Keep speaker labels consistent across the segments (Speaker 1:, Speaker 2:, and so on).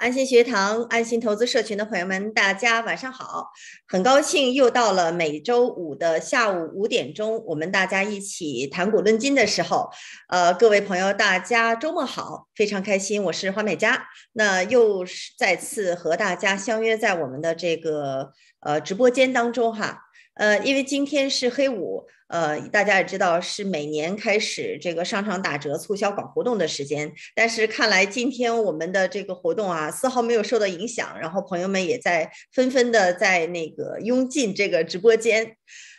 Speaker 1: 安心学堂、安心投资社群的朋友们，大家晚上好！很高兴又到了每周五的下午五点钟，我们大家一起谈股论金的时候。呃，各位朋友，大家周末好，非常开心，我是花美佳。那又是再次和大家相约在我们的这个呃直播间当中哈。呃，因为今天是黑五，呃，大家也知道是每年开始这个商场打折促销搞活动的时间。但是看来今天我们的这个活动啊，丝毫没有受到影响。然后朋友们也在纷纷的在那个涌进这个直播间，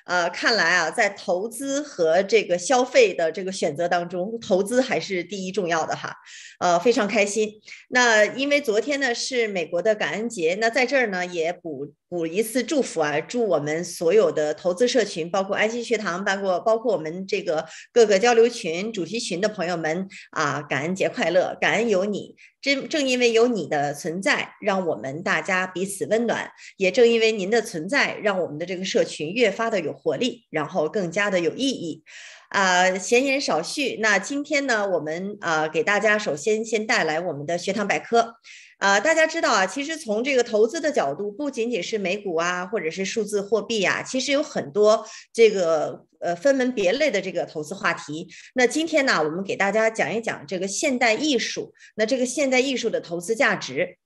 Speaker 1: 呃，看来啊，在投资和这个消费的这个选择当中，投资还是第一重要的哈。呃，非常开心。那因为昨天呢是美国的感恩节，那在这儿呢也补。补一次祝福啊！祝我们所有的投资社群，包括安心学堂，包括包括我们这个各个交流群、主题群的朋友们啊，感恩节快乐！感恩有你，正正因为有你的存在，让我们大家彼此温暖；也正因为您的存在，让我们的这个社群越发的有活力，然后更加的有意义。啊，闲言少叙，那今天呢，我们啊，给大家首先先带来我们的学堂百科。啊，大家知道啊，其实从这个投资的角度，不仅仅是美股啊，或者是数字货币啊，其实有很多这个呃分门别类的这个投资话题。那今天呢，我们给大家讲一讲这个现代艺术，那这个现代艺术的投资价值。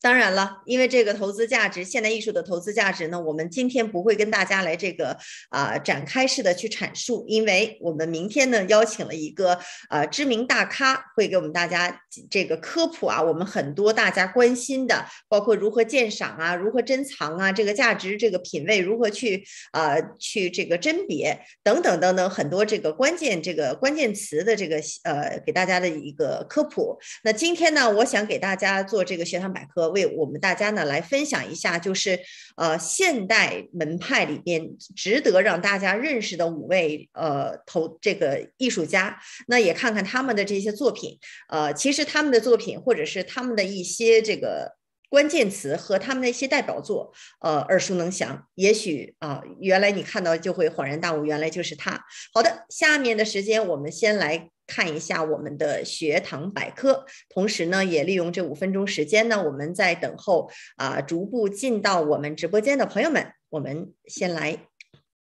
Speaker 1: 当然了，因为这个投资价值，现代艺术的投资价值呢，我们今天不会跟大家来这个啊展开式的去阐述，因为我们明天呢邀请了一个啊知名大咖，会给我们大家这个科普啊，我们很多大家关心的，包括如何鉴赏啊，如何珍藏啊，这个价值这个品味如何去啊去这个甄别等等等等很多这个关键这个关键词的这个呃给大家的一个科普。那今天呢，我想给大家做这个学堂百科。为我们大家呢来分享一下，就是呃现代门派里边值得让大家认识的五位呃投这个艺术家，那也看看他们的这些作品，呃其实他们的作品或者是他们的一些这个。关键词和他们的一些代表作，呃，耳熟能详。也许啊，原来你看到就会恍然大悟，原来就是他。好的，下面的时间我们先来看一下我们的学堂百科，同时呢，也利用这五分钟时间呢，我们在等候啊，逐步进到我们直播间的朋友们，我们先来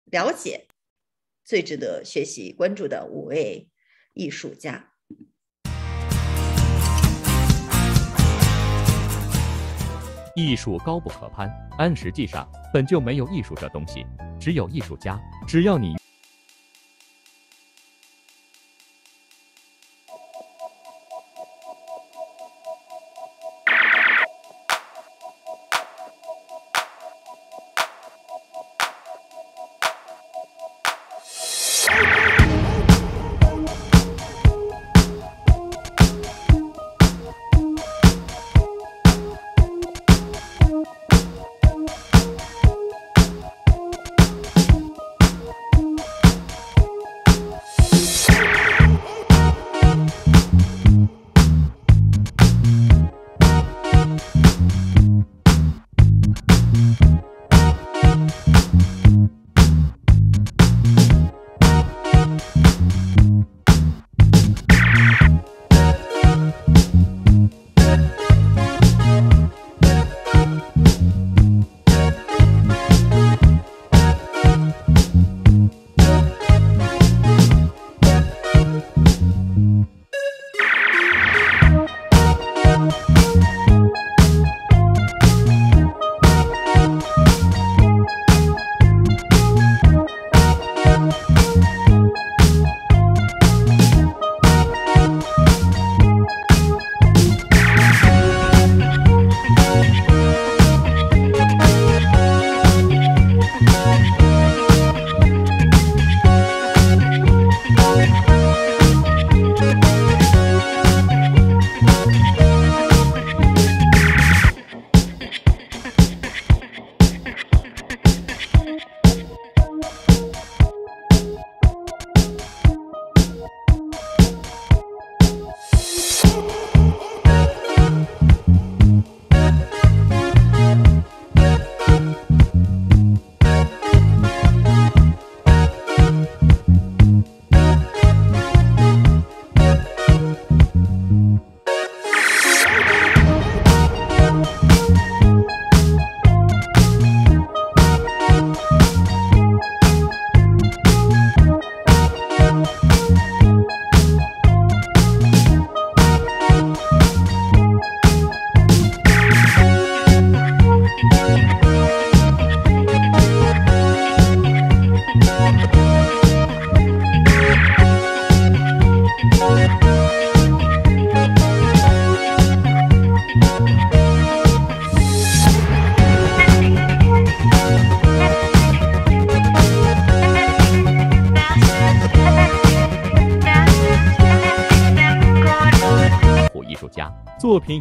Speaker 1: 了解最值得学习关注的五位艺术家。
Speaker 2: 艺术高不可攀，但实际上本就没有艺术这东西，只有艺术家。只要你。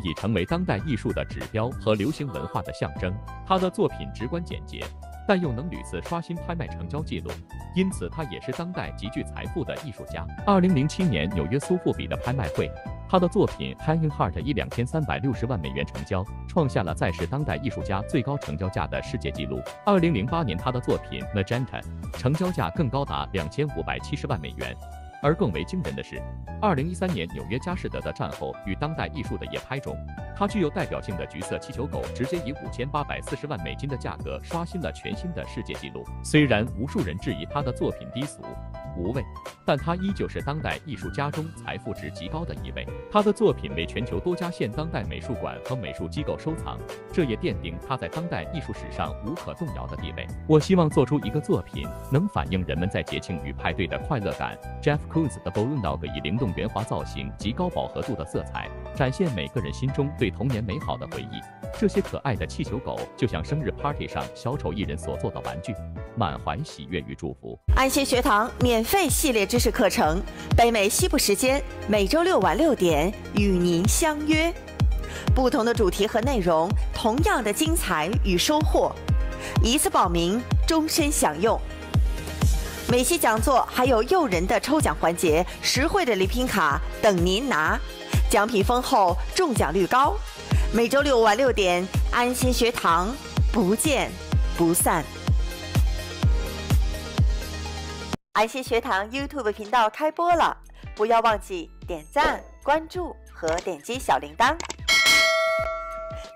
Speaker 2: 已成为当代艺术的指标和流行文化的象征。他的作品直观简洁，但又能屡次刷新拍卖成交记录，因此他也是当代极具财富的艺术家。二零零七年纽约苏富比的拍卖会，他的作品 h a i n g i n g Heart 以两千三百六十万美元成交，创下了在世当代艺术家最高成交价的世界纪录。二零零八年，他的作品 Magenta 成交价更高达两千五百七十万美元。而更为惊人的是，二零一三年纽约佳士得的战后与当代艺术的夜拍中，他具有代表性的橘色气球狗，直接以五千八百四十万美金的价格刷新了全新的世界纪录。虽然无数人质疑他的作品低俗。无畏，但他依旧是当代艺术家中财富值极高的一位。他的作品被全球多家现当代美术馆和美术机构收藏，这也奠定他在当代艺术史上无可动摇的地位。我希望做出一个作品，能反映人们在节庆与派对的快乐感。Jeff Koons 的 Balloon Dog 以灵动圆滑造型及高饱和度的色彩。展现每个人心中对童年美好的回忆。这些可爱的气球狗就像生日 party 上小丑艺人所做的玩具，满怀喜悦与祝福。
Speaker 1: 安心学堂免费系列知识课程，北美西部时间每周六晚六点与您相约。不同的主题和内容，同样的精彩与收获。一次报名，终身享用。每期讲座还有诱人的抽奖环节，实惠的礼品卡等您拿，奖品丰厚，中奖率高。每周六晚六点，安心学堂不见不散。安心学堂 YouTube 频道开播了，不要忘记点赞、关注和点击小铃铛，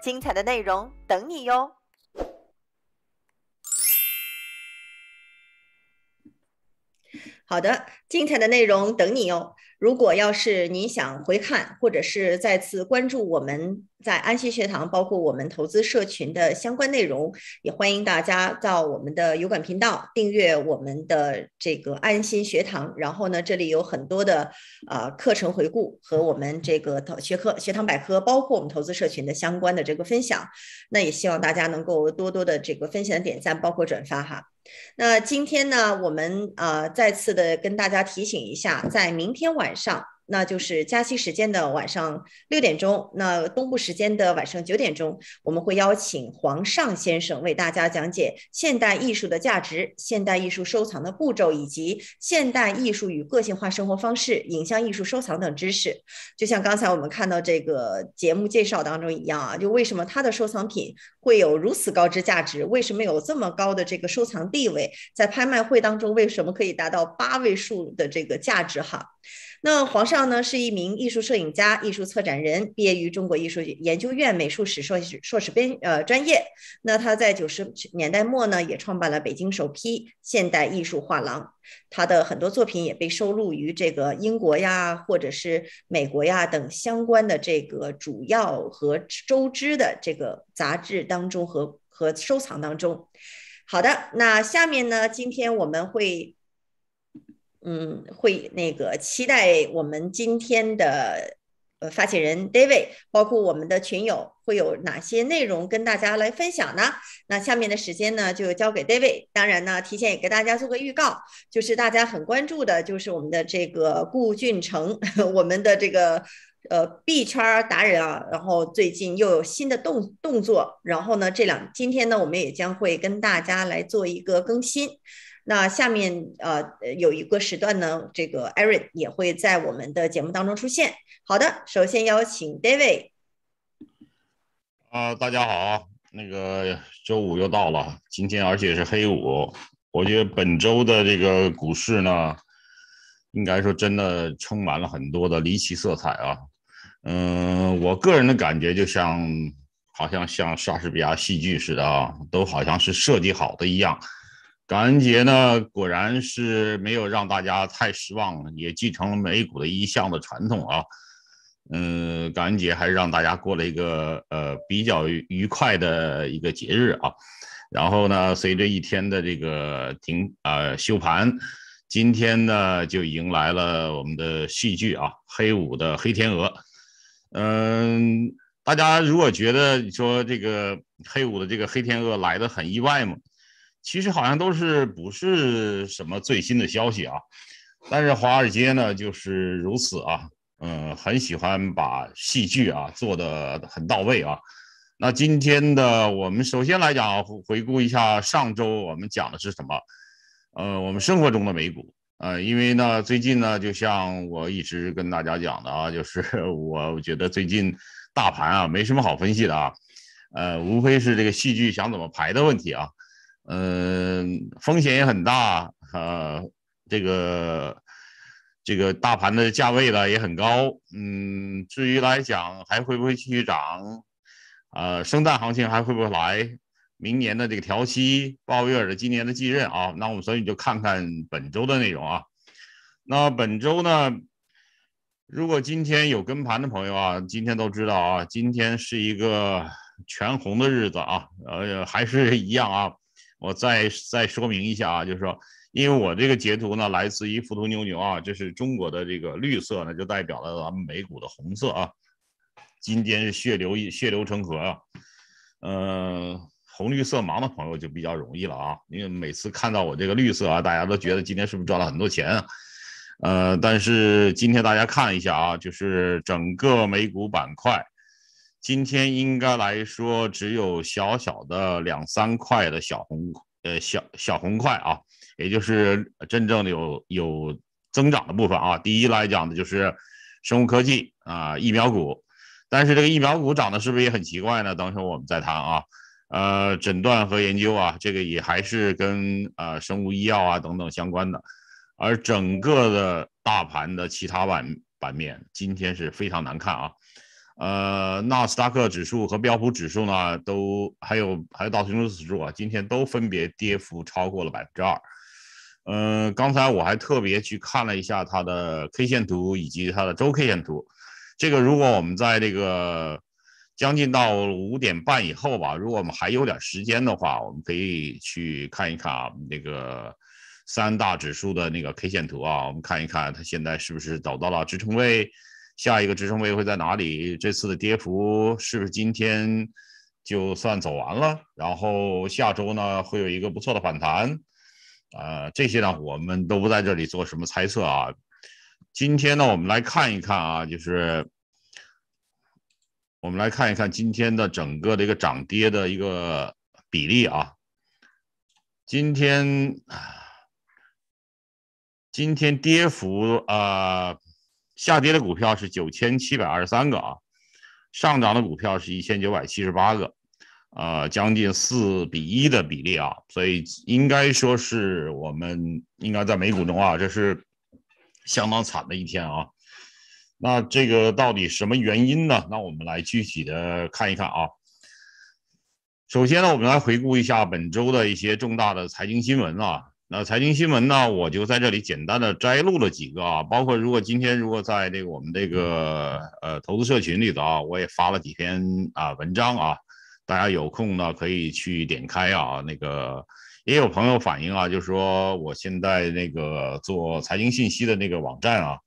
Speaker 1: 精彩的内容等你哟。好的，精彩的内容等你哦。如果要是您想回看，或者是再次关注我们。在安心学堂，包括我们投资社群的相关内容，也欢迎大家到我们的有管频道订阅我们的这个安心学堂。然后呢，这里有很多的啊课程回顾和我们这个学科学堂百科，包括我们投资社群的相关的这个分享。那也希望大家能够多多的这个分享、点赞，包括转发哈。那今天呢，我们啊再次的跟大家提醒一下，在明天晚上。那就是加息时间的晚上六点钟，那东部时间的晚上九点钟，我们会邀请黄尚先生为大家讲解现代艺术的价值、现代艺术收藏的步骤，以及现代艺术与个性化生活方式、影像艺术收藏等知识。就像刚才我们看到这个节目介绍当中一样啊，就为什么他的收藏品会有如此高值价值？为什么有这么高的这个收藏地位？在拍卖会当中，为什么可以达到八位数的这个价值？哈。那皇上呢是一名艺术摄影家、艺术策展人，毕业于中国艺术研究院美术史硕士硕士编呃专业。那他在九十年代末呢，也创办了北京首批现代艺术画廊。他的很多作品也被收录于这个英国呀，或者是美国呀等相关的这个主要和周知的这个杂志当中和和收藏当中。好的，那下面呢，今天我们会。嗯，会那个期待我们今天的呃，发起人 David，包括我们的群友会有哪些内容跟大家来分享呢？那下面的时间呢，就交给 David。当然呢，提前也给大家做个预告，就是大家很关注的，就是我们的这个顾俊成，我们的这个呃 B 圈达人啊，然后最近又有新的动动作，然后呢，这两今天呢，我们也将会跟大家来做一个更新。那下面呃有一个时段呢，这个 Aaron 也会在我们的节目当中出现。好的，首先邀请 David。
Speaker 3: 啊，大家好，那个周五又到了，今天而且是黑五，我觉得本周的这个股市呢，应该说真的充满了很多的离奇色彩啊。嗯，我个人的感觉就像好像像莎士比亚戏剧似的啊，都好像是设计好的一样。感恩节呢，果然是没有让大家太失望，也继承了美股的一项的传统啊。嗯，感恩节还是让大家过了一个呃比较愉快的一个节日啊。然后呢，随着一天的这个停呃休盘，今天呢就迎来了我们的戏剧啊，黑五的黑天鹅。嗯，大家如果觉得说这个黑五的这个黑天鹅来的很意外嘛，其实好像都是不是什么最新的消息啊，但是华尔街呢就是如此啊，嗯，很喜欢把戏剧啊做的很到位啊。那今天的我们首先来讲，回顾一下上周我们讲的是什么？呃，我们生活中的美股呃，因为呢最近呢，就像我一直跟大家讲的啊，就是 我觉得最近大盘啊没什么好分析的啊，呃，无非是这个戏剧想怎么排的问题啊。嗯，风险也很大啊，这个这个大盘的价位呢也很高，嗯，至于来讲还会不会继续涨，呃，圣诞行情还会不会来？明年的这个调息，鲍威尔的今年的继任啊，那我们所以就看看本周的内容啊。那本周呢，如果今天有跟盘的朋友啊，今天都知道啊，今天是一个全红的日子啊，呃，还是一样啊。我再再说明一下啊，就是说，因为我这个截图呢来自于浮屠牛牛啊，这是中国的这个绿色呢，就代表了咱们美股的红色啊。今天是血流血流成河啊，呃，红绿色盲的朋友就比较容易了啊，因为每次看到我这个绿色啊，大家都觉得今天是不是赚了很多钱啊？呃，但是今天大家看一下啊，就是整个美股板块。今天应该来说，只有小小的两三块的小红，呃，小小红块啊，也就是真正的有有增长的部分啊。第一来讲的就是生物科技啊，疫苗股，但是这个疫苗股涨的是不是也很奇怪呢？等会儿我们再谈啊，呃，诊断和研究啊，这个也还是跟呃生物医药啊等等相关的。而整个的大盘的其他板板面，今天是非常难看啊。呃，纳斯达克指数和标普指数呢，都还有还有道琼斯指数啊，今天都分别跌幅超过了百分之二。嗯，刚才我还特别去看了一下它的 K 线图以及它的周 K 线图。这个如果我们在这个将近到五点半以后吧，如果我们还有点时间的话，我们可以去看一看啊，那个三大指数的那个 K 线图啊，我们看一看它现在是不是走到了支撑位。下一个支撑位会在哪里？这次的跌幅是不是今天就算走完了？然后下周呢，会有一个不错的反弹？啊，这些呢，我们都不在这里做什么猜测啊。今天呢，我们来看一看啊，就是我们来看一看今天的整个的一个涨跌的一个比例啊。今天啊，今天跌幅啊。下跌的股票是九千七百二十三个啊，上涨的股票是一千九百七十八个，啊，将近四比一的比例啊，所以应该说是我们应该在美股中啊，这是相当惨的一天啊。那这个到底什么原因呢？那我们来具体的看一看啊。首先呢，我们来回顾一下本周的一些重大的财经新闻啊。那财经新闻呢？我就在这里简单的摘录了几个啊，包括如果今天如果在这个我们这个呃投资社群里头啊，我也发了几篇啊文章啊，大家有空呢可以去点开啊。那个也有朋友反映啊，就是说我现在那个做财经信息的那个网站啊，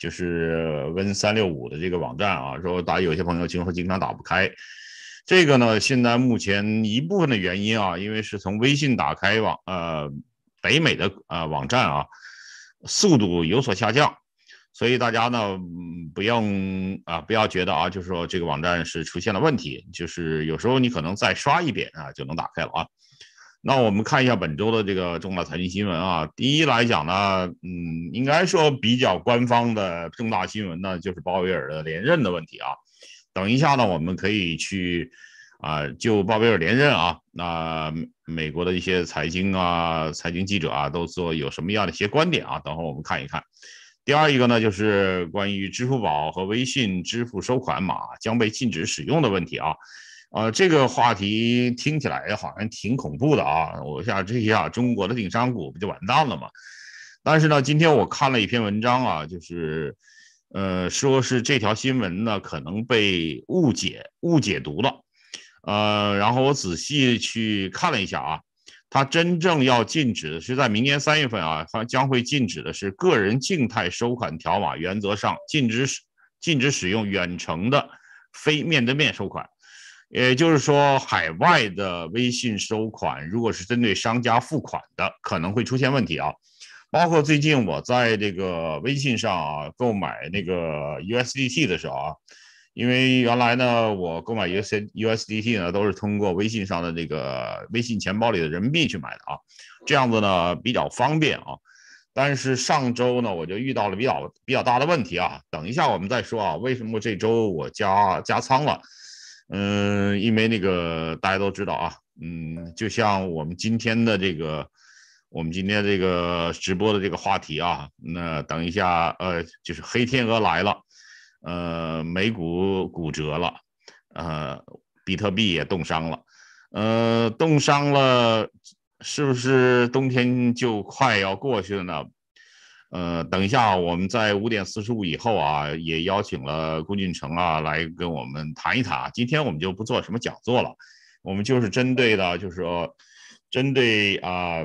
Speaker 3: 就是 Win 三六五的这个网站啊，说打有些朋友经常经常打不开。这个呢，现在目前一部分的原因啊，因为是从微信打开网呃。北美的呃网站啊，速度有所下降，所以大家呢不用啊不要觉得啊，就是说这个网站是出现了问题，就是有时候你可能再刷一遍啊就能打开了啊。那我们看一下本周的这个重大财经新闻啊，第一来讲呢，嗯，应该说比较官方的重大新闻呢，就是鲍威尔的连任的问题啊。等一下呢，我们可以去。啊，就鲍威尔连任啊，那美国的一些财经啊、财经记者啊，都说有什么样的一些观点啊？等会儿我们看一看。第二一个呢，就是关于支付宝和微信支付收款码将被禁止使用的问题啊。呃，这个话题听起来好像挺恐怖的啊。我想这下中国的顶商股不就完蛋了吗？但是呢，今天我看了一篇文章啊，就是呃，说是这条新闻呢可能被误解、误解读了。呃，然后我仔细去看了一下啊，它真正要禁止的是在明年三月份啊，将将会禁止的是个人静态收款条码，原则上禁止使禁止使用远程的非面对面收款，也就是说，海外的微信收款，如果是针对商家付款的，可能会出现问题啊。包括最近我在这个微信上啊购买那个 USDT 的时候啊。因为原来呢，我购买 USUSDT 呢都是通过微信上的那个微信钱包里的人民币去买的啊，这样子呢比较方便啊。但是上周呢我就遇到了比较比较大的问题啊。等一下我们再说啊，为什么这周我加加仓了？嗯，因为那个大家都知道啊，嗯，就像我们今天的这个我们今天这个直播的这个话题啊，那等一下呃就是黑天鹅来了。呃，美股骨折了，呃，比特币也冻伤了，呃，冻伤了，是不是冬天就快要过去了呢？呃，等一下，我们在五点四十五以后啊，也邀请了顾俊成啊来跟我们谈一谈。今天我们就不做什么讲座了，我们就是针对的，就是说，针对啊，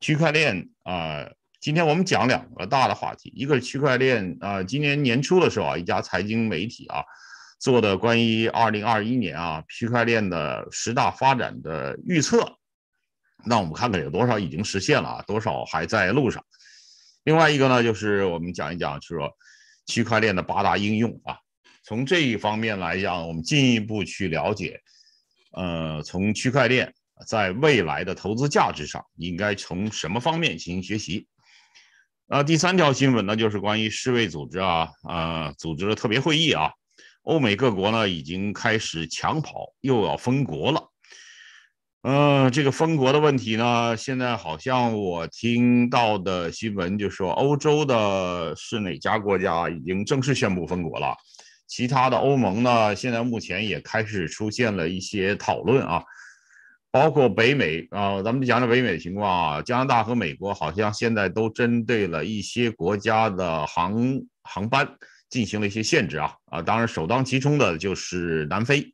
Speaker 3: 区块链啊。今天我们讲两个大的话题，一个是区块链啊，今年年初的时候啊，一家财经媒体啊做的关于二零二一年啊区块链的十大发展的预测，那我们看看有多少已经实现了啊，多少还在路上。另外一个呢，就是我们讲一讲，就是说区块链的八大应用啊，从这一方面来讲，我们进一步去了解，呃，从区块链在未来的投资价值上，应该从什么方面进行学习。那第三条新闻呢，就是关于世卫组织啊，呃，组织了特别会议啊，欧美各国呢已经开始抢跑，又要封国了。嗯，这个封国的问题呢，现在好像我听到的新闻就说，欧洲的是哪家国家已经正式宣布封国了，其他的欧盟呢，现在目前也开始出现了一些讨论啊。包括北美啊，咱们讲讲北美的情况啊。加拿大和美国好像现在都针对了一些国家的航航班进行了一些限制啊啊，当然首当其冲的就是南非，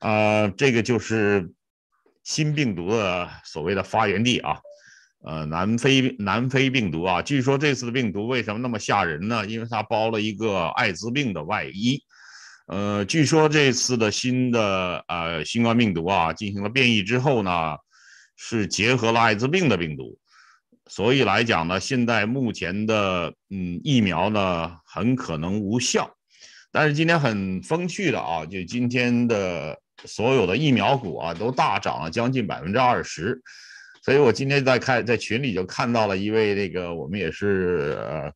Speaker 3: 呃，这个就是新病毒的所谓的发源地啊。呃，南非南非病毒啊，据说这次的病毒为什么那么吓人呢？因为它包了一个艾滋病的外衣。呃，据说这次的新的呃新冠病毒啊进行了变异之后呢，是结合了艾滋病的病毒，所以来讲呢，现在目前的嗯疫苗呢很可能无效。但是今天很风趣的啊，就今天的所有的疫苗股啊都大涨了将近百分之二十，所以我今天在看在群里就看到了一位那个我们也是呃。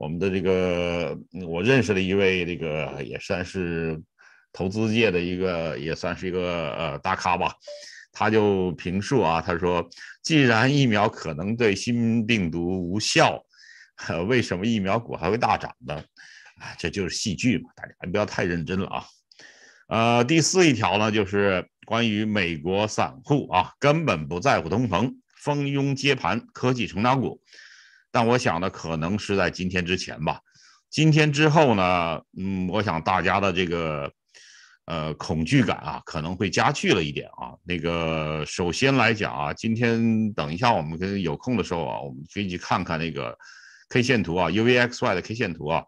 Speaker 3: 我们的这个，我认识的一位，这个也算是投资界的一个，也算是一个呃大咖吧。他就评述啊，他说，既然疫苗可能对新病毒无效，为什么疫苗股还会大涨呢？啊，这就是戏剧嘛，大家不要太认真了啊。呃，第四一条呢，就是关于美国散户啊，根本不在乎通膨，蜂拥接盘科技成长股。但我想呢，可能是在今天之前吧，今天之后呢，嗯，我想大家的这个，呃，恐惧感啊，可能会加剧了一点啊。那个，首先来讲啊，今天等一下我们跟有空的时候啊，我们可以去看看那个 K 线图啊，UVXY 的 K 线图啊，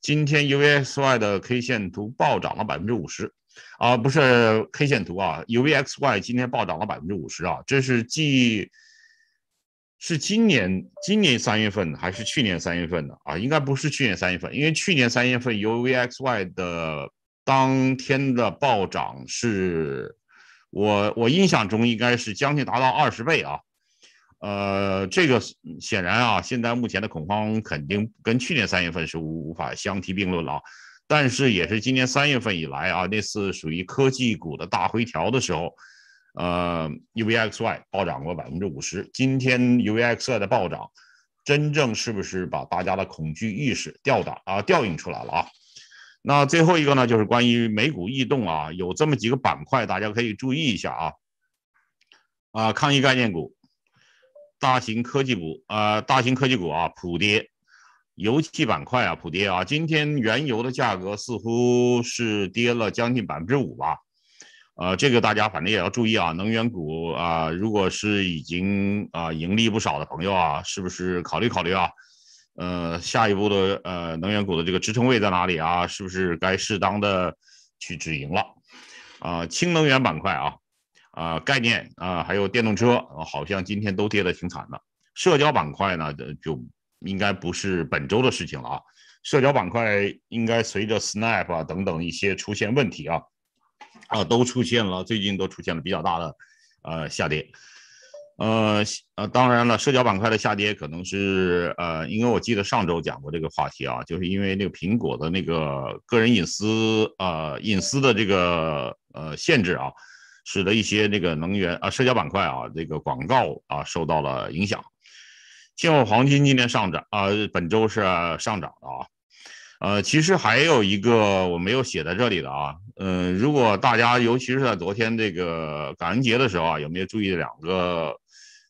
Speaker 3: 今天 UVXY 的 K 线图暴涨了百分之五十，啊，不是 K 线图啊，UVXY 今天暴涨了百分之五十啊，这是继。是今年今年三月份还是去年三月份的啊？应该不是去年三月份，因为去年三月份 U V X Y 的当天的暴涨是，我我印象中应该是将近达到二十倍啊。呃，这个显然啊，现在目前的恐慌肯定跟去年三月份是无无法相提并论了啊。但是也是今年三月份以来啊，那次属于科技股的大回调的时候。呃，UVXY 暴涨过百分之五十。今天 UVXY 的暴涨，真正是不是把大家的恐惧意识吊打啊？吊引出来了啊？那最后一个呢，就是关于美股异动啊，有这么几个板块大家可以注意一下啊。啊，抗疫概念股、大型科技股啊，大型科技股啊普跌，油气板块啊普跌啊。今天原油的价格似乎是跌了将近百分之五吧。呃，这个大家反正也要注意啊，能源股啊，如果是已经啊盈利不少的朋友啊，是不是考虑考虑啊？呃，下一步的呃能源股的这个支撑位在哪里啊？是不是该适当的去止盈了？啊，氢能源板块啊，啊概念啊，还有电动车，好像今天都跌得挺惨的。社交板块呢，就应该不是本周的事情了啊。社交板块应该随着 Snap 啊等等一些出现问题啊。啊，都出现了，最近都出现了比较大的，呃，下跌，呃呃，当然了，社交板块的下跌可能是呃，因为我记得上周讲过这个话题啊，就是因为那个苹果的那个个人隐私呃隐私的这个呃限制啊，使得一些那个能源啊社交板块啊这个广告啊受到了影响。现货黄金今天上涨啊，本周是上涨的啊。呃，其实还有一个我没有写在这里的啊，嗯，如果大家尤其是在昨天这个感恩节的时候啊，有没有注意两个，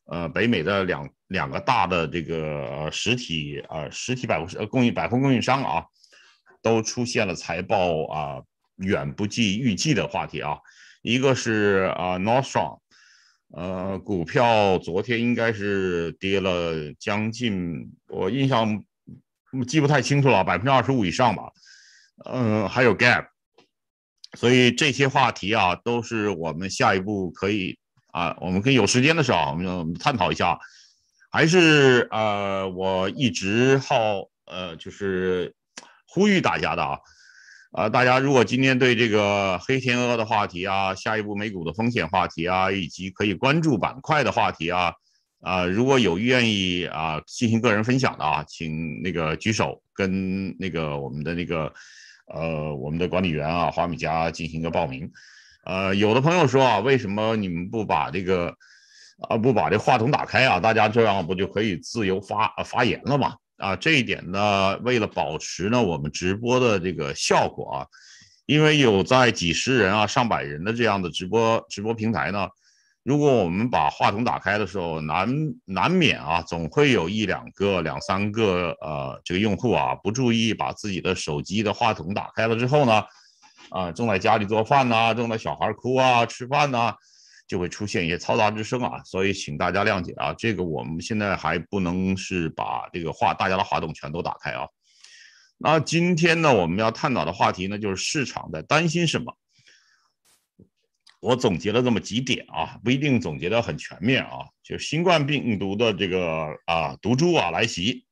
Speaker 3: 呃，北美的两两个大的这个实体啊，实体百货呃供应百货供应商啊，都出现了财报啊远不及预计的话题啊，一个是啊，NorthStrong，呃，股票昨天应该是跌了将近，我印象。那记不太清楚了百分之二十五以上吧，嗯，还有 gap，所以这些话题啊都是我们下一步可以啊，我们可以有时间的时候，我们我们探讨一下。还是呃我一直好呃就是呼吁大家的啊，呃大家如果今天对这个黑天鹅的话题啊，下一步美股的风险话题啊，以及可以关注板块的话题啊。啊，如果有愿意啊进行个人分享的啊，请那个举手，跟那个我们的那个呃我们的管理员啊，华米家进行一个报名。呃，有的朋友说啊，为什么你们不把这个啊不把这话筒打开啊？大家这样不就可以自由发发言了吗？啊，这一点呢，为了保持呢我们直播的这个效果啊，因为有在几十人啊、上百人的这样的直播直播平台呢。如果我们把话筒打开的时候，难难免啊，总会有一两个、两三个呃，这个用户啊，不注意把自己的手机的话筒打开了之后呢，啊，正在家里做饭呐，正在小孩哭啊，吃饭呐，就会出现一些嘈杂之声啊，所以请大家谅解啊，这个我们现在还不能是把这个话大家的话筒全都打开啊。那今天呢，我们要探讨的话题呢，就是市场在担心什么。我总结了这么几点啊，不一定总结得很全面啊。就新冠病毒的这个啊毒株啊来袭，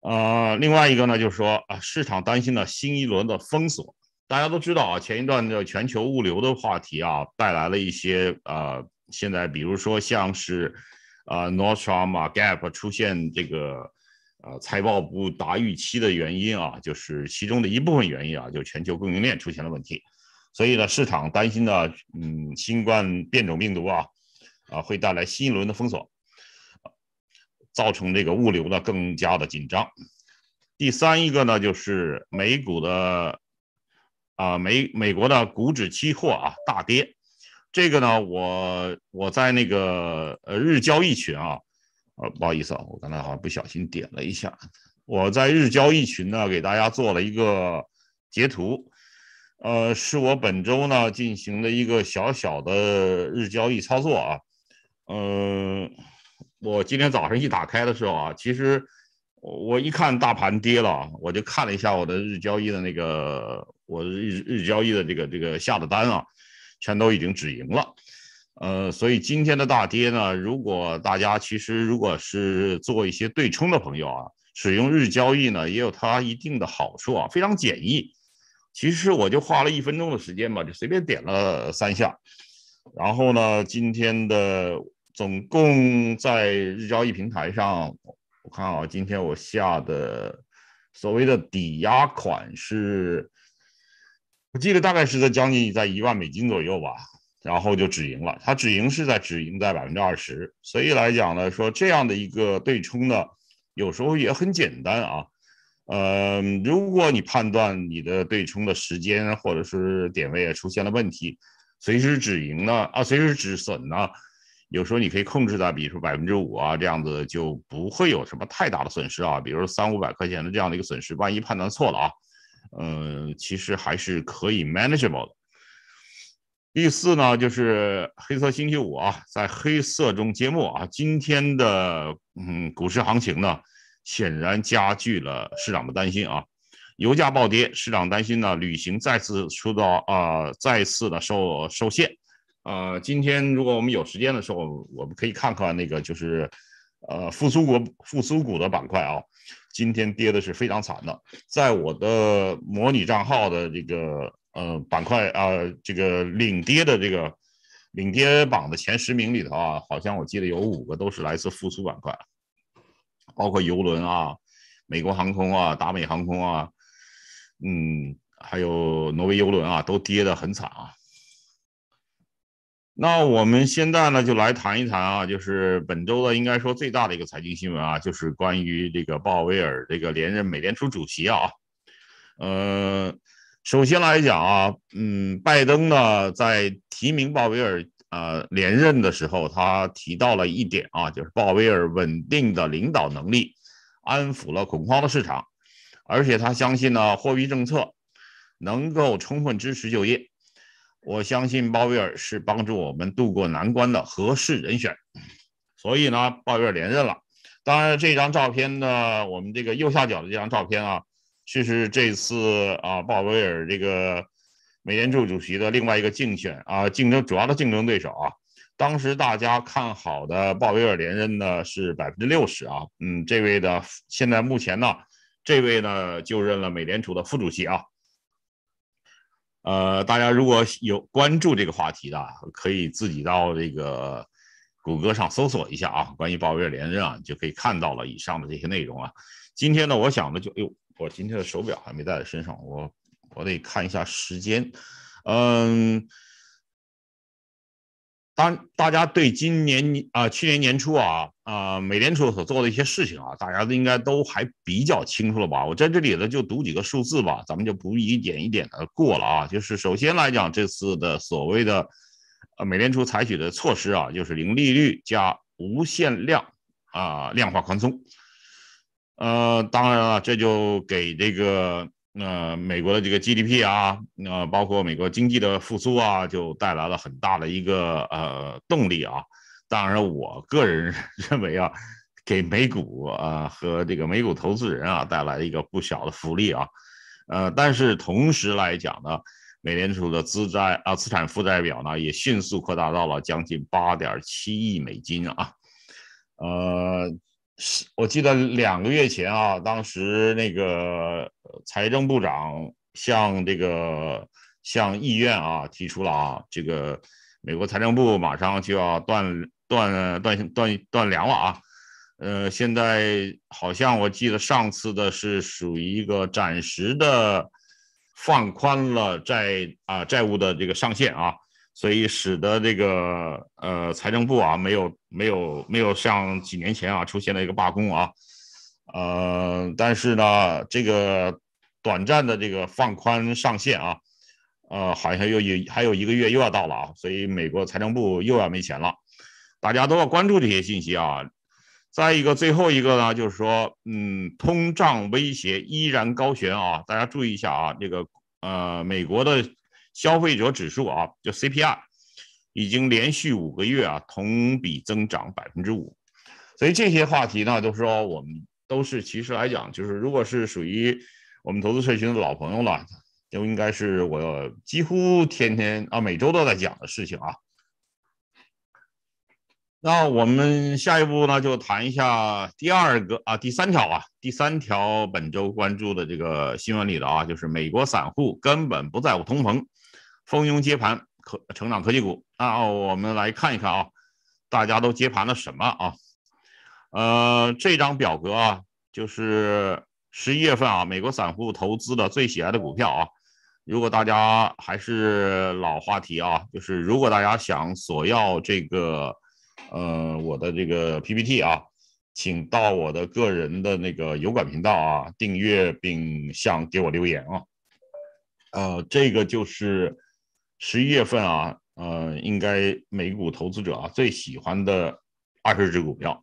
Speaker 3: 呃，另外一个呢就是说啊，市场担心的新一轮的封锁。大家都知道啊，前一段的全球物流的话题啊，带来了一些啊，现在比如说像是啊 North a m e r i a Gap 出现这个呃财报不达预期的原因啊，就是其中的一部分原因啊，就全球供应链出现了问题。所以呢，市场担心呢，嗯，新冠变种病毒啊，啊，会带来新一轮的封锁，造成这个物流呢更加的紧张。第三一个呢，就是美股的，啊美美国的股指期货啊大跌。这个呢，我我在那个呃日交易群啊，呃，不好意思啊，我刚才好像不小心点了一下，我在日交易群呢给大家做了一个截图。呃，是我本周呢进行的一个小小的日交易操作啊。嗯，我今天早上一打开的时候啊，其实我一看大盘跌了，我就看了一下我的日交易的那个，我日日交易的这个这个下的单啊，全都已经止盈了。呃，所以今天的大跌呢，如果大家其实如果是做一些对冲的朋友啊，使用日交易呢，也有它一定的好处啊，非常简易。其实我就花了一分钟的时间吧，就随便点了三下，然后呢，今天的总共在日交易平台上，我看啊，今天我下的所谓的抵押款是，我记得大概是在将近在一万美金左右吧，然后就止盈了，它止盈是在止盈在百分之二十，所以来讲呢，说这样的一个对冲呢，有时候也很简单啊。呃，如果你判断你的对冲的时间或者是点位出现了问题，随时止盈呢？啊，随时止损呢？有时候你可以控制在，比如说百分之五啊，这样子就不会有什么太大的损失啊。比如三五百块钱的这样的一个损失，万一判断错了啊，嗯，其实还是可以 manageable 的。第四呢，就是黑色星期五啊，在黑色中揭幕啊。今天的嗯，股市行情呢？显然加剧了市场的担心啊，油价暴跌，市场担心呢，旅行再次受到啊，再次的受受限。啊，今天如果我们有时间的时候，我们可以看看那个就是，呃，复苏股复苏股的板块啊，今天跌的是非常惨的。在我的模拟账号的这个呃板块啊，这个领跌的这个领跌榜的前十名里头啊，好像我记得有五个都是来自复苏板块。包括邮轮啊，美国航空啊，达美航空啊，嗯，还有挪威邮轮啊，都跌得很惨啊。那我们现在呢，就来谈一谈啊，就是本周的应该说最大的一个财经新闻啊，就是关于这个鲍威尔这个连任美联储主席啊。呃，首先来讲啊，嗯，拜登呢在提名鲍威尔。呃，连任的时候，他提到了一点啊，就是鲍威尔稳定的领导能力，安抚了恐慌的市场，而且他相信呢，货币政策能够充分支持就业。我相信鲍威尔是帮助我们度过难关的合适人选。所以呢，鲍威尔连任了。当然，这张照片呢，我们这个右下角的这张照片啊，就是这次啊，鲍威尔这个。美联储主席的另外一个竞选啊，竞争主要的竞争对手啊，当时大家看好的鲍威尔连任呢是百分之六十啊，嗯，这位的现在目前呢，这位呢就任了美联储的副主席啊，呃，大家如果有关注这个话题的，可以自己到这个谷歌上搜索一下啊，关于鲍威尔连任啊，就可以看到了以上的这些内容啊。今天呢，我想的就，哎呦，我今天的手表还没带在身上，我。我得看一下时间，嗯，当大家对今年啊，去年年初啊，呃，美联储所做的一些事情啊，大家都应该都还比较清楚了吧？我在这里呢，就读几个数字吧，咱们就不一点一点的过了啊。就是首先来讲，这次的所谓的呃，美联储采取的措施啊，就是零利率加无限量啊，量化宽松。呃，当然了，这就给这个。那美国的这个 GDP 啊，那包括美国经济的复苏啊，就带来了很大的一个呃动力啊。当然，我个人认为啊，给美股啊和这个美股投资人啊带来了一个不小的福利啊。呃，但是同时来讲呢，美联储的资债啊资产负债表呢也迅速扩大到了将近八点七亿美金啊。呃。是我记得两个月前啊，当时那个财政部长向这个向议院啊提出了啊，这个美国财政部马上就要断断断断断粮了啊，呃，现在好像我记得上次的是属于一个暂时的放宽了债啊债务的这个上限啊。所以使得这个呃财政部啊没有没有没有像几年前啊出现了一个罢工啊，呃但是呢这个短暂的这个放宽上限啊，呃好像又有还有一个月又要到了啊，所以美国财政部又要没钱了，大家都要关注这些信息啊。再一个最后一个呢就是说嗯通胀威胁依然高悬啊，大家注意一下啊，这个呃美国的。消费者指数啊，就 CPI 已经连续五个月啊同比增长百分之五，所以这些话题呢，都是说我们都是其实来讲，就是如果是属于我们投资社群的老朋友了，就应该是我几乎天天啊，每周都在讲的事情啊。那我们下一步呢，就谈一下第二个啊，第三条啊，第三条本周关注的这个新闻里的啊，就是美国散户根本不在乎通膨。蜂拥接盘科成长科技股啊，我们来看一看啊，大家都接盘了什么啊？呃，这张表格啊，就是十一月份啊，美国散户投资的最喜爱的股票啊。如果大家还是老话题啊，就是如果大家想索要这个，呃，我的这个 PPT 啊，请到我的个人的那个油管频道啊，订阅并向给我留言啊。呃，这个就是。十一月份啊，呃，应该美股投资者啊最喜欢的二十只股票，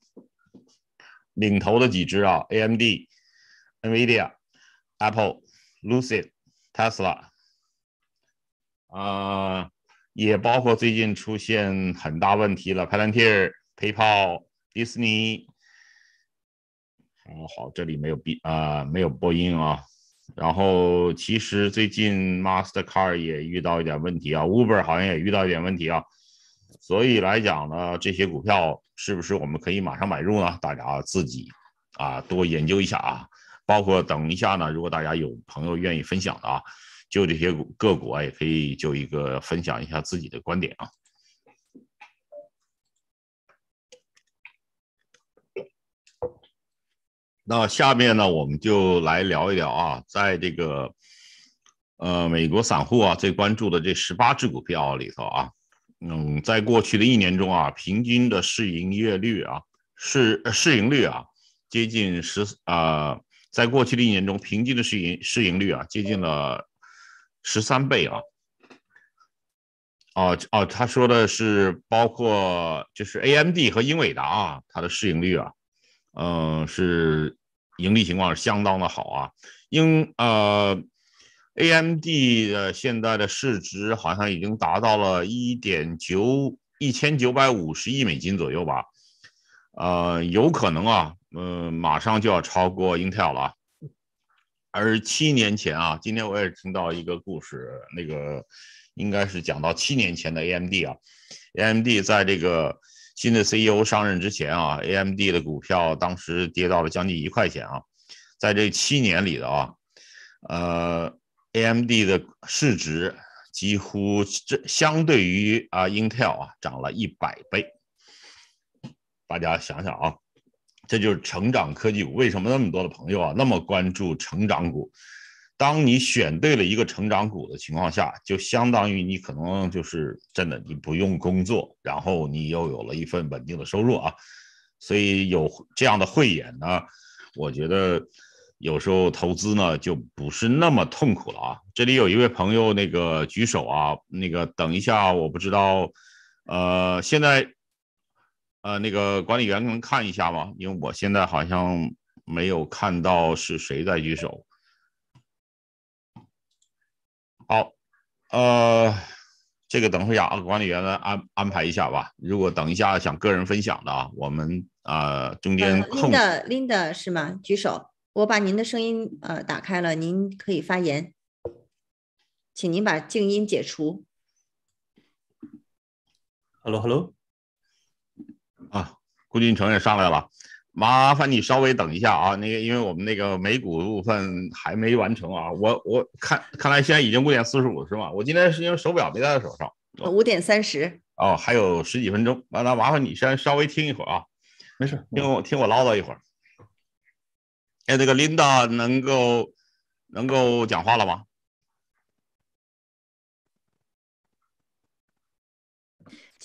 Speaker 3: 领头的几只啊，AMD、NVIDIA、Apple、Lucid、Tesla，啊，也包括最近出现很大问题了，PayPal l a a n t i r p、Disney。哦，好，这里没有 B 啊，没有播音啊。然后，其实最近 Mastercard 也遇到一点问题啊，Uber 好像也遇到一点问题啊，所以来讲呢，这些股票是不是我们可以马上买入呢？大家自己啊多研究一下啊，包括等一下呢，如果大家有朋友愿意分享的啊，就这些个股啊，也可以就一个分享一下自己的观点啊。那下面呢，我们就来聊一聊啊，在这个，呃，美国散户啊最关注的这十八只股票里头啊，嗯，在过去的一年中啊，平均的市营业率啊，市市盈率啊，接近十啊，在过去的一年中，平均的市盈市盈率啊，接近了十三倍啊，哦哦，他说的是包括就是 AMD 和英伟达啊，它的市盈率啊。嗯，是盈利情况是相当的好啊，英呃，AMD 的现在的市值好像已经达到了一点九一千九百五十亿美金左右吧，呃，有可能啊，嗯，马上就要超过 Intel 了啊。而七年前啊，今天我也听到一个故事，那个应该是讲到七年前的 AMD 啊，AMD 在这个。新的 CEO 上任之前啊，AMD 的股票当时跌到了将近一块钱啊，在这七年里的啊，呃，AMD 的市值几乎这相对于啊 Intel 啊涨了一百倍，大家想想啊，这就是成长科技股为什么那么多的朋友啊那么关注成长股。当你选对了一个成长股的情况下，就相当于你可能就是真的你不用工作，然后你又有了一份稳定的收入啊。所以有这样的慧眼呢，我觉得有时候投资呢就不是那么痛苦了啊。这里有一位朋友那个举手啊，那个等一下我不知道，呃，现在呃那个管理员能看一下吗？因为我现在好像没有看到是谁在举手。呃，这个等会儿啊，管理员来安安排一下吧。如果等一下想个人分享的啊，我们啊中间空的
Speaker 1: Linda 是吗？举手，我把您的声音呃打开了，您可以发言，请您把静音解除。
Speaker 3: Hello，Hello，啊，顾俊成也上来了。麻烦你稍微等一下啊，那个，因为我们那个美股部分还没完成啊，我我看看来现在已经五点四十五是吗？我今天是因为手表没戴在手上，
Speaker 1: 五点三十
Speaker 3: 哦，还有十几分钟，完了麻烦你先稍微听一会儿啊，没事，听我听我唠叨一会儿。哎，那个 Linda 能够能够讲话了吗？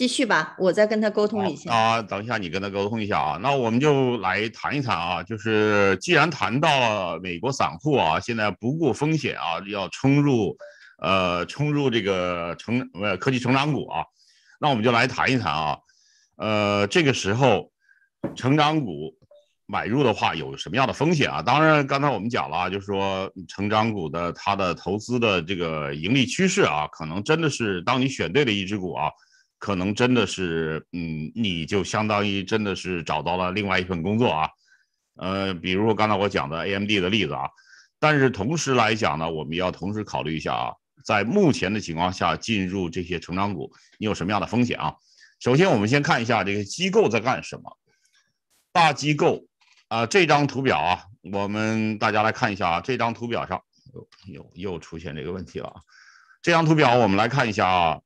Speaker 1: 继续吧，我再跟他沟通一下
Speaker 3: 啊。等一下你跟他沟通一下啊。那我们就来谈一谈啊，就是既然谈到美国散户啊，现在不顾风险啊，要冲入，呃，冲入这个成呃科技成长股啊，那我们就来谈一谈啊。呃，这个时候成长股买入的话有什么样的风险啊？当然，刚才我们讲了，就是说成长股的它的投资的这个盈利趋势啊，可能真的是当你选对了一只股啊。可能真的是，嗯，你就相当于真的是找到了另外一份工作啊，呃，比如说刚才我讲的 A M D 的例子啊，但是同时来讲呢，我们要同时考虑一下啊，在目前的情况下进入这些成长股，你有什么样的风险啊？首先，我们先看一下这个机构在干什么，大机构啊，这张图表啊，我们大家来看一下啊，这张图表上又又出现这个问题了啊，这张图表我们来看一下啊。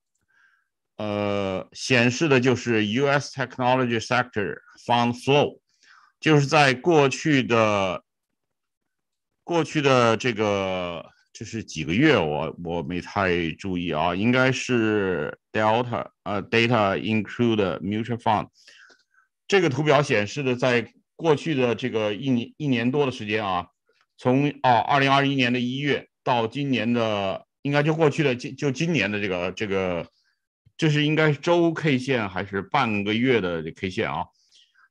Speaker 3: 呃，显示的就是 U.S. Technology Sector Fund Flow，就是在过去的过去的这个就是几个月，我我没太注意啊，应该是 Delta，呃，Data Include Mutual Fund，这个图表显示的在过去的这个一年一年多的时间啊，从哦，二零二一年的一月到今年的，应该就过去的就今年的这个这个。这是应该是周 K 线还是半个月的 K 线啊？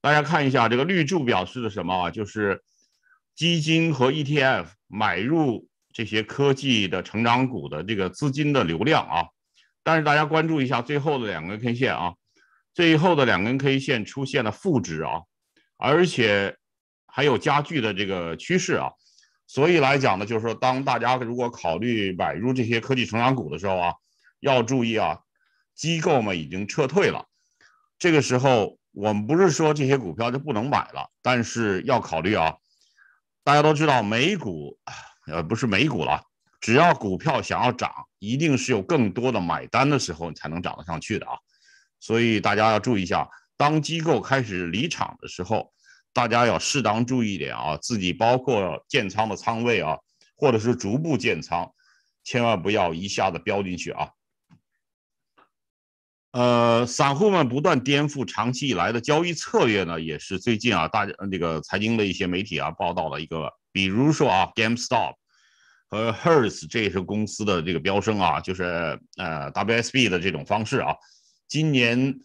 Speaker 3: 大家看一下这个绿柱表示的什么啊？就是基金和 ETF 买入这些科技的成长股的这个资金的流量啊。但是大家关注一下最后的两根 K 线啊，最后的两根 K 线出现了负值啊，而且还有加剧的这个趋势啊。所以来讲呢，就是说当大家如果考虑买入这些科技成长股的时候啊，要注意啊。机构嘛已经撤退了，这个时候我们不是说这些股票就不能买了，但是要考虑啊，大家都知道美股，呃不是美股了，只要股票想要涨，一定是有更多的买单的时候你才能涨得上去的啊，所以大家要注意一下，当机构开始离场的时候，大家要适当注意一点啊，自己包括建仓的仓位啊，或者是逐步建仓，千万不要一下子飙进去啊。呃，散户们不断颠覆长期以来的交易策略呢，也是最近啊，大家这个财经的一些媒体啊报道了一个，比如说啊，GameStop 和 h e r t s 这是公司的这个飙升啊，就是呃 WSB 的这种方式啊。今年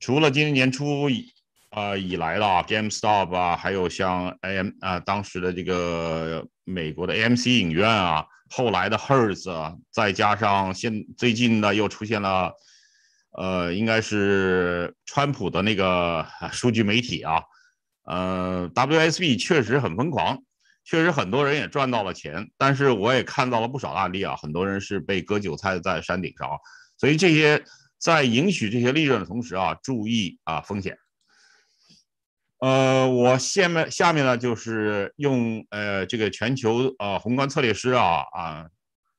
Speaker 3: 除了今年年初以啊以来了 GameStop 啊，还有像 AM 啊当时的这个美国的 AMC 影院啊，后来的 h e r t 啊，再加上现最近呢又出现了。呃，应该是川普的那个数据媒体啊，呃，WSB 确实很疯狂，确实很多人也赚到了钱，但是我也看到了不少案例啊，很多人是被割韭菜在山顶上啊，所以这些在赢取这些利润的同时啊，注意啊风险。呃，我下面下面呢就是用呃这个全球啊宏观策略师啊啊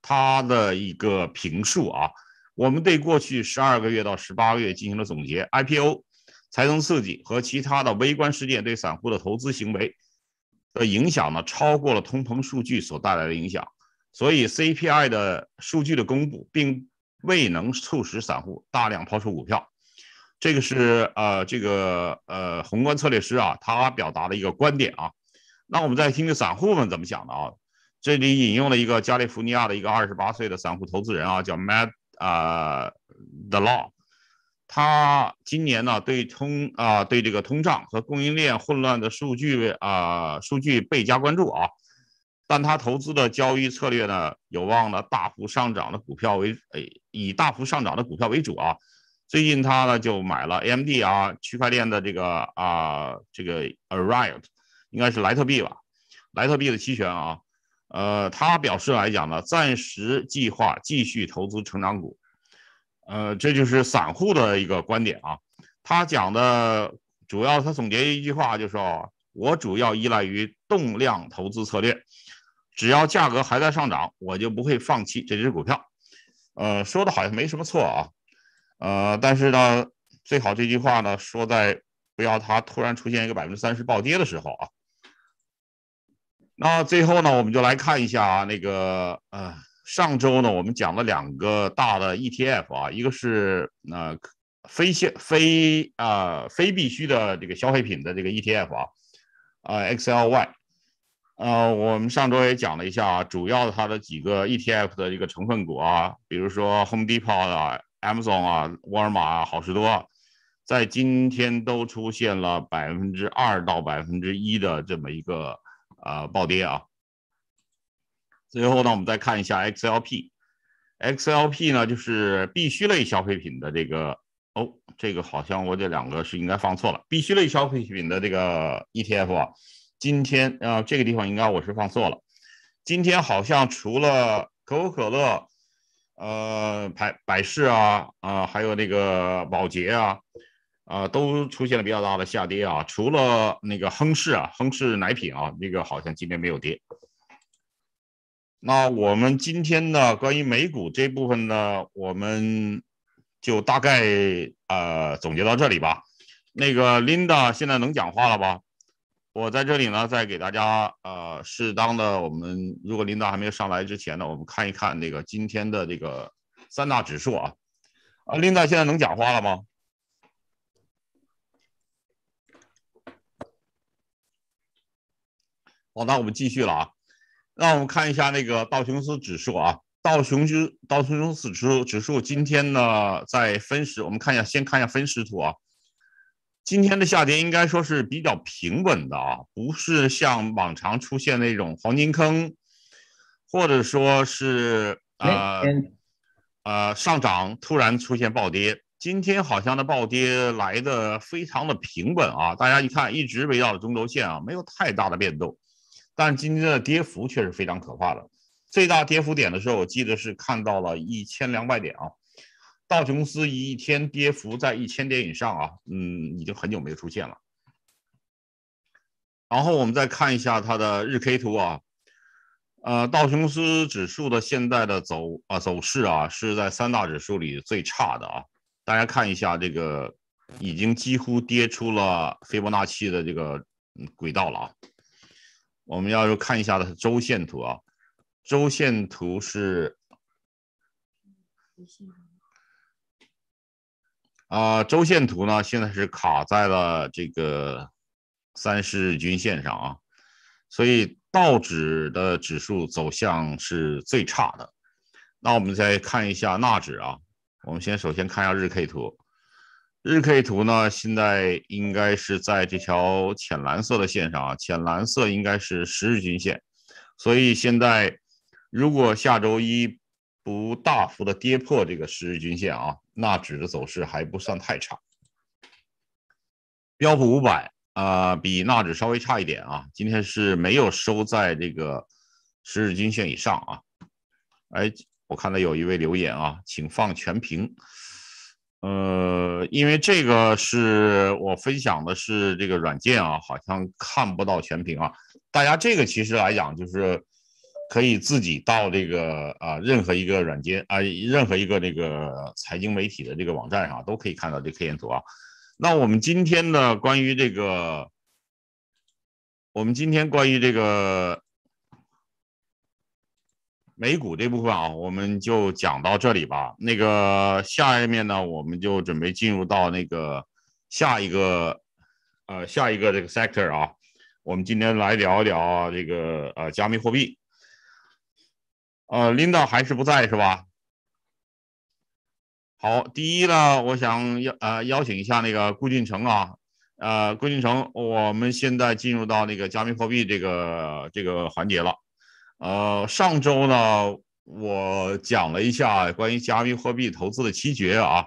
Speaker 3: 他的一个评述啊。我们对过去十二个月到十八个月进行了总结，IPO、财政刺激和其他的微观事件对散户的投资行为的影响呢，超过了通膨数据所带来的影响。所以 CPI 的数据的公布，并未能促使散户大量抛出股票。这个是呃，这个呃，宏观策略师啊，他表达的一个观点啊。那我们再听听散户们怎么想的啊？这里引用了一个加利福尼亚的一个二十八岁的散户投资人啊，叫 Mad。啊，The Law，他今年呢对通啊对这个通胀和供应链混乱的数据啊数据倍加关注啊，但他投资的交易策略呢有望呢大幅上涨的股票为诶以大幅上涨的股票为主啊，最近他呢就买了 AMD 啊区块链的这个啊这个 a r r i t 应该是莱特币吧，莱特币的期权啊。呃，他表示来讲呢，暂时计划继续投资成长股，呃，这就是散户的一个观点啊。他讲的主要，他总结一句话就是说，我主要依赖于动量投资策略，只要价格还在上涨，我就不会放弃这只股票。呃，说的好像没什么错啊，呃，但是呢，最好这句话呢说在不要它突然出现一个百分之三十暴跌的时候啊。那最后呢，我们就来看一下啊，那个呃，上周呢，我们讲了两个大的 ETF 啊，一个是呃非现非啊非必需的这个消费品的这个 ETF 啊，呃 XLY，呃，我们上周也讲了一下啊，主要它的几个 ETF 的这个成分股啊，比如说 Home Depot 啊、Amazon 啊、沃尔玛、啊、好事多，在今天都出现了百分之二到百分之一的这么一个。啊，暴跌啊！最后呢，我们再看一下 XLP，XLP 呢就是必需类消费品的这个哦，这个好像我这两个是应该放错了，必需类消费品的这个 ETF 啊，今天啊这个地方应该我是放错了，今天好像除了可口可乐，呃，百百事啊啊，还有那个宝洁啊。啊，都出现了比较大的下跌啊，除了那个亨氏啊，亨氏奶品啊，那个好像今天没有跌。那我们今天呢，关于美股这部分呢，我们就大概呃总结到这里吧。那个 Linda 现在能讲话了吧？我在这里呢，再给大家呃适当的，我们如果 Linda 还没有上来之前呢，我们看一看那个今天的这个三大指数啊。啊，Linda 现在能讲话了吗？好，那我们继续了啊。那我们看一下那个道琼斯指数啊，道琼斯道琼斯指数指数今天呢，在分时我们看一下，先看一下分时图啊。今天的下跌应该说是比较平稳的啊，不是像往常出现那种黄金坑，或者说是啊啊上涨突然出现暴跌。今天好像的暴跌来的非常的平稳啊，大家一看一直围绕着中轴线啊，没有太大的变动。但今天的跌幅却是非常可怕的，最大跌幅点的时候，我记得是看到了一千两百点啊，道琼斯一天跌幅在一千点以上啊，嗯，已经很久没有出现了。然后我们再看一下它的日 K 图啊，呃，道琼斯指数的现在的走啊走势啊，是在三大指数里最差的啊，大家看一下这个已经几乎跌出了斐波那契的这个轨道了啊。我们要看一下的是周线图啊，周线图是，啊，周线图呢现在是卡在了这个三十日均线上啊，所以道指的指数走向是最差的。那我们再看一下纳指啊，我们先首先看一下日 K 图。日 K 图呢，现在应该是在这条浅蓝色的线上啊，浅蓝色应该是十日均线，所以现在如果下周一不大幅的跌破这个十日均线啊，纳指的走势还不算太差。标普五百啊，比纳指稍微差一点啊，今天是没有收在这个十日均线以上啊。哎，我看到有一位留言啊，请放全屏。呃，因为这个是我分享的是这个软件啊，好像看不到全屏啊。大家这个其实来讲，就是可以自己到这个啊任何一个软件啊，任何一个这个财经媒体的这个网站上都可以看到这 K 线图啊。那我们今天呢，关于这个，我们今天关于这个。美股这部分啊，我们就讲到这里吧。那个下面呢，我们就准备进入到那个下一个，呃，下一个这个 sector 啊，我们今天来聊一聊这个呃，加密货币。呃，领导还是不在是吧？好，第一呢，我想邀呃邀请一下那个顾俊成啊，呃，顾俊成，我们现在进入到那个加密货币这个这个环节了。呃，上周呢，我讲了一下关于加密货币投资的七绝啊，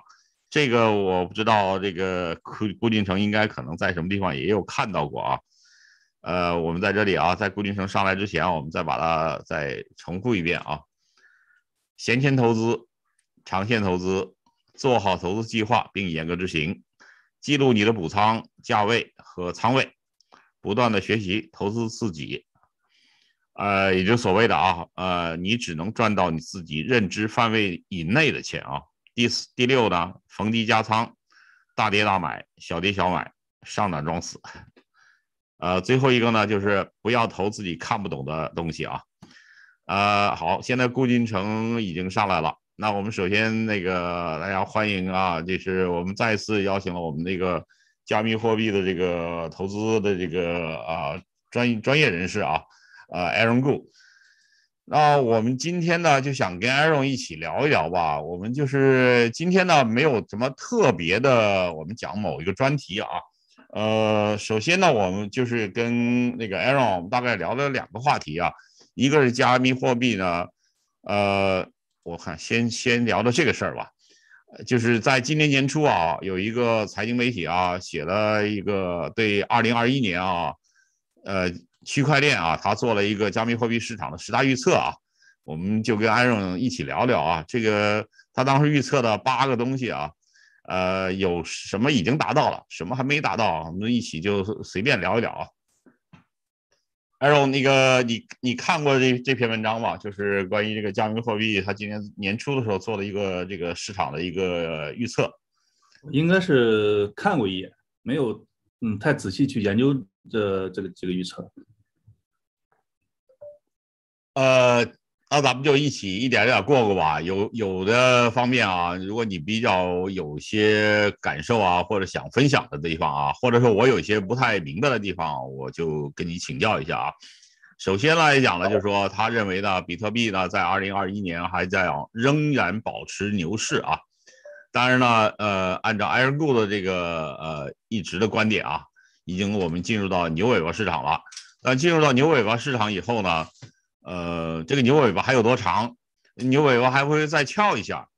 Speaker 3: 这个我不知道，这个顾顾俊成应该可能在什么地方也有看到过啊。呃，我们在这里啊，在顾俊城上来之前，我们再把它再重复一遍啊：闲钱投资，长线投资，做好投资计划并严格执行，记录你的补仓价位和仓位，不断的学习投资自己。呃，也就所谓的啊，呃，你只能赚到你自己认知范围以内的钱啊。第四、第六呢，逢低加仓，大跌大买，小跌小买，上涨装死。呃，最后一个呢，就是不要投自己看不懂的东西啊。呃，好，现在顾金城已经上来了，那我们首先那个大家欢迎啊，就是我们再次邀请了我们那个加密货币的这个投资的这个啊专专业人士啊。啊，Aaron Gu，那我们今天呢就想跟 Aaron 一起聊一聊吧。我们就是今天呢没有什么特别的，我们讲某一个专题啊。呃，首先呢，我们就是跟那个 Aaron 我们大概聊了两个话题啊，一个是加密货币呢，呃，我看先先聊到这个事儿吧。就是在今年年初啊，有一个财经媒体啊写了一个对二零二一年啊，呃。区块链啊，他做了一个加密货币市场的十大预测啊，我们就跟安荣一起聊聊啊。这个他当时预测的八个东西啊，呃，有什么已经达到了，什么还没达到？我们一起就随便聊一聊。啊。艾荣，那个你你看过这这篇文章吗？就是关于这个加密货币，他今年年初的时候做的一个这个市场的一个预测，
Speaker 4: 应该是看过一眼，没有，嗯，太仔细去研究这这个这个预测。呃，那咱们就
Speaker 3: 一起一点点过过吧。有有的方面啊，如果你比较有些感受啊，或者想分享的地方啊，或者说我有些不太明白的地方，我就跟你请教一下啊。首先来讲呢，就是说他认为呢，比特币呢在二零二一年还在仍然保持牛市啊。当然呢，呃，按照艾 i r g o 的这个呃一直的观点啊，已经我们进入到牛尾巴市场了。那进入到牛尾巴市场以后呢？呃，这个牛尾巴还有多长？牛尾巴还会再翘一下。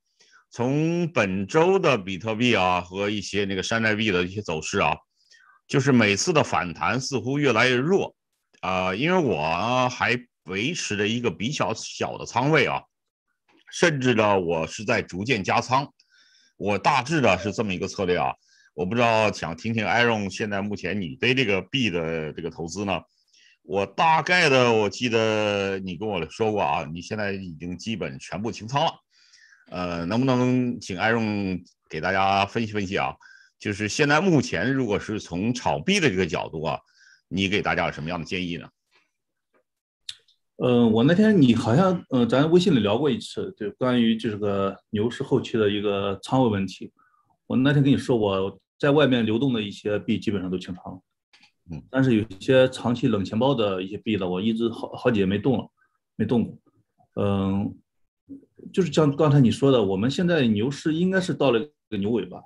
Speaker 3: 从本周的比特币啊和一些那个山寨币的一些走势啊，就是每次的反弹似乎越来越弱啊。因为我还维持着一个比较小的仓位啊，甚至呢，我是在逐渐加仓。我大致的是这么一个策略啊。我不知道，想听听 Aaron 现在目前你对这个币的这个投资呢？我大概的，我记得你跟我说过啊，你现在已经基本全部清仓了，呃，能不能请艾荣给大家分析分析啊？就是现在目前，如果是从炒币的这个角度啊，你给
Speaker 4: 大家有什么样的建议呢？呃，我那天你好像，呃，咱微信里聊过一次，就关于这个牛市后期的一个仓位问题，我那天跟你说我在外面流动的一些币基本上都清仓了。但是有些长期冷钱包的一些币呢，我一直好好几年没动了，没动过。嗯，就是像刚才你说的，我们现在牛市应该是到了个牛尾巴。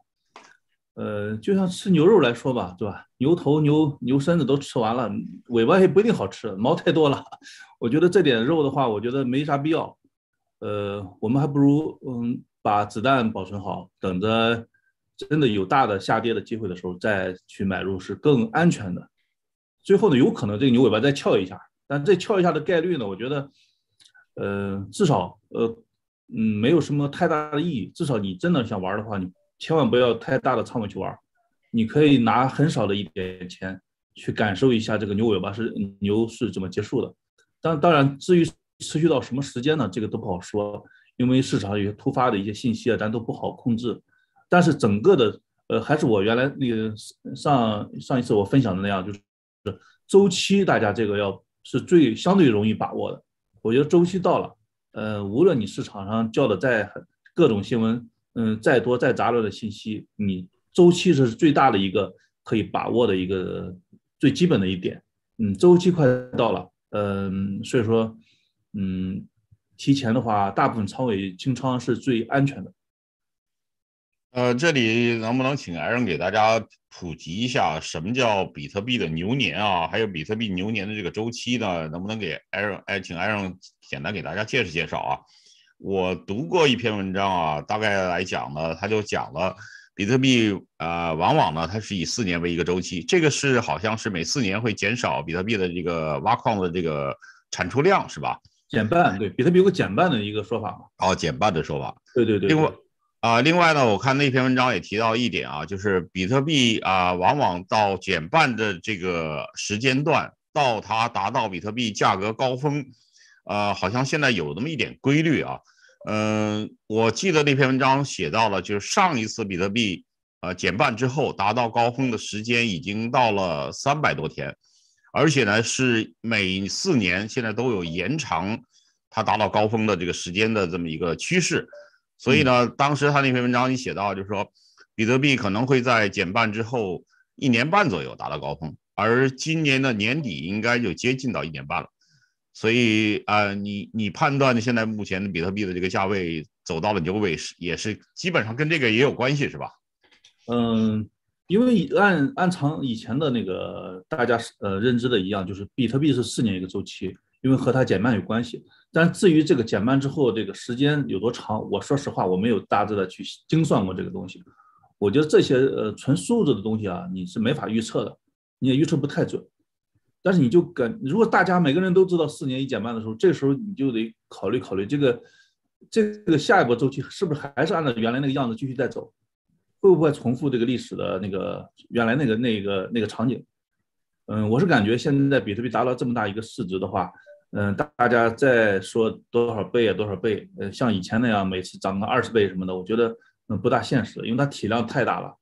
Speaker 4: 呃，就像吃牛肉来说吧，对吧？牛头、牛牛身子都吃完了，尾巴也不一定好吃，毛太多了。我觉得这点肉的话，我觉得没啥必要。呃，我们还不如嗯把子弹保存好，等着真的有大的下跌的机会的时候再去买入，是更安全的。最后呢，有可能这个牛尾巴再翘一下，但这翘一下的概率呢，我觉得，呃，至少呃，嗯，没有什么太大的意义。至少你真的想玩的话，你千万不要太大的仓位去玩，你可以拿很少的一点钱去感受一下这个牛尾巴是牛是怎么结束的。但当然，至于持续到什么时间呢，这个都不好说，因为市场有些突发的一些信息啊，咱都不好控制。但是整个的，呃，还是我原来那个上上一次我分享的那样，就是。周期，大家这个要是最相对容易把握的。我觉得周期到了，呃，无论你市场上叫的再各种新闻，嗯，再多再杂乱的信息，你周期是最大的一个可以把握的一个最基本的一点。嗯，周期快到了，嗯，所以说，嗯，提前的话，大部分仓位清仓是最安全的。呃，这里
Speaker 3: 能不能请艾荣给大家普及一下什么叫比特币的牛年啊？还有比特币牛年的这个周期呢？能不能给艾荣哎，请艾荣简单给大家介绍介绍啊？我读过一篇文章啊，大概来讲呢，他就讲了比特币啊，往往呢它是以四年为一个周期，这个是好像是每四年会减少比特币的这个挖矿的这个产出量是吧？减半，对，比特币有个减半的
Speaker 4: 一个说法嘛？
Speaker 3: 哦，减半的说法，对对对。啊，另外呢，我看那篇文章也提到一点啊，就是比特币啊，往往到减半的这个时间段，到它达到比特币价格高峰，呃，好像现在有那么一点规律啊。嗯，我记得那篇文章写到了，就是上一次比特币呃减半之后达到高峰的时间已经到了三百多天，而且呢是每四年现在都有延长它达到高峰的这个时间的这么一个趋势。所以呢，当时他那篇文章你写到，就是说，比特币可能会在减半之后一年半左右达到高峰，而今年的年底应该就接近到一年半了。所以啊，你你判断现在目前的比特币的这个价位走到了牛尾，是也是基本上跟这个也有关系，是吧？
Speaker 4: 嗯，因为按按常以前的那个大家呃认知的一样，就是比特币是四年一个周期，因为和它减半有关系。但至于这个减半之后，这个时间有多长，我说实话，我没有大致的去精算过这个东西。我觉得这些呃纯数字的东西啊，你是没法预测的，你也预测不太准。但是你就跟如果大家每个人都知道四年一减半的时候，这时候你就得考虑考虑这个，这个下一波周期是不是还是按照原来那个样子继续在走，会不会重复这个历史的那个原来那个那个那个场景？嗯，我是感觉现在比特币达到这么大一个市值的话。嗯，大家再说多少倍啊，多少倍？呃，像以前那样每次涨个二十倍什么的，我觉得嗯不大现实，因为它体量太大了。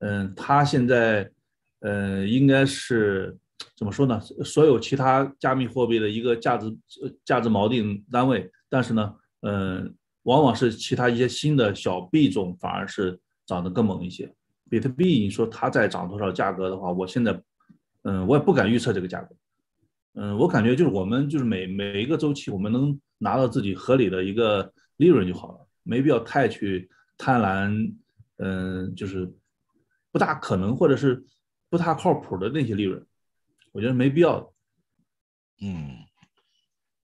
Speaker 4: 嗯，它现在呃应该是怎么说呢？所有其他加密货币的一个价值价值锚定单位，但是呢，嗯，往往是其他一些新的小币种反而是涨得更猛一些。比特币，你说它再涨多少价格的话，我现在嗯我也不敢预测这个价格。嗯，我感觉就是我们就是每每一个周期，我们能拿到自己合理的一个利润就好了，没必要太去贪婪。嗯，就是不大可能或者是不太靠谱的那些利润，我觉得没必要。嗯，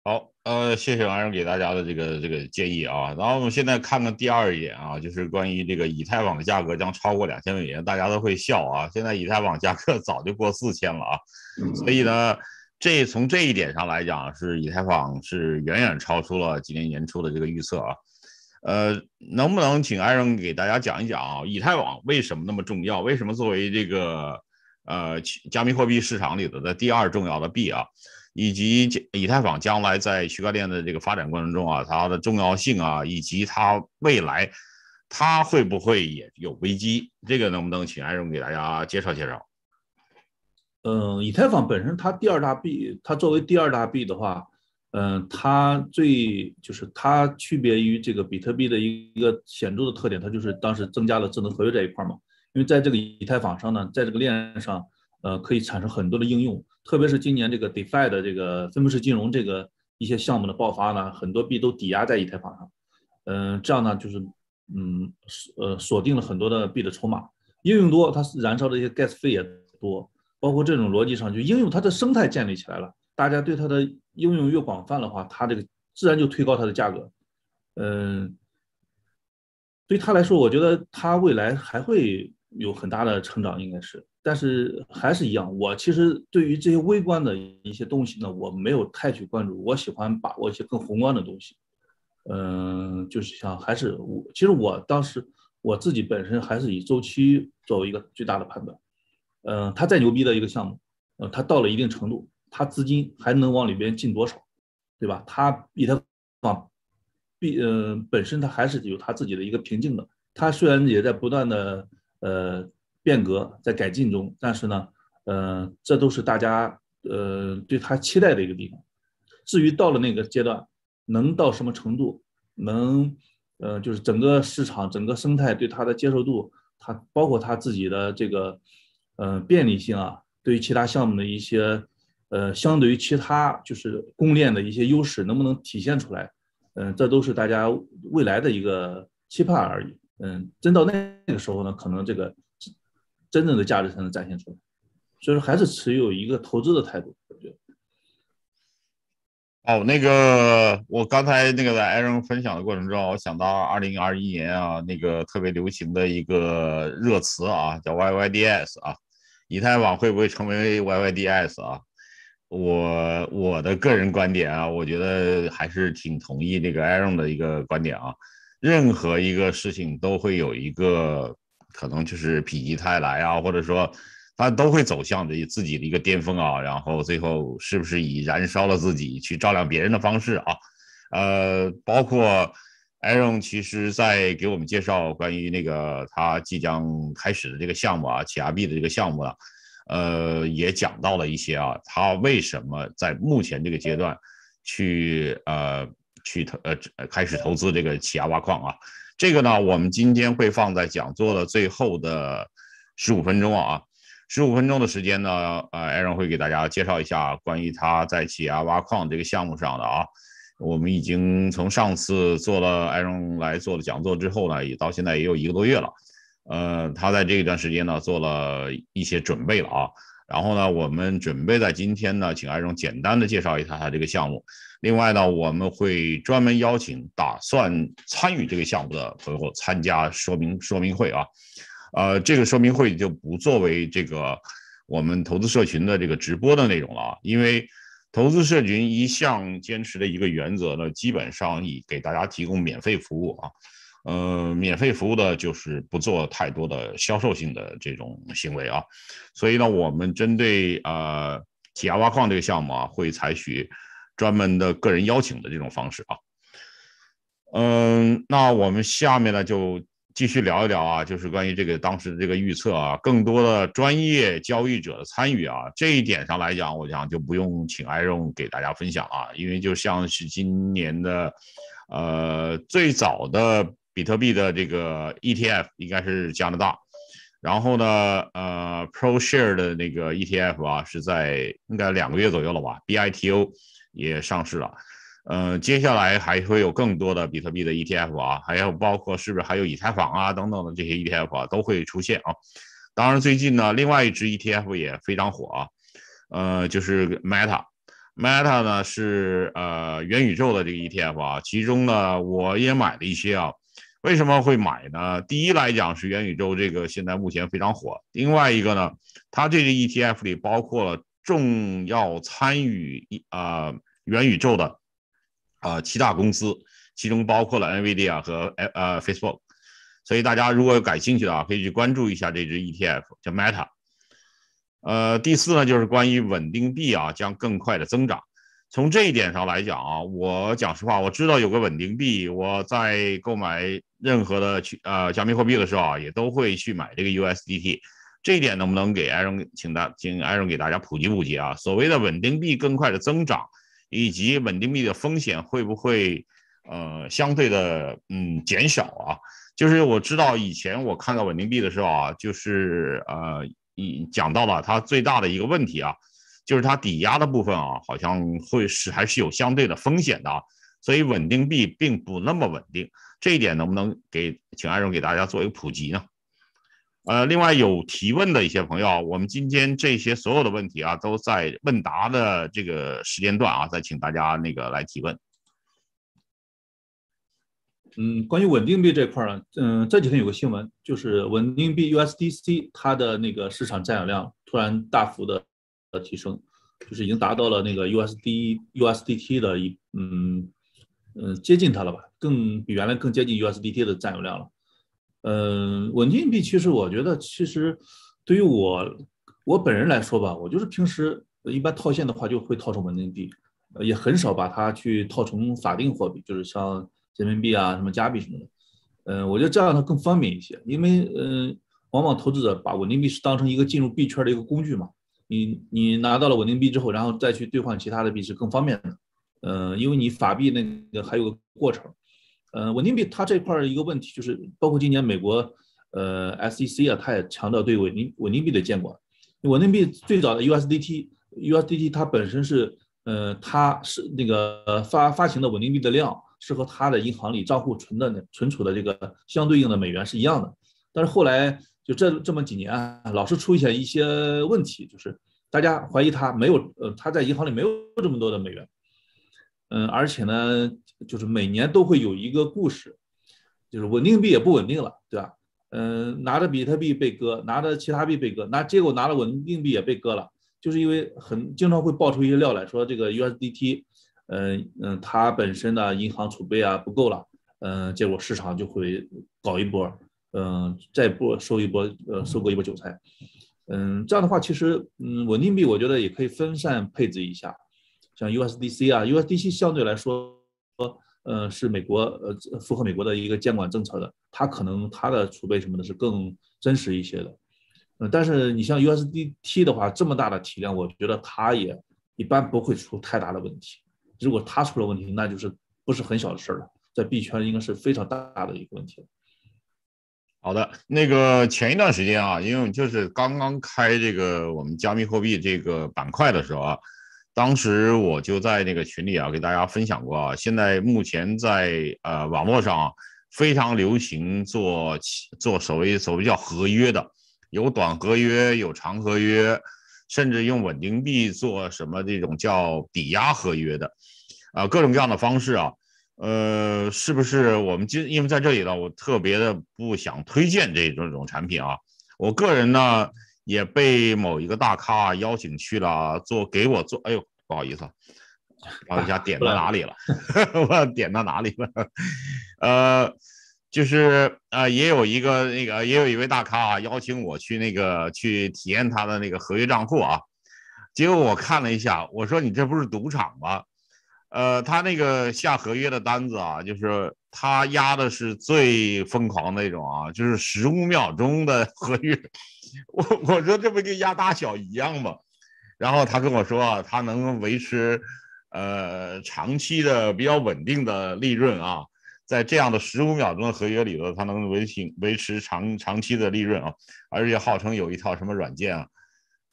Speaker 4: 好，呃，谢谢王仁给大家的这个
Speaker 3: 这个建议啊。然后我们现在看看第二点啊，就是关于这个以太网的价格将超过两千美元，大家都会笑啊。现在以太网价格早就过四千了啊，所以呢。这从这一点上来讲，是以太坊是远远超出了今年年初的这个预测啊。呃，能不能请艾荣给大家讲一讲啊？以太坊为什么那么重要？为什么作为这个呃加密货币市场里的第二重要的币啊？以及以太坊将来在区块链的这个发展过程中啊，它的重要性啊，以及它未来它会不会也有危机？
Speaker 4: 这个能不能请艾荣给大家介绍介绍？嗯，以太坊本身它第二大币，它作为第二大币的话，嗯，它最就是它区别于这个比特币的一个显著的特点，它就是当时增加了智能合约这一块嘛。因为在这个以太坊上呢，在这个链上，呃，可以产生很多的应用，特别是今年这个 DeFi 的这个分布式金融这个一些项目的爆发呢，很多币都抵押在以太坊上，嗯，这样呢就是嗯锁呃锁定了很多的币的筹码，应用多，它燃烧的一些 Gas 费也多。包括这种逻辑上，就应用它的生态建立起来了，大家对它的应用越广泛的话，它这个自然就推高它的价格。嗯，对他它来说，我觉得它未来还会有很大的成长，应该是。但是还是一样，我其实对于这些微观的一些东西呢，我没有太去关注，我喜欢把握一些更宏观的东西。嗯，就是像还是我，其实我当时我自己本身还是以周期作为一个最大的判断。呃，他再牛逼的一个项目，呃，他到了一定程度，他资金还能往里边进多少，对吧？他比他啊，比呃本身他还是有他自己的一个瓶颈的。他虽然也在不断的呃变革在改进中，但是呢，呃，这都是大家呃对他期待的一个地方。至于到了那个阶段能到什么程度，能呃就是整个市场整个生态对它的接受度，它包括它自己的这个。呃，便利性啊，对于其他项目的一些，呃，相对于其他就是供链的一些优势，能不能体现出来？嗯，这都是大家未来的一个期盼而已。嗯，真到那个时候呢，可能这个真正的价值才能展现出来。所以说，还是持有一个投资的态度。哦，那个我刚才那个在艾 a r o
Speaker 3: n 分享的过程中，我想到二零二一年啊，那个特别流行的一个热词啊，叫 YYDS 啊。以太网会不会成为 YYDS 啊？我我的个人观点啊，我觉得还是挺同意那个 Aaron 的一个观点啊。任何一个事情都会有一个可能就是否极泰来啊，或者说它都会走向着自己的一个巅峰啊。然后最后是不是以燃烧了自己去照亮别人的方式啊？呃，包括。Aaron 其实，在给我们介绍关于那个他即将开始的这个项目啊，企亚币的这个项目呢，呃，也讲到了一些啊，他为什么在目前这个阶段去呃去投呃开始投资这个企亚挖矿啊？这个呢，我们今天会放在讲座的最后的十五分钟啊，十五分钟的时间呢，呃艾伦会给大家介绍一下关于他在企亚挖矿这个项目上的啊。我们已经从上次做了艾荣来做了讲座之后呢，也到现在也有一个多月了，呃，他在这一段时间呢，做了一些准备了啊。然后呢，我们准备在今天呢，请艾荣简单的介绍一下他这个项目。另外呢，我们会专门邀请打算参与这个项目的朋友参加说明说明会啊，呃，这个说明会就不作为这个我们投资社群的这个直播的内容了，啊，因为。投资社群一向坚持的一个原则呢，基本上以给大家提供免费服务啊，呃，免费服务的就是不做太多的销售性的这种行为啊，所以呢，我们针对呃铁牙挖矿这个项目啊，会采取专门的个人邀请的这种方式啊，嗯，那我们下面呢就。继续聊一聊啊，就是关于这个当时的这个预测啊，更多的专业交易者的参与啊，这一点上来讲，我想就不用请艾荣给大家分享啊，因为就像是今年的，呃，最早的比特币的这个 ETF 应该是加拿大，然后呢，呃，Proshare 的那个 ETF 啊，是在应该两个月左右了吧，BITO 也上市了。呃，接下来还会有更多的比特币的 ETF 啊，还有包括是不是还有以太坊啊等等的这些 ETF 啊都会出现啊。当然，最近呢，另外一只 ETF 也非常火啊，呃，就是 Meta，Meta 呢是呃元宇宙的这个 ETF 啊，其中呢我也买了一些啊。为什么会买呢？第一来讲是元宇宙这个现在目前非常火，另外一个呢，它这个 ETF 里包括了重要参与一啊元宇宙的。啊，七大公司，其中包括了 NVIDIA 和呃 Facebook，所以大家如果有感兴趣的啊，可以去关注一下这只 ETF，叫 Meta。呃，第四呢，就是关于稳定币啊将更快的增长。从这一点上来讲啊，我讲实话，我知道有个稳定币，我在购买任何的去呃加密货币的时候啊，也都会去买这个 USDT。这一点能不能给 Aaron 请大请 Aaron 给大家普及普及啊？所谓的稳定币更快的增长。以及稳定币的风险会不会，呃，相对的，嗯，减少啊？就是我知道以前我看到稳定币的时候啊，就是呃，已讲到了它最大的一个问题啊，就是它抵押的部分啊，好像会是还是有相对的风险的啊，所以稳定币并不那么稳定，这一点能不能给请艾荣给大家做一个普及呢？呃，另外有提问的一些朋友，我们今天这些所有的问题啊，都在问答的这个时间段啊，再请大家那个来提问。
Speaker 4: 嗯，关于稳定币这块儿，嗯，这几天有个新闻，就是稳定币 USDC 它的那个市场占有量突然大幅的提升，就是已经达到了那个 u s d USDT 的一嗯嗯接近它了吧，更比原来更接近 USDT 的占有量了。嗯，稳定币其实我觉得，其实对于我我本人来说吧，我就是平时一般套现的话，就会套成稳定币，也很少把它去套成法定货币，就是像人民币啊、什么加币什么的。嗯，我觉得这样它更方便一些，因为嗯，往往投资者把稳定币是当成一个进入币圈的一个工具嘛。你你拿到了稳定币之后，然后再去兑换其他的币是更方便的。嗯，因为你法币那个还有个过程。呃，稳定币它这块儿一个问题，就是包括今年美国，呃，SEC 啊，它也强调对稳定稳定币的监管。稳定币最早的 USDT，USDT 它本身是，呃，它是那个发发行的稳定币的量是和它的银行里账户存的、存储的这个相对应的美元是一样的。但是后来就这这么几年，老是出现一些问题，就是大家怀疑它没有，呃，它在银行里没有这么多的美元。嗯，而且呢。就是每年都会有一个故事，就是稳定币也不稳定了，对吧？嗯，拿着比特币被割，拿着其他币被割，拿结果拿了稳定币也被割了，就是因为很经常会爆出一些料来说这个 USDT，嗯嗯，它本身的银行储备啊不够了，嗯，结果市场就会搞一波，嗯，再波收一波，呃，收割一波韭菜，嗯，这样的话其实，嗯，稳定币我觉得也可以分散配置一下，像 USDC 啊，USDC 相对来说。呃，是美国呃符合美国的一个监管政策的，它可能它的储备什么的是更真实一些的，嗯，但是你像 USDT 的话，这么大的体量，我觉得它也一般不会出太大的问题。如果它出了问题，那就是不是很小的事儿了，在币圈应该是非常大的一个问题。好的，那个前一段时间
Speaker 3: 啊，因为就是刚刚开这个我们加密货币这个板块的时候啊。当时我就在那个群里啊，给大家分享过啊。现在目前在呃网络上非常流行做做所谓所谓叫合约的，有短合约，有长合约，甚至用稳定币做什么这种叫抵押合约的，啊各种各样的方式啊。呃，是不是我们今因为在这里呢，我特别的不想推荐这种种产品啊。我个人呢。也被某一个大咖邀请去了，做给我做，哎呦，不好意思，老一下点到 哪里了？我点到哪里了？呃，就是啊，也有一个那个，也有一位大咖啊，邀请我去那个去体验他的那个合约账户啊。结果我看了一下，我说你这不是赌场吗？呃，他那个下合约的单子啊，就是他压的是最疯狂那种啊，就是十五秒钟的合约。我 我说这不就压大小一样吗？然后他跟我说啊，他能维持呃长期的比较稳定的利润啊，在这样的十五秒钟的合约里头，他能维持维持长长期的利润啊，而且号称有一套什么软件啊，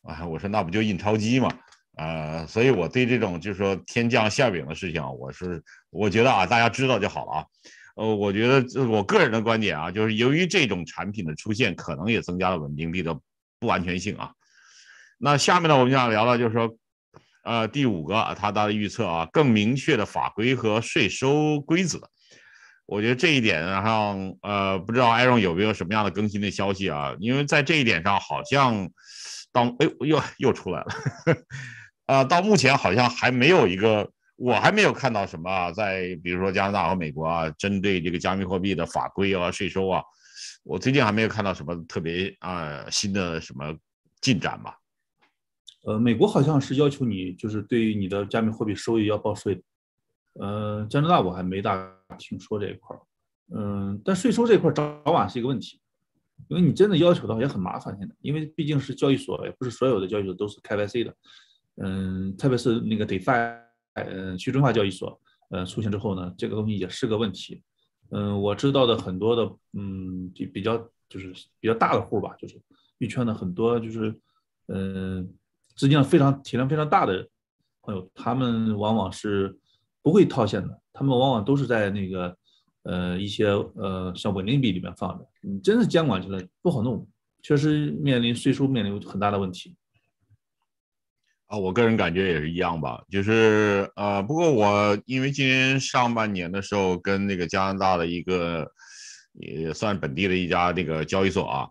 Speaker 3: 啊我说那不就印钞机吗？啊，所以我对这种就是说天降馅饼的事情啊，我是我觉得啊，大家知道就好了啊。呃，我觉得这我个人的观点啊，就是由于这种产品的出现，可能也增加了稳定币的不安全性啊。那下面呢，我们要聊到就是说，呃，第五个，他他的预测啊，更明确的法规和税收规则。我觉得这一点上，呃，不知道 a r o n 有没有什么样的更新的消息啊？因为在这一点上，好像到哎，又又出来了啊，到目前好像还没有一个。我还没有看到什么，在比如说加拿大和美国啊，针对这个加密货币的法规啊、税收啊，我最近还没有看到什么特别啊
Speaker 4: 新的什么进展吧。呃，美国好像是要求你就是对于你的加密货币收益要报税。呃，加拿大我还没大听说这一块儿。嗯，但税收这块早早晚是一个问题，因为你真的要求的话也很麻烦。现在，因为毕竟是交易所，也不是所有的交易所都是开 Y C 的。嗯，特别是那个 Defi。嗯，去中化交易所，呃，出现之后呢，这个东西也是个问题。嗯，我知道的很多的，嗯，比比较就是比较大的户吧，就是币圈的很多就是，嗯，资金量非常体量非常大的朋友，他们往往是不会套现的，他们往往都是在那个呃一些呃像稳定币里面放着。你真是监管起来不好弄，确实面临税收面临很大的问题。啊，我个人感觉也是一
Speaker 3: 样吧，就是呃，不过我因为今年上半年的时候跟那个加拿大的一个，也算本地的一家这个交易所啊，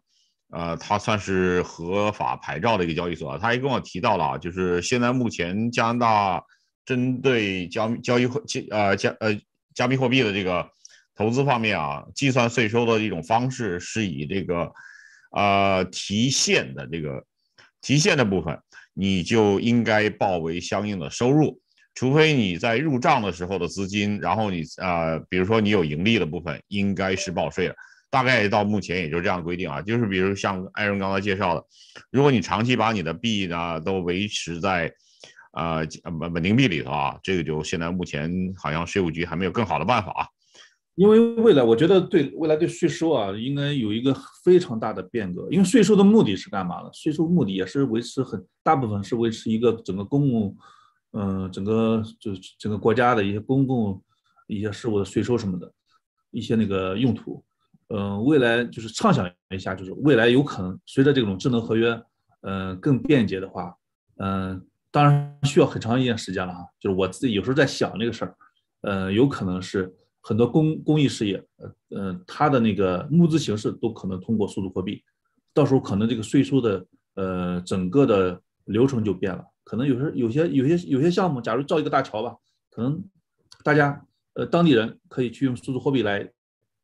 Speaker 3: 呃，它算是合法牌照的一个交易所啊，他还跟我提到了啊，就是现在目前加拿大针对交交易货呃加呃加密货币的这个投资方面啊，计算税收的一种方式是以这个啊提现的这个提现的部分。你就应该报为相应的收入，除非你在入账的时候的资金，然后你啊，比如说你有盈利的部分，应该是报税了。大概到目前也就这样规定啊，就是比如像艾伦刚才介绍的，如果你长期把你的币呢都维持在，呃，
Speaker 4: 稳稳定币里头啊，这个就现在目前好像税务局还没有更好的办法。因为未来，我觉得对未来对税收啊，应该有一个非常大的变革。因为税收的目的是干嘛的？税收目的也是维持很大部分是维持一个整个公共，嗯，整个就整个国家的一些公共一些事务的税收什么的，一些那个用途。嗯，未来就是畅想一下，就是未来有可能随着这种智能合约，嗯，更便捷的话，嗯，当然需要很长一段时间了哈。就是我自己有时候在想这个事儿，嗯，有可能是。很多公公益事业，呃，呃，它的那个募资形式都可能通过数字货币，到时候可能这个税收的，呃，整个的流程就变了。可能有时有些有些有些项目，假如造一个大桥吧，可能大家，呃，当地人可以去用数字货币来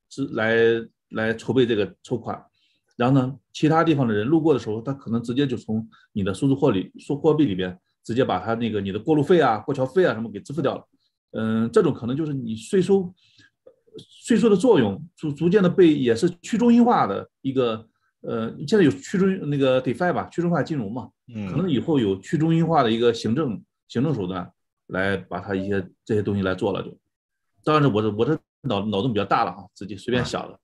Speaker 4: 支来来筹备这个筹款，然后呢，其他地方的人路过的时候，他可能直接就从你的数字货币数货币里边直接把他那个你的过路费啊、过桥费啊什么给支付掉了。嗯，这种可能就是你税收，税收的作用逐逐渐的被也是去中心化的一个，呃，现在有去中那个 defi 吧，去中心化金融嘛，嗯，可能以后有去中心化的一个行政行政手段来把它一些这些东西来做了，就，当然我的我的脑脑洞比较大了哈，自己随便想的。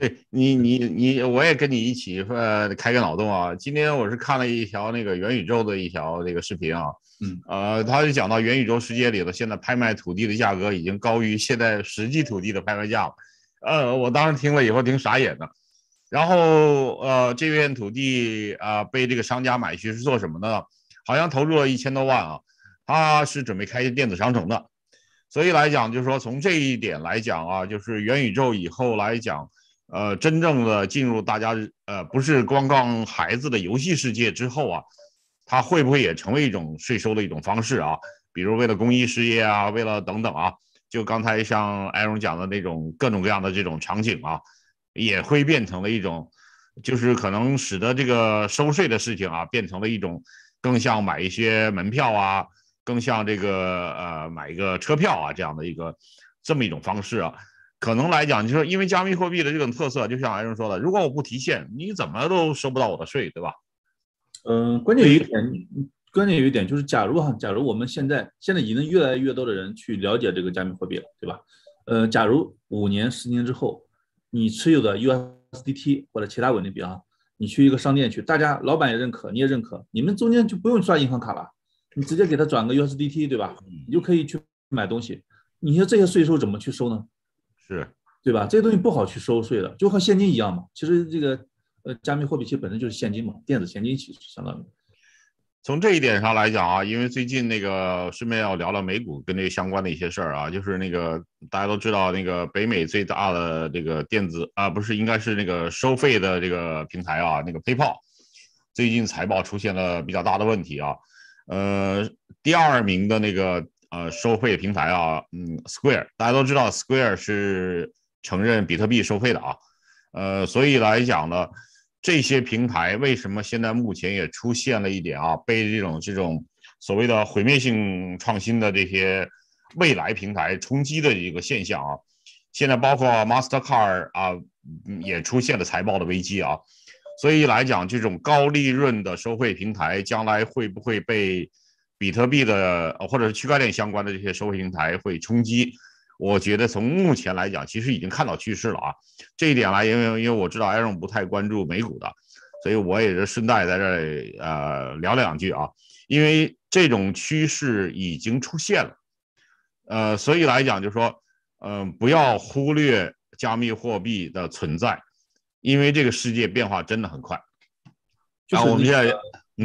Speaker 4: 对你你你，我也跟你一起呃开
Speaker 3: 个脑洞啊！今天我是看了一条那个元宇宙的一条那个视频啊。嗯，呃，他就讲到元宇宙世界里头，现在拍卖土地的价格已经高于现在实际土地的拍卖价了。呃，我当时听了以后，挺傻眼的。然后，呃，这片土地啊，被这个商家买去是做什么呢？好像投入了一千多万啊，他是准备开电子商城的。所以来讲，就是说从这一点来讲啊，就是元宇宙以后来讲，呃，真正的进入大家呃，不是光杠孩子的游戏世界之后啊。它会不会也成为一种税收的一种方式啊？比如为了公益事业啊，为了等等啊，就刚才像艾荣讲的那种各种各样的这种场景啊，也会变成了一种，就是可能使得这个收税的事情啊，变成了一种更像买一些门票啊，更像这个呃买一个车票啊这样的一个这么一种方式啊。可能来讲，就是因为加密货币的这种特色，就像艾荣说的，如果我不提现，你怎么都收不到我
Speaker 4: 的税，对吧？嗯，关键有一点，关键有一点就是，假如哈，假如我们现在现在已经越来越多的人去了解这个加密货币了，对吧？呃，假如五年、十年之后，你持有的 USDT 或者其他稳定币啊，你去一个商店去，大家老板也认可，你也认可，你们中间就不用刷银行卡了，你直接给他转个 USDT，对吧？你就可以去买东西。你说这些税收怎么去收呢？是，对吧？这些东西不好去收税的，就和现金一样嘛。其实这个。那加密货币其实本身就是现金嘛，电子现金其实相当于。从这一点上来讲啊，因为最近那个
Speaker 3: 顺便要聊聊美股跟这相关的一些事儿啊，就是那个大家都知道那个北美最大的这个电子啊，不是应该是那个收费的这个平台啊，那个 PayPal 最近财报出现了比较大的问题啊，呃，第二名的那个呃收费平台啊，嗯，Square 大家都知道，Square 是承认比特币收费的啊，呃，所以来讲呢。这些平台为什么现在目前也出现了一点啊，被这种这种所谓的毁灭性创新的这些未来平台冲击的一个现象啊？现在包括 Mastercard 啊，也出现了财报的危机啊。所以来讲，这种高利润的收费平台，将来会不会被比特币的或者是区块链相关的这些收费平台会冲击？我觉得从目前来讲，其实已经看到趋势了啊，这一点来，因为因为我知道艾 n 不太关注美股的，所以我也是顺带在这里呃聊两句啊，因为这种趋势已经出现了，呃，所以来讲就说，嗯，不要忽略加密货币的存在，因为这个世界变化真的很快。
Speaker 4: 啊，我们现在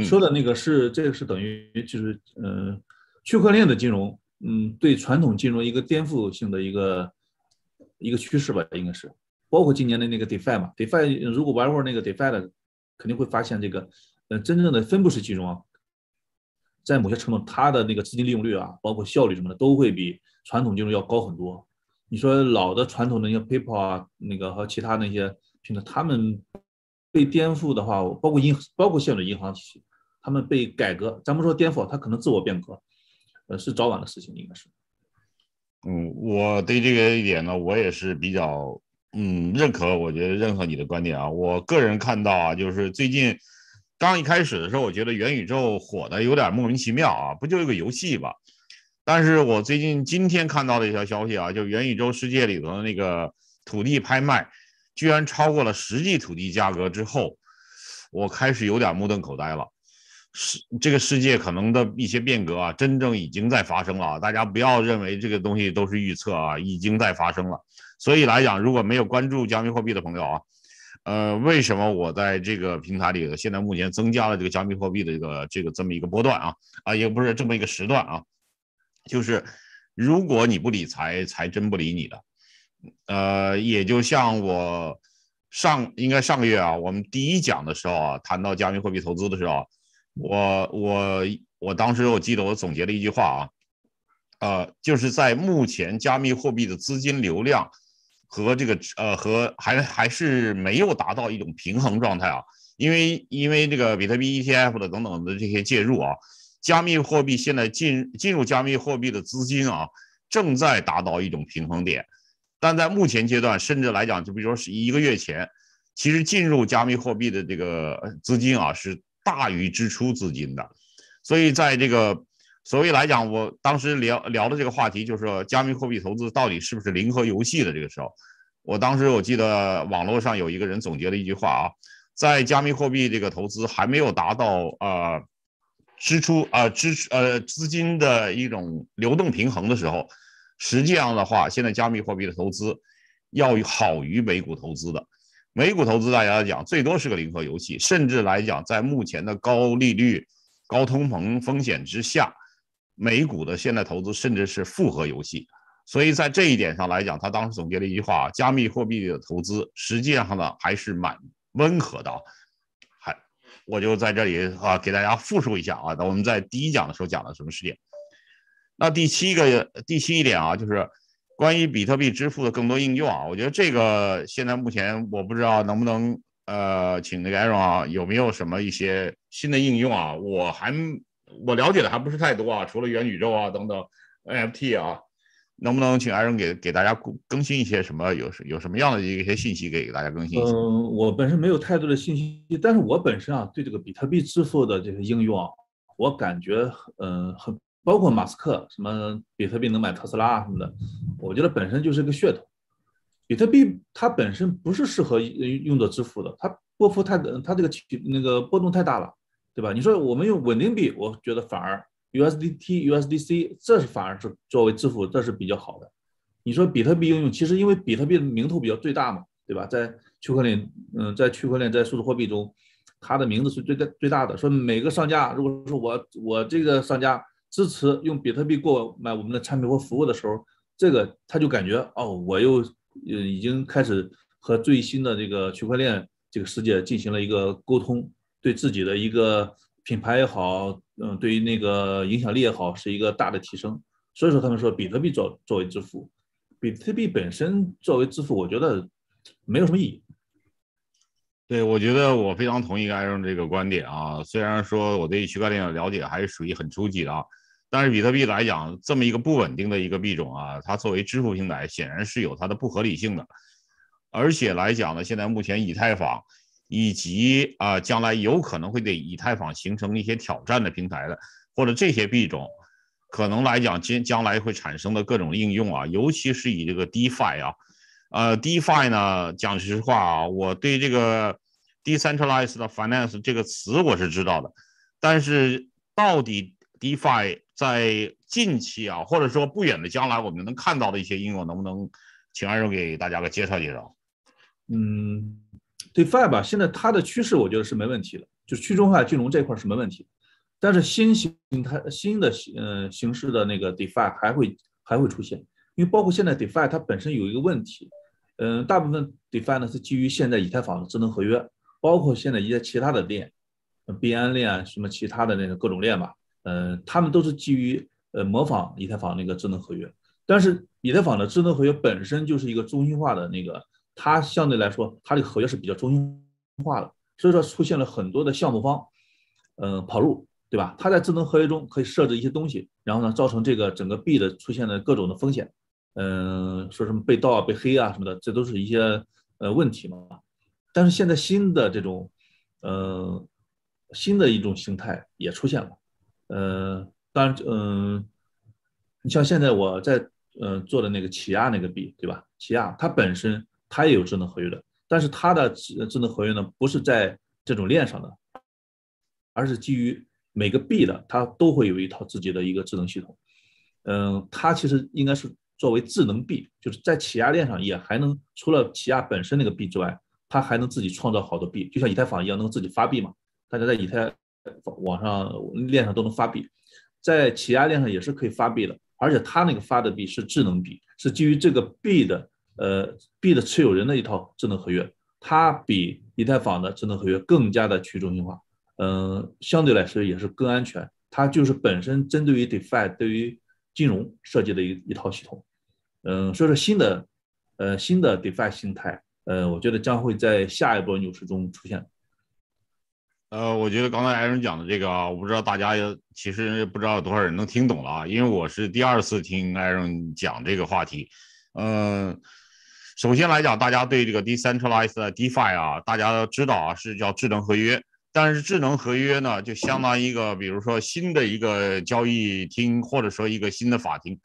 Speaker 4: 说的那个是这个是等于就是嗯，区块链的金融。嗯，对传统金融一个颠覆性的一个一个趋势吧，应该是包括今年的那个 DeFi 嘛，DeFi 如果玩过那个 DeFi 的，肯定会发现这个，呃，真正的分布式金融啊，在某些程度，它的那个资金利用率啊，包括效率什么的，都会比传统金融要高很多。你说老的传统的那些 PayPal 啊，那个和其他那些平台，他们被颠覆的话，包括银，包括现有的银行体系，他们被改革，咱们说颠覆，它可能自我变革。是早晚的事情，应该是。
Speaker 3: 嗯，我对这个一点呢，我也是比较嗯认可。我觉得认可你的观点啊。我个人看到啊，就是最近刚一开始的时候，我觉得元宇宙火的有点莫名其妙啊，不就一个游戏吧？但是我最近今天看到的一条消息啊，就元宇宙世界里头的那个土地拍卖，居然超过了实际土地价格之后，我开始有点目瞪口呆了。世这个世界可能的一些变革啊，真正已经在发生了啊！大家不要认为这个东西都是预测啊，已经在发生了。所以来讲，如果没有关注加密货币的朋友啊，呃，为什么我在这个平台里现在目前增加了这个加密货币的这个这个这么一个波段啊？啊，也不是这么一个时段啊，就是如果你不理财，才真不理你的。呃，也就像我上应该上个月啊，我们第一讲的时候啊，谈到加密货币投资的时候。我我我当时我记得我总结了一句话啊，呃，就是在目前加密货币的资金流量和这个呃和还还是没有达到一种平衡状态啊，因为因为这个比特币 ETF 的等等的这些介入啊，加密货币现在进进入加密货币的资金啊正在达到一种平衡点，但在目前阶段，甚至来讲，就比如说是一个月前，其实进入加密货币的这个资金啊是。大于支出资金的，所以在这个所谓来讲，我当时聊聊的这个话题，就是说加密货币投资到底是不是零和游戏的。这个时候，我当时我记得网络上有一个人总结了一句话啊，在加密货币这个投资还没有达到啊支出啊支持呃资金的一种流动平衡的时候，实际上的话，现在加密货币的投资要好于美股投资的。美股投资，大家讲最多是个零和游戏，甚至来讲，在目前的高利率、高通膨风险之下，美股的现在投资甚至是负和游戏。所以在这一点上来讲，他当时总结了一句话：加密货币的投资实际上呢还是蛮温和的。还我就在这里啊，给大家复述一下啊，我们在第一讲的时候讲了什么事件。那第七个第七一点啊，就是。关于比特币支付的更多应用啊，我觉得这个现在目前我不知道能不能呃，请那个艾荣啊，有没有什么一些新的应用啊？我还我了解的还不是太多啊，除了元宇宙啊等等，NFT 啊，能不能请艾荣给给大家更新一些什么有
Speaker 4: 有什么样的一些信息给大家更新？嗯，我本身没有太多的信息，但是我本身啊对这个比特币支付的这些应用，啊，我感觉嗯很。包括马斯克什么比特币能买特斯拉啊什么的，我觉得本身就是个噱头。比特币它本身不是适合用作支付的，它波幅太，它这个那个波动太大了，对吧？你说我们用稳定币，我觉得反而 USDT、USDC 这是反而是作为支付这是比较好的。你说比特币应用，其实因为比特币的名头比较最大嘛，对吧？在区块链，嗯，在区块链在数字货币中，它的名字是最大最大的。说每个商家，如果说我我这个商家。支持用比特币购买我们的产品或服务的时候，这个他就感觉哦，我又呃已经开始和最新的这个区块链这个世界进行了一个沟通，对自己的一个品牌也好，嗯，对于那个影响力也好，是一个大的提升。所以说，他们说比特币作作为支付，比特币本身作为支付，我觉得没有什么意义。对，我觉得我非常同意艾荣这
Speaker 3: 个观点啊。虽然说我对区块链的了解还是属于很初级的啊。但是比特币来讲，这么一个不稳定的一个币种啊，它作为支付平台显然是有它的不合理性的。而且来讲呢，现在目前以太坊以及啊，将来有可能会对以太坊形成一些挑战的平台的，或者这些币种可能来讲，将将来会产生的各种应用啊，尤其是以这个 DeFi 啊，呃，DeFi 呢，讲实话啊，我对这个 Decentralized Finance 这个词我是知道的，但是到底 DeFi。在近期啊，或者说不远的将来，我们能看到的一些应用能不能，请二荣给大家个
Speaker 4: 介绍介绍？嗯，DeFi 吧，现在它的趋势我觉得是没问题的，就是去中心化金融这块儿是没问题。但是新形态、新的形呃形式的那个 DeFi 还会还会出现，因为包括现在 DeFi 它本身有一个问题，嗯，大部分 DeFi 呢是基于现在以太坊的智能合约，包括现在一些其他的链，币安链啊什么其他的那个各种链吧，呃，他们都是基于呃模仿以太坊那个智能合约，但是以太坊的智能合约本身就是一个中心化的那个，它相对来说它的合约是比较中心化的，所以说出现了很多的项目方，嗯，跑路，对吧？它在智能合约中可以设置一些东西，然后呢，造成这个整个币的出现的各种的风险，嗯，说什么被盗啊、被黑啊什么的，这都是一些呃问题嘛。但是现在新的这种，呃，新的一种形态也出现了。嗯，当然，嗯，你像现在我在呃做的那个起亚那个币，对吧？起亚它本身它也有智能合约的，但是它的智能合约呢，不是在这种链上的，而是基于每个币的，它都会有一套自己的一个智能系统。嗯，它其实应该是作为智能币，就是在起亚链上也还能除了起亚本身那个币之外，它还能自己创造好多币，就像以太坊一样，能自己发币嘛？大家在以太。网上链上都能发币，在其他链上也是可以发币的，而且他那个发的币是智能币，是基于这个币的，呃，币的持有人的一套智能合约，它比以太坊的智能合约更加的去中心化，嗯，相对来说也是更安全。它就是本身针对于 DeFi 对于金融设计的一一套系统，嗯，所以说新的，呃，新的 DeFi 形态，呃，我觉得将会在下一波牛市中出现。
Speaker 3: 呃，我觉得刚才艾伦讲的这个啊，我不知道大家有，其实不知道有多少人能听懂了啊，因为我是第二次听艾伦讲这个话题。嗯，首先来讲，大家对这个 decentralized defi 啊，大家知道啊，是叫智能合约。但是智能合约呢，就相当于一个，比如说新的一个交易厅，或者说一个新的法庭，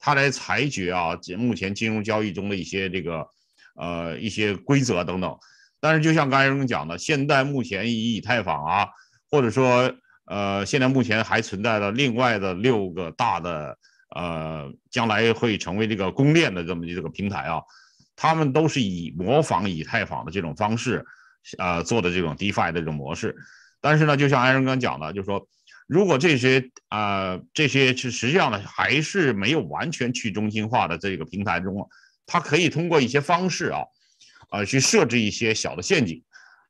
Speaker 3: 它来裁决啊，目前金融交易中的一些这个，呃，一些规则等等。但是，就像刚才荣讲的，现在目前以以太坊啊，或者说，呃，现在目前还存在的另外的六个大的，呃，将来会成为这个公链的这么一个平台啊，他们都是以模仿以太坊的这种方式，呃，做的这种 DeFi 的这种模式。但是呢，就像安荣刚讲的，就是说，如果这些啊，这些是实际上呢，还是没有完全去中心化的这个平台中啊，它可以通过一些方式啊。啊，去设置一些小的陷阱，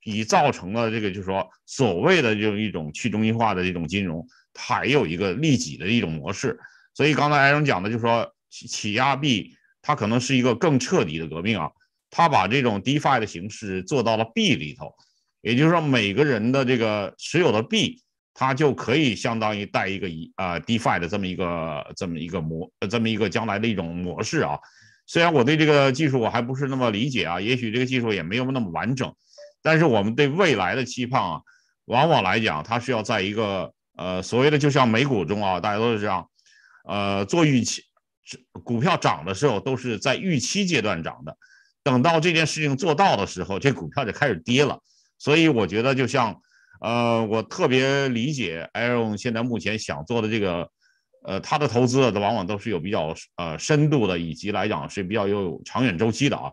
Speaker 3: 以造成了这个，就是说所谓的这种一种去中心化的这种金融，它有一个利己的一种模式。所以刚才艾荣讲的，就是说起起压币，它可能是一个更彻底的革命啊，它把这种 DeFi 的形式做到了币里头，也就是说每个人的这个持有的币，它就可以相当于带一个一啊 DeFi 的这么一个这么一个模，这么一个将来的一种模式啊。虽然我对这个技术我还不是那么理解啊，也许这个技术也没有那么完整，但是我们对未来的期盼啊，往往来讲，它是要在一个呃所谓的就像美股中啊，大家都是这样，呃，做预期，股票涨的时候都是在预期阶段涨的，等到这件事情做到的时候，这股票就开始跌了。所以我觉得就像，呃，我特别理解 a i r o n 现在目前想做的这个。呃，他的投资的往往都是有比较呃深度的，以及来讲是比较有长远周期的啊，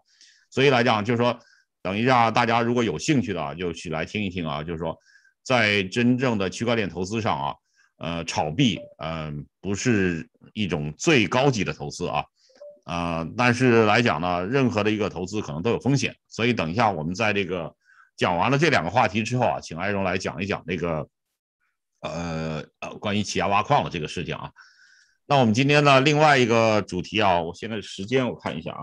Speaker 3: 所以来讲就是说，等一下大家如果有兴趣的啊，就去来听一听啊，就是说，在真正的区块链投资上啊，呃，炒币嗯不是一种最高级的投资啊，呃，但是来讲呢，任何的一个投资可能都有风险，所以等一下我们在这个讲完了这两个话题之后啊，请艾荣来讲一讲那个。呃呃，关于起亚挖矿的这个事情啊，那我们今天呢另外一个主题啊，我现在时间我看一下啊，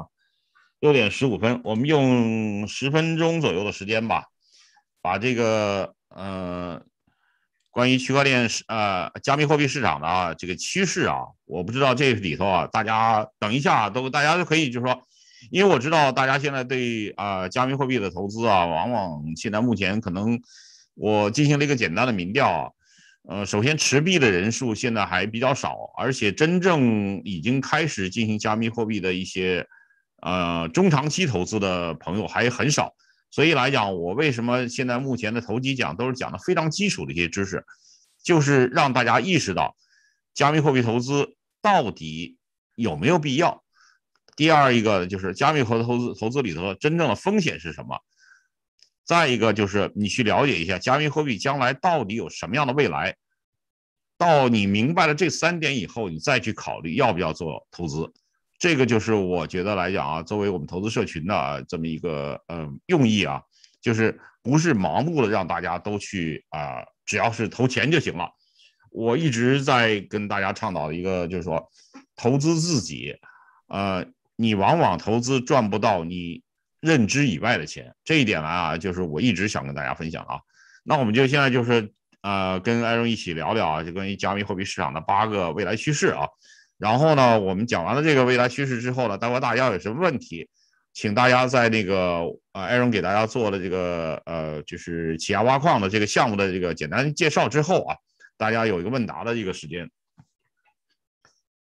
Speaker 3: 六点十五分，我们用十分钟左右的时间吧，把这个呃关于区块链市啊加密货币市场的啊这个趋势啊，我不知道这里头啊，大家等一下都大家都可以就是说，因为我知道大家现在对啊加密货币的投资啊，往往现在目前可能我进行了一个简单的民调啊。呃，首先，持币的人数现在还比较少，而且真正已经开始进行加密货币的一些，呃，中长期投资的朋友还很少。所以来讲，我为什么现在目前的投机讲都是讲的非常基础的一些知识，就是让大家意识到，加密货币投资到底有没有必要。第二一个就是加密货币投资投资里头真正的风险是什么？再一个就是你去了解一下加密货币将来到底有什么样的未来，到你明白了这三点以后，你再去考虑要不要做投资。这个就是我觉得来讲啊，作为我们投资社群的这么一个呃用意啊，就是不是盲目的让大家都去啊，只要是投钱就行了。我一直在跟大家倡导一个就是说，投资自己，呃，你往往投资赚不到你。认知以外的钱，这一点来啊，就是我一直想跟大家分享啊。那我们就现在就是呃，跟艾荣一起聊聊啊，就关于加密货币市场的八个未来趋势啊。然后呢，我们讲完了这个未来趋势之后呢，待会大家有什么问题，请大家在那个呃，艾荣给大家做的这个呃，就是企亚挖矿的这个项目的这个简单介绍之后啊，大家有一个问答的一个时间。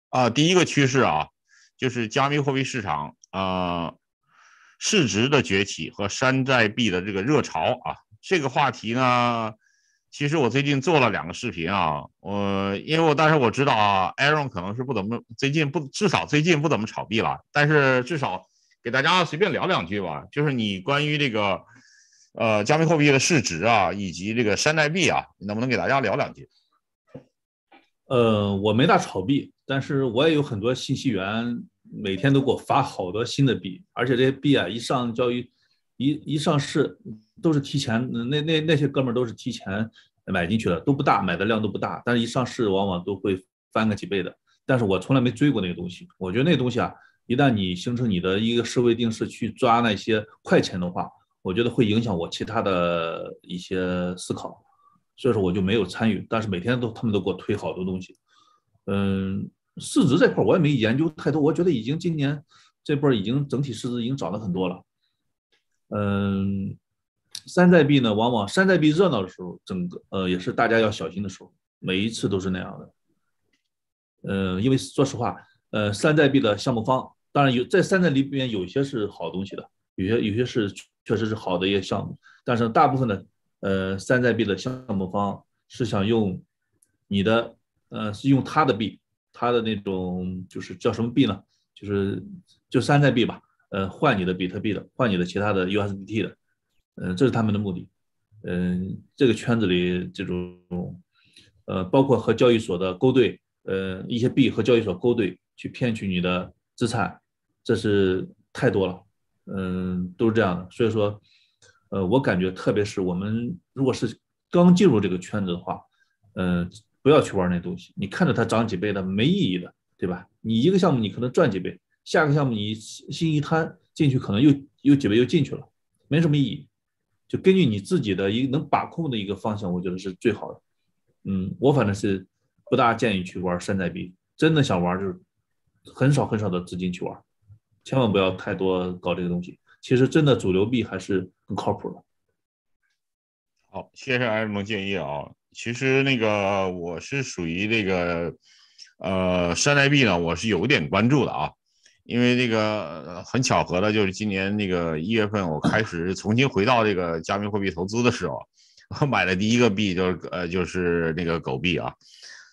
Speaker 3: 啊，第一个趋势啊，就是加密货币市场啊。市值的崛起和山寨币的这个热潮啊，这个话题呢，其实我最近做了两个视频啊，我因为我但是我知道啊，Aaron 可能是不怎么最近不至少最近不怎么炒币了，但是至少给大家随便聊两句吧，就是你关于这个呃加密货币的市值啊，以及这个山寨币啊，能不能给大家聊两句？
Speaker 4: 呃，我没大炒币，但是我也有很多信息源。每天都给我发好多新的币，而且这些币啊，一上交易，一一上市都是提前，那那那些哥们儿都是提前买进去的，都不大买的量都不大，但是一上市往往都会翻个几倍的。但是我从来没追过那个东西，我觉得那个东西啊，一旦你形成你的一个思维定式去抓那些快钱的话，我觉得会影响我其他的一些思考，所以说我就没有参与。但是每天都他们都给我推好多东西，嗯。市值这块我也没研究太多，我觉得已经今年这波已经整体市值已经涨了很多了。嗯，山寨币呢，往往山寨币热闹的时候，整个呃也是大家要小心的时候，每一次都是那样的。嗯，因为说实话，呃，山寨币的项目方，当然有在山寨里面有些是好东西的，有些有些是确实是好的一些项目，但是大部分的呃，山寨币的项目方是想用你的，呃，是用他的币。他的那种就是叫什么币呢？就是就山寨币吧，呃，换你的比特币的，换你的其他的 USDT 的，嗯，这是他们的目的。嗯，这个圈子里这种，呃，包括和交易所的勾兑，呃，一些币和交易所勾兑去骗取你的资产，这是太多了。嗯，都是这样的。所以说，呃，我感觉特别是我们如果是刚进入这个圈子的话，嗯。不要去玩那东西，你看着它涨几倍的没意义的，对吧？你一个项目你可能赚几倍，下个项目你心一贪进去，可能又又几倍又进去了，没什么意义。就根据你自己的一个能把控的一个方向，我觉得是最好的。嗯，我反正是不大建议去玩山寨币，真的想玩就是很少很少的资金去玩，千万不要太多搞这个东西。其实真的主流币还是很靠谱的。好，谢谢艾蒙建
Speaker 3: 议啊。其实那个我是属于这个，呃，山寨币呢，我是有点关注的啊。因为这个很巧合的，就是今年那个一月份我开始重新回到这个加密货币投资的时候，我买的第一个币就是呃，就是那个狗币啊。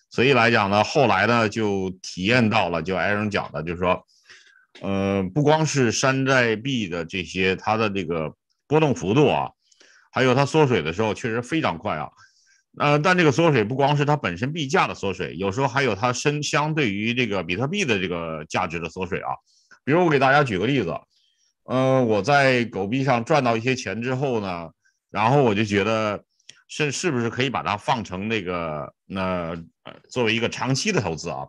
Speaker 3: 所以来讲呢，后来呢就体验到了，就艾生讲的，就是说，呃，不光是山寨币的这些它的这个波动幅度啊，还有它缩水的时候确实非常快啊。呃，但这个缩水不光是它本身币价的缩水，有时候还有它身相对于这个比特币的这个价值的缩水啊。比如我给大家举个例子，呃，我在狗币上赚到一些钱之后呢，然后我就觉得是是不是可以把它放成那个那作为一个长期的投资啊，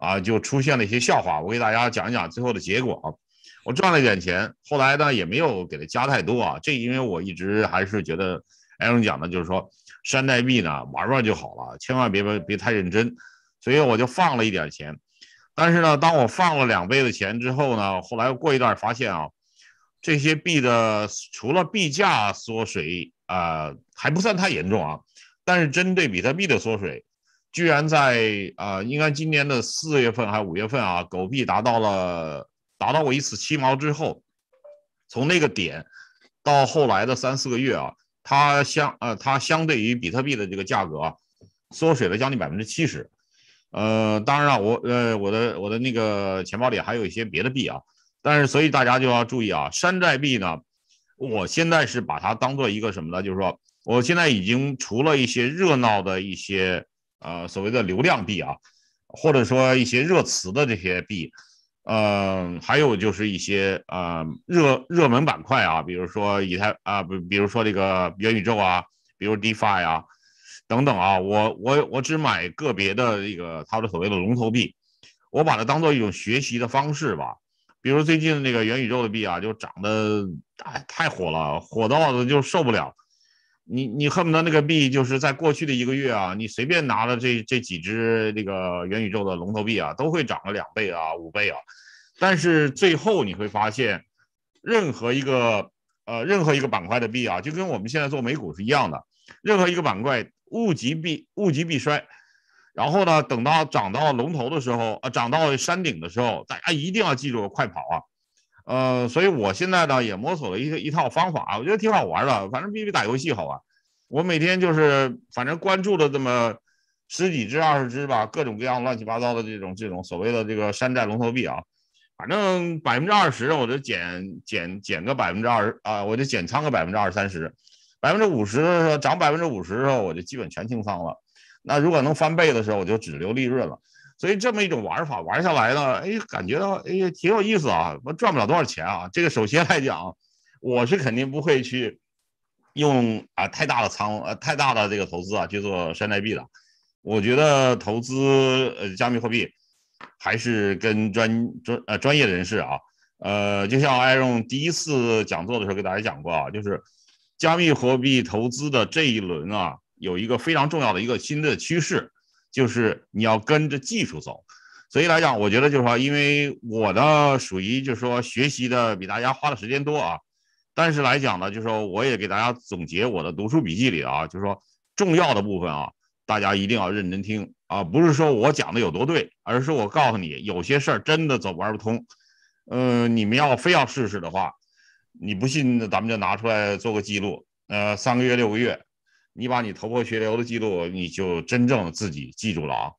Speaker 3: 啊，就出现了一些笑话。我给大家讲一讲最后的结果啊，我赚了一点钱，后来呢也没有给它加太多啊，这因为我一直还是觉得艾伦讲的，就是说。山寨币呢，玩玩就好了，千万别别别太认真。所以我就放了一点钱，但是呢，当我放了两倍的钱之后呢，后来过一段发现啊，这些币的除了币价缩水啊，还不算太严重啊，但是针对比特币的缩水，居然在啊，应该今年的四月份还是五月份啊，狗币达到了达到过一次七毛之后，从那个点到后来的三四个月啊。它相呃，它相对于比特币的这个价格，缩水了将近百分之七十。呃，当然了，我呃，我的我的那个钱包里还有一些别的币啊。但是，所以大家就要注意啊，山寨币呢，我现在是把它当做一个什么呢？就是说，我现在已经除了一些热闹的一些呃所谓的流量币啊，或者说一些热词的这些币。呃，还有就是一些呃热热门板块啊，比如说以太啊，比比如说这个元宇宙啊，比如 DeFi 啊，等等啊，我我我只买个别的这个它的所谓的龙头币，我把它当做一种学习的方式吧。比如最近那个元宇宙的币啊，就涨的哎太火了，火到的就受不了。你你恨不得那个币就是在过去的一个月啊，你随便拿了这这几只这个元宇宙的龙头币啊，都会涨个两倍啊、五倍啊。但是最后你会发现，任何一个呃任何一个板块的币啊，就跟我们现在做美股是一样的，任何一个板块物极必物极必衰。然后呢，等到涨到龙头的时候，呃，涨到山顶的时候，大家一定要记住快跑啊！呃，所以我现在呢也摸索了一个一套方法，我觉得挺好玩的，反正比比打游戏好玩。我每天就是反正关注了这么十几只、二十只吧，各种各样乱七八糟的这种这种所谓的这个山寨龙头币啊，反正百分之二十，我就减减减个百分之二十啊，我就减仓个百分之二三十，百分之五十涨百分之五十的时候，我就基本全清仓了。那如果能翻倍的时候，我就只留利润了。所以这么一种玩法玩下来呢，哎，感觉到哎呀挺有意思啊，我赚不了多少钱啊。这个首先来讲，我是肯定不会去用啊太大的仓呃太大的这个投资啊去做山寨币的。我觉得投资呃加密货币还是跟专专呃专业人士啊，呃就像艾荣第一次讲座的时候给大家讲过啊，就是加密货币投资的这一轮啊有一个非常重要的一个新的趋势。就是你要跟着技术走，所以来讲，我觉得就是说，因为我的属于就是说学习的比大家花的时间多啊，但是来讲呢，就是说我也给大家总结我的读书笔记里啊，就是说重要的部分啊，大家一定要认真听啊，不是说我讲的有多对，而是我告诉你有些事儿真的走玩不通，呃，你们要非要试试的话，你不信，咱们就拿出来做个记录，呃，三个月六个月。你把你头破血流的记录，你就真正自己记住了啊。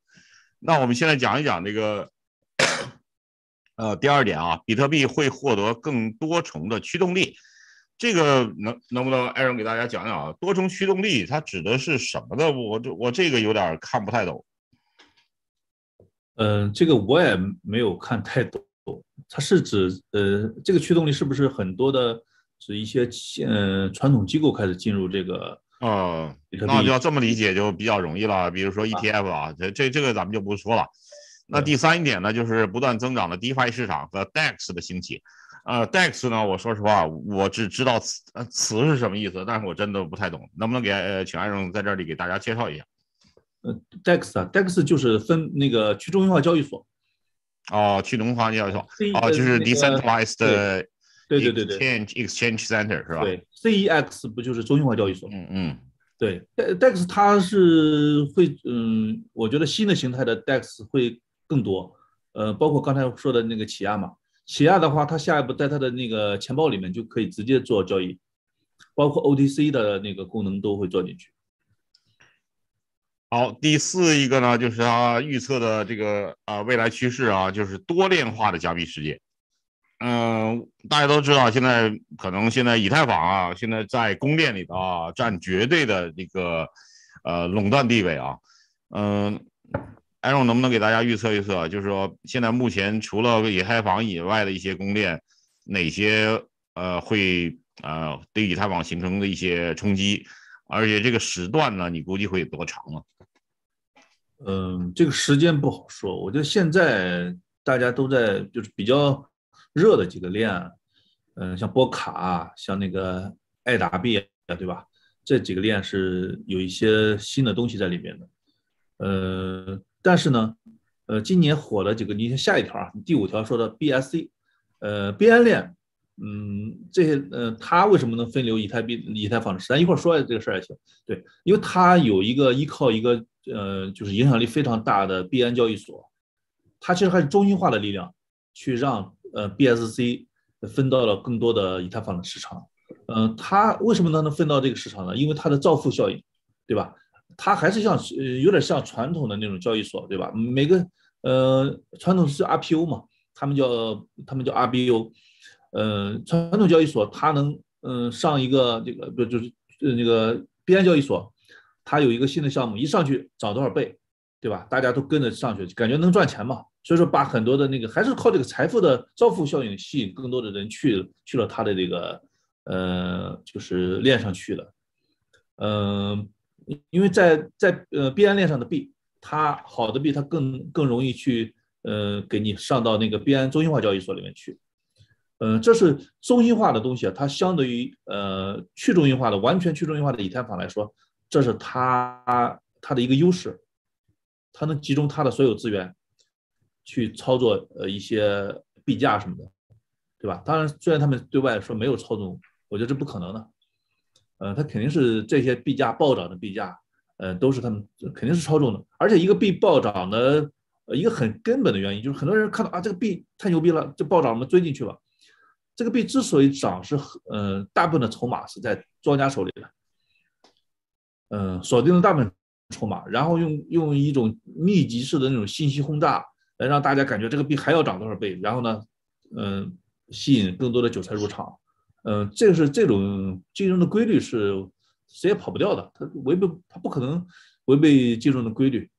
Speaker 3: 那我们现在讲一讲这个，呃，第二点啊，比特币会获得更多重的驱动力。这个能能不能艾伦给大家讲讲啊？多重驱动力它指的是什么？的？我这我这个有点看不太懂。
Speaker 4: 嗯，这个我也没有看太懂。它是指呃，这个驱动力是不是很多的指一些嗯传统机构开始进入这个？哦，那就要这么
Speaker 3: 理解就比较容易了。比如说 ETF 啊，这这这个咱们就不说了。那第三一点呢，就是不断增长的 DeFi 市场和 DEX 的兴起。呃，DEX 呢，我说实话，我只知道词呃词是什么意思，但是我真的不太懂，能不能给呃，请艾荣在这里给大
Speaker 4: 家介绍一下？呃，DEX 啊，DEX 就是分那个去中心化交易所。哦，去中心化交易所。哦，就是 decentralized。对对对对，Exchange Exchange Center 是吧？对，CEX 不就是中心化交易所？嗯嗯，对，DEX 它是会，嗯，我觉得新的形态的 DEX 会更多，呃，包括刚才说的那个起亚嘛，起亚的话，它下一步在它的那个钱包里面就可以直接做交易，包括 OTC 的那个功能都会做进去。好，第四一个呢，就是它预测的这个啊未来趋势
Speaker 3: 啊，就是多链化的加密世界。嗯，大家都知道，现在可能现在以太坊啊，现在在宫殿里头啊，占绝对的这个呃垄断地位啊。嗯，艾荣能不能给大家预测预测？就是说，现在目前除了以太坊以外的一些宫殿，哪些呃会呃对以太坊形成的一些冲击？而且这个时段呢，你估计
Speaker 4: 会有多长呢？嗯，这个时间不好说。我觉得现在大家都在就是比较。热的几个链，嗯，像波卡，像那个爱达币，对吧？这几个链是有一些新的东西在里面的。呃，但是呢，呃，今年火的几个，你下一条啊，第五条说的 BSC，呃，b 安链，嗯，这些，呃，它为什么能分流以太币、以太坊的？咱一块儿说这个事儿也行。对，因为它有一个依靠一个，呃，就是影响力非常大的币安交易所，它其实还是中心化的力量去让。呃，BSC 分到了更多的以太坊的市场。嗯，它为什么它能分到这个市场呢？因为它的造富效应，对吧？它还是像有点像传统的那种交易所，对吧？每个呃，传统是 IPO 嘛，他们叫他们叫 IBO。嗯，传统交易所它能嗯上一个这个不就是那个边交易所，它有一个新的项目，一上去涨多少倍，对吧？大家都跟着上去，感觉能赚钱嘛？所以说，把很多的那个还是靠这个财富的造富效应，吸引更多的人去去了他的这个，呃，就是链上去了，嗯，因为在在呃币安链上的币，它好的币它更更容易去，呃给你上到那个币安中心化交易所里面去，嗯，这是中心化的东西啊，它相对于呃去中心化的完全去中心化的以太坊来说，这是它它的一个优势，它能集中它的所有资源。去操作呃一些币价什么的，对吧？当然，虽然他们对外说没有操纵，我觉得这不可能的。嗯，他肯定是这些币价暴涨的币价，嗯，都是他们肯定是操纵的。而且一个币暴涨的，一个很根本的原因就是很多人看到啊，这个币太牛逼了，就暴涨了，我们追进去吧。这个币之所以涨是呃大部分的筹码是在庄家手里的，嗯，锁定了大部分筹码，然后用用一种密集式的那种信息轰炸。来让大家感觉这个币还要涨多少倍，然后呢，嗯，吸引更多的韭菜入场，嗯，这是这种金融的规律是，谁也跑不掉的，它违背它不可能违背金融的规律。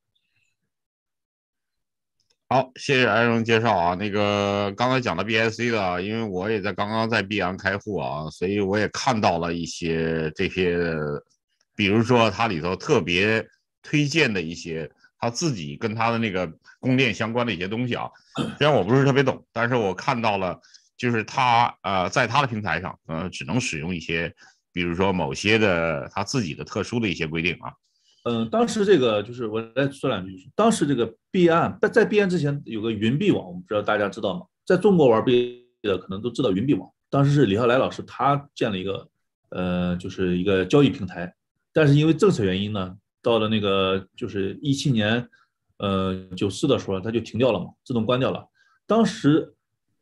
Speaker 4: 好，谢谢安
Speaker 3: 荣介绍啊，那个刚才讲的 BIC 的，因为我也在刚刚在币安开户啊，所以我也看到了一些这些，比如说它里头特别推荐的一些，他自己跟他的那个。供电相关的一些东西啊，虽然我不是特别懂，但是我看到了，就是他呃，在他的平台上，呃，只能使用一些，比如说某些的他自己的特殊的一些规定啊。
Speaker 4: 嗯，当时这个就是我再说两句，当时这个币安在在币安之前有个云币网，我不知道大家知道吗？在中国玩币的可能都知道云币网。当时是李浩来老师他建了一个呃，就是一个交易平台，但是因为政策原因呢，到了那个就是一七年。呃，九四的时候它就停掉了嘛，自动关掉了。当时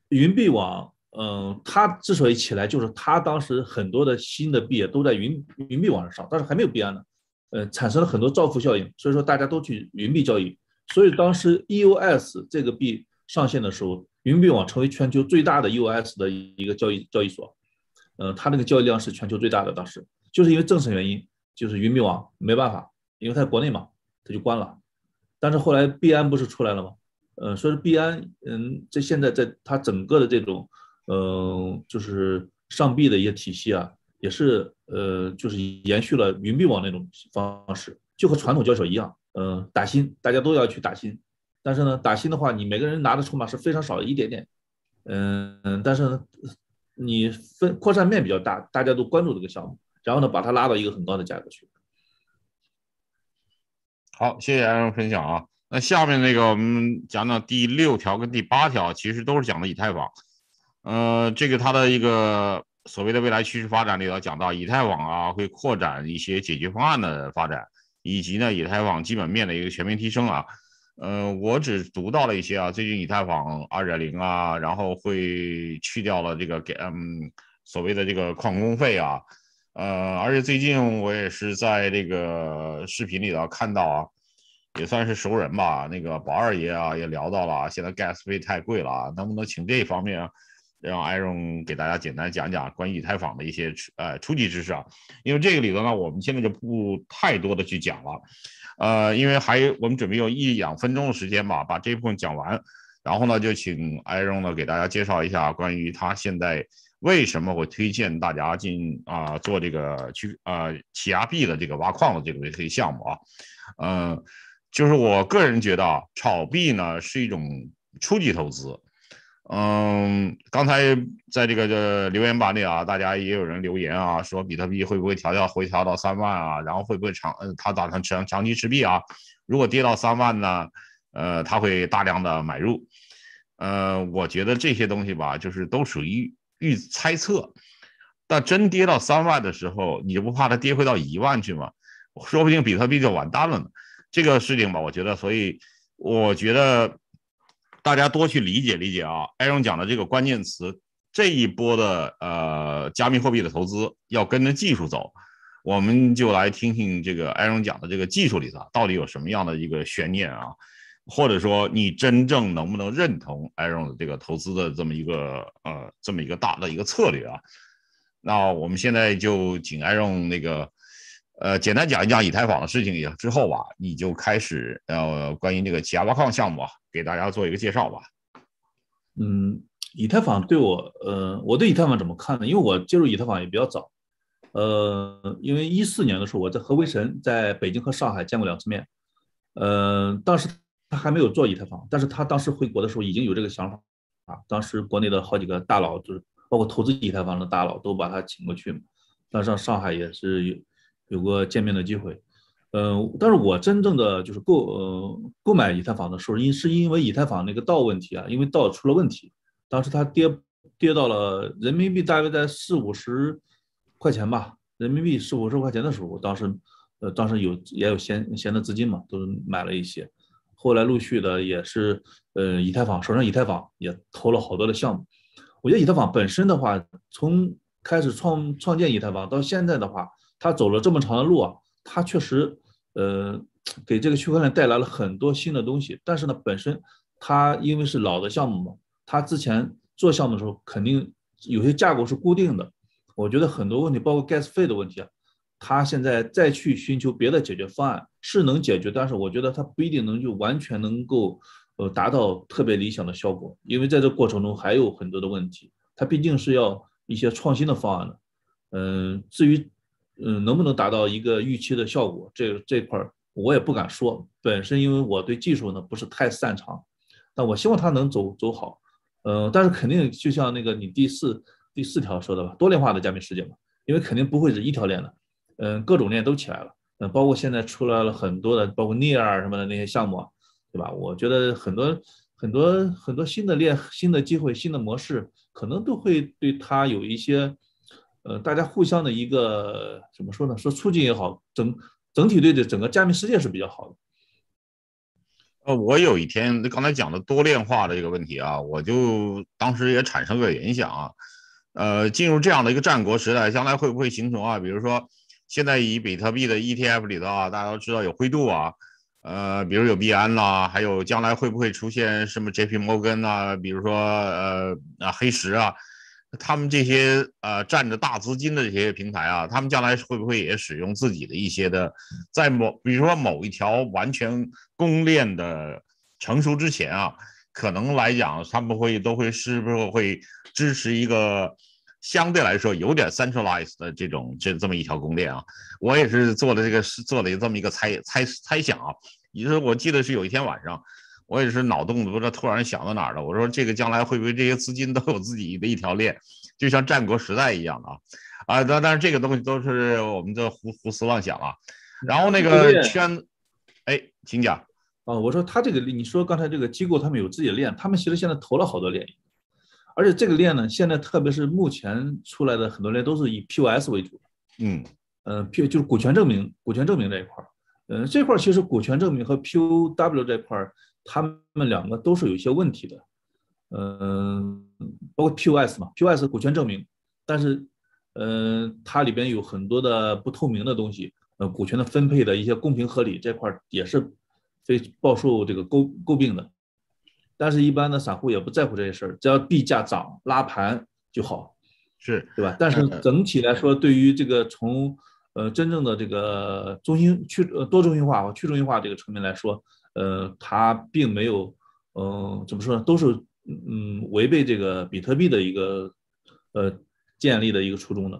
Speaker 4: 云币网，嗯，它之所以起来，就是它当时很多的新的币都在云云币网上上，是还没有币安呢，呃，产生了很多造福效应，所以说大家都去云币交易。所以当时 e o s 这个币上线的时候，云币网成为全球最大的 e o s 的一个交易交易所，嗯，它那个交易量是全球最大的。当时就是因为政策原因，就是云币网没办法，因为它国内嘛，它就关了。但是后来币安不是出来了所嗯，说币安，嗯，这现在在它整个的这种，嗯，就是上币的一些体系啊，也是，呃，就是延续了云币网那种方式，就和传统交手一样，嗯，打新，大家都要去打新，但是呢，打新的话，你每个人拿的筹码是非常少的一点点，嗯嗯，但是呢，你分扩散面比较大，大家都关注这个项目，然后呢，把它拉到一个很高的价格去。
Speaker 3: 好，谢谢阿龙分享啊。那下面那个我们讲讲第六条跟第八条，其实都是讲的以太坊。呃，这个它的一个所谓的未来趋势发展里要讲到以太网啊，会扩展一些解决方案的发展，以及呢以太网基本面的一个全面提升啊。呃，我只读到了一些啊，最近以太坊二点零啊，然后会去掉了这个给嗯所谓的这个矿工费啊。呃，而且最近我也是在这个视频里头看到啊，也算是熟人吧，那个宝二爷啊也聊到了啊，现在 gas 费太贵了啊，能不能请这一方面让 Iron 给大家简单讲讲关于以太坊的一些初呃初级知识啊？因为这个里头呢，我们现在就不太多的去讲了，呃，因为还我们准备用一两分钟的时间吧，把这部分讲完，然后呢就请 Iron 呢给大家介绍一下关于他现在。为什么我推荐大家进啊做这个去啊 T 亚币的这个挖矿的这个这个项目啊？嗯，就是我个人觉得啊，炒币呢是一种初级投资。嗯，刚才在这个这留言板里啊，大家也有人留言啊，说比特币会不会调调回调到三万啊？然后会不会长？嗯，他打算长长期持币啊。如果跌到三万呢，呃，他会大量的买入。呃，我觉得这些东西吧，就是都属于。预猜测，但真跌到三万的时候，你就不怕它跌回到一万去吗？说不定比特币就完蛋了呢。这个事情吧，我觉得，所以我觉得大家多去理解理解啊。艾荣讲的这个关键词，这一波的呃加密货币的投资要跟着技术走，我们就来听听这个艾荣讲的这个技术里头到底有什么样的一个悬念啊。或者说你真正能不能认同艾荣的这个投资的这么一个呃这么一个大的一个策略啊？那我们现在就请艾荣那个呃简单讲一讲以太坊的事情也之后吧，你就开始呃关于那个起亚挖矿项目啊给大家做一个介绍吧。
Speaker 4: 嗯，以太坊对我呃我对以太坊怎么看呢？因为我接触以太坊也比较早，呃因为一四年的时候我在何为神在北京和上海见过两次面，呃当时。他还没有做以太坊，但是他当时回国的时候已经有这个想法啊。当时国内的好几个大佬，就是包括投资以太坊的大佬，都把他请过去嘛。当时上海也是有有过见面的机会，嗯，但是我真正的就是购呃购买以太坊的时候，因是因为以太坊那个道问题啊，因为道出了问题，当时它跌跌到了人民币大约在四五十块钱吧，人民币四五十块钱的时候，当时呃当时有也有闲闲的资金嘛，都买了一些。后来陆续的也是，呃，以太坊，首先以太坊也投了好多的项目。我觉得以太坊本身的话，从开始创创建以太坊到现在的话，它走了这么长的路啊，它确实，呃，给这个区块链带来了很多新的东西。但是呢，本身它因为是老的项目嘛，它之前做项目的时候肯定有些架构是固定的。我觉得很多问题，包括 Gas 费的问题啊。他现在再去寻求别的解决方案是能解决，但是我觉得他不一定能就完全能够，呃，达到特别理想的效果，因为在这过程中还有很多的问题，他毕竟是要一些创新的方案的。嗯，至于嗯能不能达到一个预期的效果，这这块我也不敢说，本身因为我对技术呢不是太擅长，但我希望他能走走好。嗯，但是肯定就像那个你第四第四条说的吧，多链化的加密世界嘛，因为肯定不会是一条链的。嗯，各种链都起来了，嗯，包括现在出来了很多的，包括 near 什么的那些项目，对吧？我觉得很多很多很多新的链、新的机会、新的模式，可能都会对它有一些，呃，大家互相的一个怎么说呢？说促进也好，整整体对这整个加密世界是比较好的。呃，我有一天刚才讲的多链化的一个问
Speaker 3: 题啊，我就当时也产生个联想啊，呃，进入这样的一个战国时代，将来会不会形成啊？比如说。现在以比特币的 ETF 里头啊，大家都知道有灰度啊，呃，比如有币安啦，还有将来会不会出现什么 JP 摩根呐？比如说呃啊黑石啊，他们这些呃占着大资金的这些平台啊，他们将来会不会也使用自己的一些的，在某比如说某一条完全公链的成熟之前啊，可能来讲他们会都会是不是会支持一个？相对来说，有点 centralized 的这种这这么一条公链啊，我也是做了这个做了这么一个猜猜猜想啊。你说我记得是有一天晚上，我也是脑洞不知道突然想到哪儿了。我说这个将来会不会这些资金都有自己的一条链，就像战国时代一样的啊？
Speaker 4: 啊，但但是这个东西都是我们这胡胡思乱想啊。然后那个圈，哎，请讲啊。我说他这个，你说刚才这个机构他们有自己的链，他们其实现在投了好多链。而且这个链呢，现在特别是目前出来的很多链都是以 POS 为主，嗯，呃 p 就是股权证明，股权证明这一块儿，嗯，这块儿其实股权证明和 POW 这块儿，他们两个都是有一些问题的，嗯，包括 POS 嘛，POS 股权证明，但是，嗯，它里边有很多的不透明的东西，呃，股权的分配的一些公平合理这块儿也是非报受这个诟诟病的。但是，一般的散户也不在乎这些事儿，只要币价涨、拉盘就好，是，对吧？但是整体来说，对于这个从呃真正的这个中心去呃多中心化和去中心化这个层面来说，呃，它并没有，嗯，怎么说呢？都是嗯违背这个比特币的一个呃建立的一个初衷的。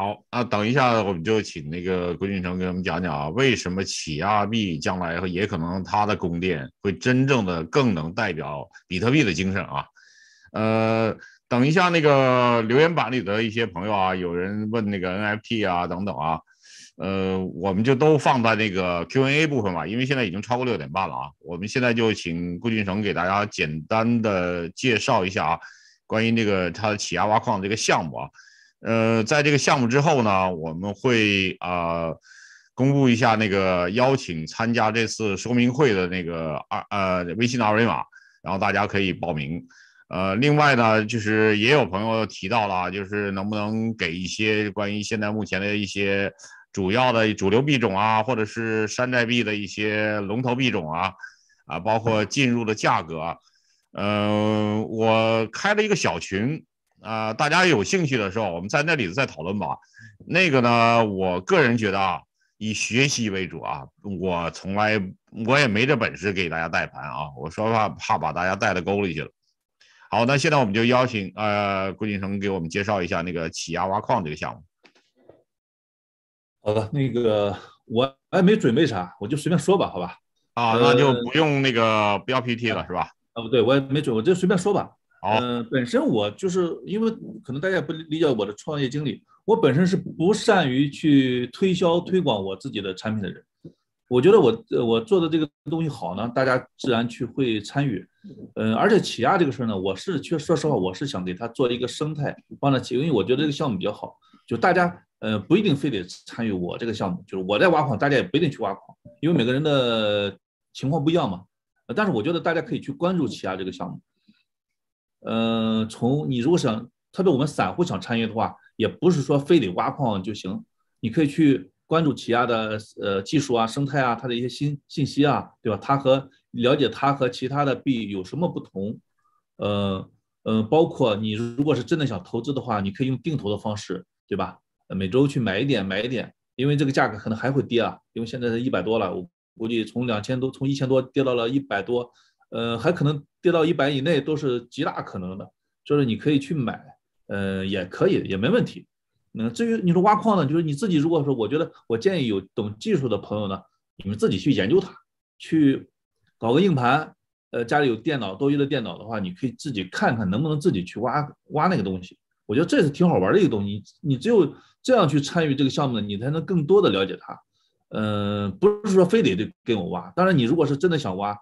Speaker 4: 好，那等一下，我们就请那个郭俊成给我们讲讲啊，
Speaker 3: 为什么起亚币将来和也可能它的供电会真正的更能代表比特币的精神啊？呃，等一下那个留言板里的一些朋友啊，有人问那个 NFT 啊等等啊，呃，我们就都放在那个 Q&A 部分吧，因为现在已经超过六点半了啊，我们现在就请郭俊成给大家简单的介绍一下啊，关于那个他的起亚挖矿这个项目啊。呃，在这个项目之后呢，我们会啊公布一下那个邀请参加这次说明会的那个二呃微信的二维码，然后大家可以报名。呃，另外呢，就是也有朋友提到了，就是能不能给一些关于现在目前的一些主要的主流币种啊，或者是山寨币的一些龙头币种啊，啊，包括进入的价格啊。呃，我开了一个小群。啊，大家有兴趣的时候，我们在那里再讨论吧。那个呢，我个人觉得啊，以学习为主啊。我从来我也没这本事给大家带盘啊。我说话怕把大家带到沟里去了。好，那现在我们就邀请呃，郭金成给我们介绍一下那
Speaker 4: 个起亚挖矿这个项目。好的，那个我哎没准备啥，我就随便说吧，好吧。啊，那就不用那个标 p t 了是吧？啊，不对，我也没准，我就随便说吧。嗯，本身我就是因为可能大家不理解我的创业经历，我本身是不善于去推销推广我自己的产品的人。我觉得我我做的这个东西好呢，大家自然去会参与。嗯，而且起亚这个事儿呢，我是去说实话，我是想给他做一个生态，帮他起，因为我觉得这个项目比较好。就大家呃不一定非得参与我这个项目，就是我在挖矿，大家也不一定去挖矿，因为每个人的情况不一样嘛。但是我觉得大家可以去关注起亚这个项目。嗯，从你如果想，特别我们散户想参与的话，也不是说非得挖矿就行，你可以去关注起亚的呃技术啊、生态啊，它的一些新信息啊，对吧？它和了解它和其他的币有什么不同？呃，嗯，包括你如果是真的想投资的话，你可以用定投的方式，对吧？每周去买一点，买一点，因为这个价格可能还会跌啊，因为现在是一百多了，我估计从两千多，从一千多跌到了一百多。呃，还可能跌到一百以内都是极大可能的，就是你可以去买，呃，也可以，也没问题。那至于你说挖矿呢，就是你自己如果说，我觉得我建议有懂技术的朋友呢，你们自己去研究它，去搞个硬盘，呃，家里有电脑，多余的电脑的话，你可以自己看看能不能自己去挖挖那个东西。我觉得这是挺好玩的一个东西，你只有这样去参与这个项目呢，你才能更多的了解它。嗯，不是说非得得跟我挖，当然你如果是真的想挖。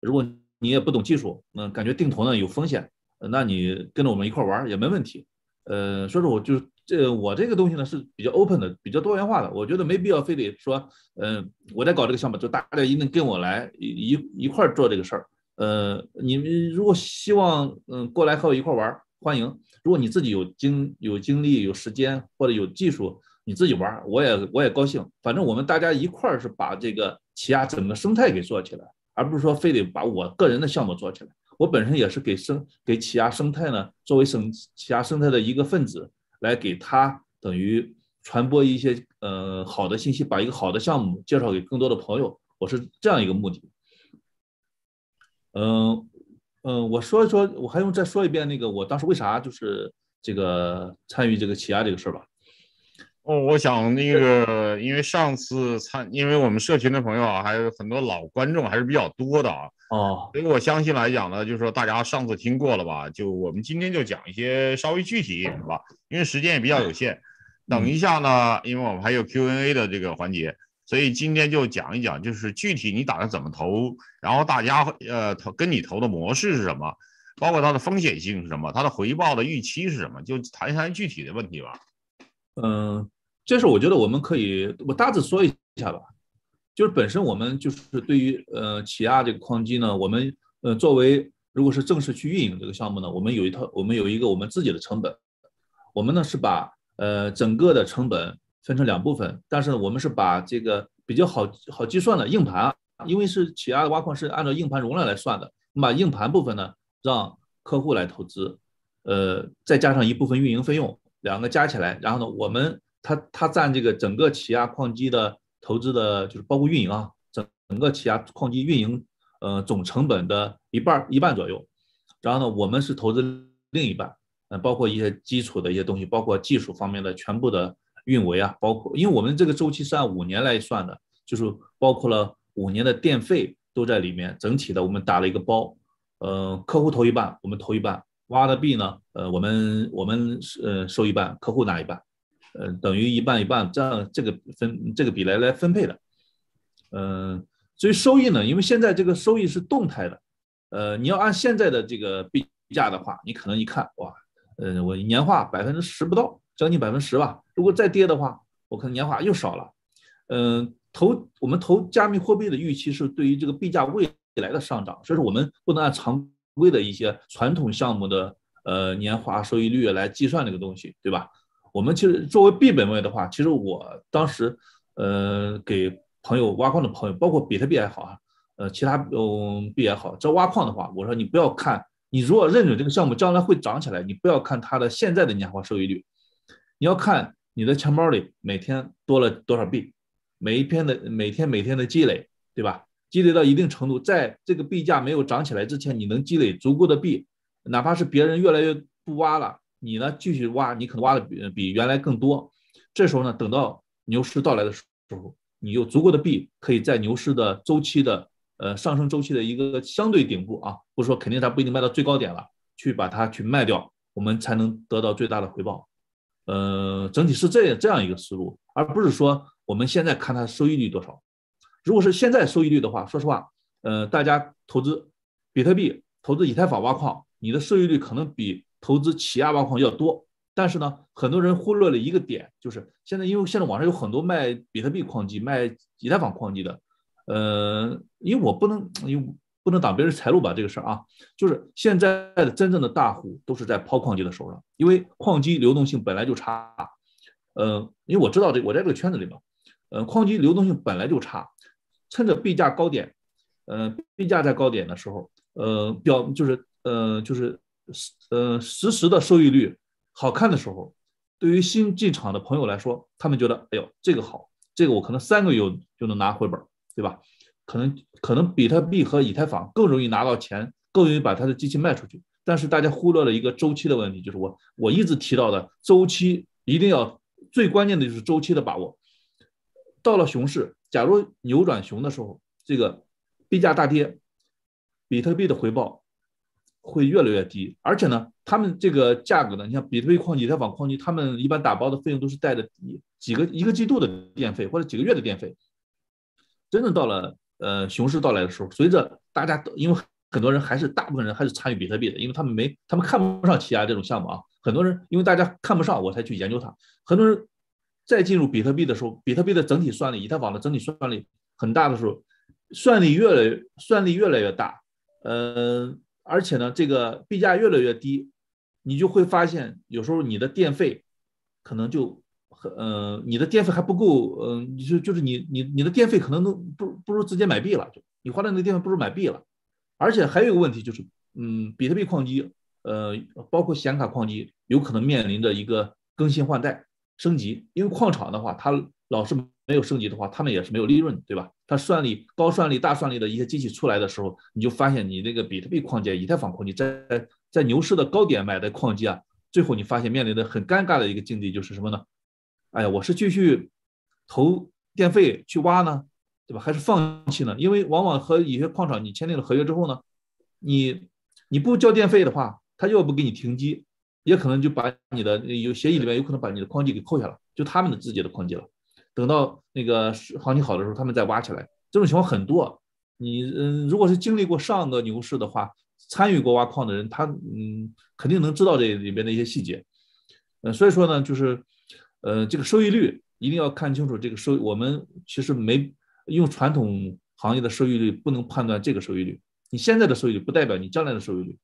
Speaker 4: 如果你也不懂技术，嗯，感觉定投呢有风险，那你跟着我们一块玩也没问题。呃，所以说我就这我这个东西呢是比较 open 的，比较多元化的。我觉得没必要非得说，嗯，我在搞这个项目，就大家一定跟我来一一块做这个事儿。呃，你们如果希望，嗯，过来和我一块玩，欢迎。如果你自己有经有精力、有时间或者有技术，你自己玩，我也我也高兴。反正我们大家一块是把这个奇亚整个生态给做起来。而不是说非得把我个人的项目做起来，我本身也是给生给起亚生态呢，作为省起亚生态的一个分子，来给他等于传播一些呃好的信息，把一个好的项目介绍给更多的朋友，我是这样一个目的。嗯嗯，我说一说，我还用再说一遍那个我当时为啥就是这个参与这个起亚这个事儿吧。
Speaker 3: 哦，我想那个，因为上次参，因为我们社群的朋友啊，还有很多老观众还是比较多的啊。哦。所以我相信来讲呢，就是说大家上次听过了吧，就我们今天就讲一些稍微具体一点吧，因为时间也比较有限。等一下呢，因为我们还有 Q&A 的这个环节，所以今天就讲一讲，就是具体你打算怎么投，然后大家呃投跟你投的模式是什么，包括它的风险性是什么，它的回报的预期是什么，就谈一谈具体
Speaker 4: 的问题吧。嗯，这是我觉得我们可以，我大致说一下吧。就是本身我们就是对于呃，起亚这个矿机呢，我们呃作为如果是正式去运营这个项目呢，我们有一套，我们有一个我们自己的成本。我们呢是把呃整个的成本分成两部分，但是我们是把这个比较好好计算的硬盘，因为是起亚的挖矿是按照硬盘容量来算的，把硬盘部分呢让客户来投资，呃再加上一部分运营费用。两个加起来，然后呢，我们他他占这个整个起亚矿机的投资的，就是包括运营啊，整整个起亚矿机运营，呃，总成本的一半一半左右。然后呢，我们是投资另一半，呃，包括一些基础的一些东西，包括技术方面的全部的运维啊，包括因为我们这个周期是按五年来算的，就是包括了五年的电费都在里面，整体的我们打了一个包，呃，客户投一半，我们投一半。挖的币呢？呃，我们我们呃收一半，客户拿一半，呃，等于一半一半这样这个分这个比来来分配的，嗯，所以收益呢，因为现在这个收益是动态的，呃，你要按现在的这个币价的话，你可能一看哇，呃，我年化百分之十不到，将近百分之十吧。如果再跌的话，我可能年化又少了。嗯，投我们投加密货币的预期是对于这个币价未来的上涨，所以说我们不能按长。为了一些传统项目的呃年化收益率来计算这个东西，对吧？我们其实作为 B 本位的话，其实我当时呃给朋友挖矿的朋友，包括比特币也好啊，呃其他嗯币也好，这挖矿的话，我说你不要看，你如果认准这个项目将来会涨起来，你不要看它的现在的年化收益率，你要看你的钱包里每天多了多少币，每一篇的每天每天的积累，对吧？积累到一定程度，在这个币价没有涨起来之前，你能积累足够的币，哪怕是别人越来越不挖了，你呢继续挖，你可能挖的比比原来更多。这时候呢，等到牛市到来的时候，你有足够的币，可以在牛市的周期的呃上升周期的一个相对顶部啊，不是说肯定它不一定卖到最高点了，去把它去卖掉，我们才能得到最大的回报。呃，整体是这这样一个思路，而不是说我们现在看它收益率多少。如果是现在收益率的话，说实话，呃，大家投资比特币、投资以太坊挖矿，你的收益率可能比投资企亚挖矿要多。但是呢，很多人忽略了一个点，就是现在因为现在网上有很多卖比特币矿机、卖以太坊矿机的，呃，因为我不能，因为不能挡别人财路吧？这个事儿啊，就是现在的真正的大户都是在抛矿机的手上，因为矿机流动性本来就差。呃，因为我知道这，我在这个圈子里嘛，呃，矿机流动性本来就差。趁着币价高点，呃，币价在高点的时候，呃，表就是呃，就是呃，实时的收益率好看的时候，对于新进场的朋友来说，他们觉得，哎呦，这个好，这个我可能三个月就能拿回本，对吧？可能可能比特币和以太坊更容易拿到钱，更容易把他的机器卖出去。但是大家忽略了一个周期的问题，就是我我一直提到的周期，一定要最关键的就是周期的把握。到了熊市。假如扭转熊的时候，这个币价大跌，比特币的回报会越来越低。而且呢，他们这个价格呢，你像比特币矿、以太坊矿机，他们一般打包的费用都是带的几几个一个季度的电费或者几个月的电费。真正到了呃熊市到来的时候，随着大家都因为很多人还是大部分人还是参与比特币的，因为他们没他们看不上其他这种项目啊。很多人因为大家看不上我才去研究它，很多人。再进入比特币的时候，比特币的整体算力，以太坊的整体算力很大的时候，算力越来算力越来越大，嗯，而且呢，这个币价越来越低，你就会发现有时候你的电费可能就很，嗯，你的电费还不够，嗯，你就就是你你你的电费可能都不不如直接买币了，就你花的那个电费不如买币了，而且还有一个问题就是，嗯，比特币矿机，呃，包括显卡矿机，有可能面临着一个更新换代。升级，因为矿场的话，它老是没有升级的话，他们也是没有利润，对吧？它算力高算力、大算力的一些机器出来的时候，你就发现你那个比特币矿机、以太坊矿机，在在牛市的高点买的矿机啊，最后你发现面临的很尴尬的一个境地就是什么呢？哎呀，我是继续投电费去挖呢，对吧？还是放弃呢？因为往往和一些矿场你签订了合约之后呢，你你不交电费的话，他又不给你停机。也可能就把你的有协议里面有可能把你的矿机给扣下了，就他们的自己的矿机了。等到那个行情好的时候，他们再挖起来。这种情况很多。你嗯，如果是经历过上个牛市的话，参与过挖矿的人，他嗯，肯定能知道这里边的一些细节。嗯，所以说呢，就是，呃，这个收益率一定要看清楚这个收。我们其实没用传统行业的收益率不能判断这个收益率。你现在的收益率不代表你将来的收益率。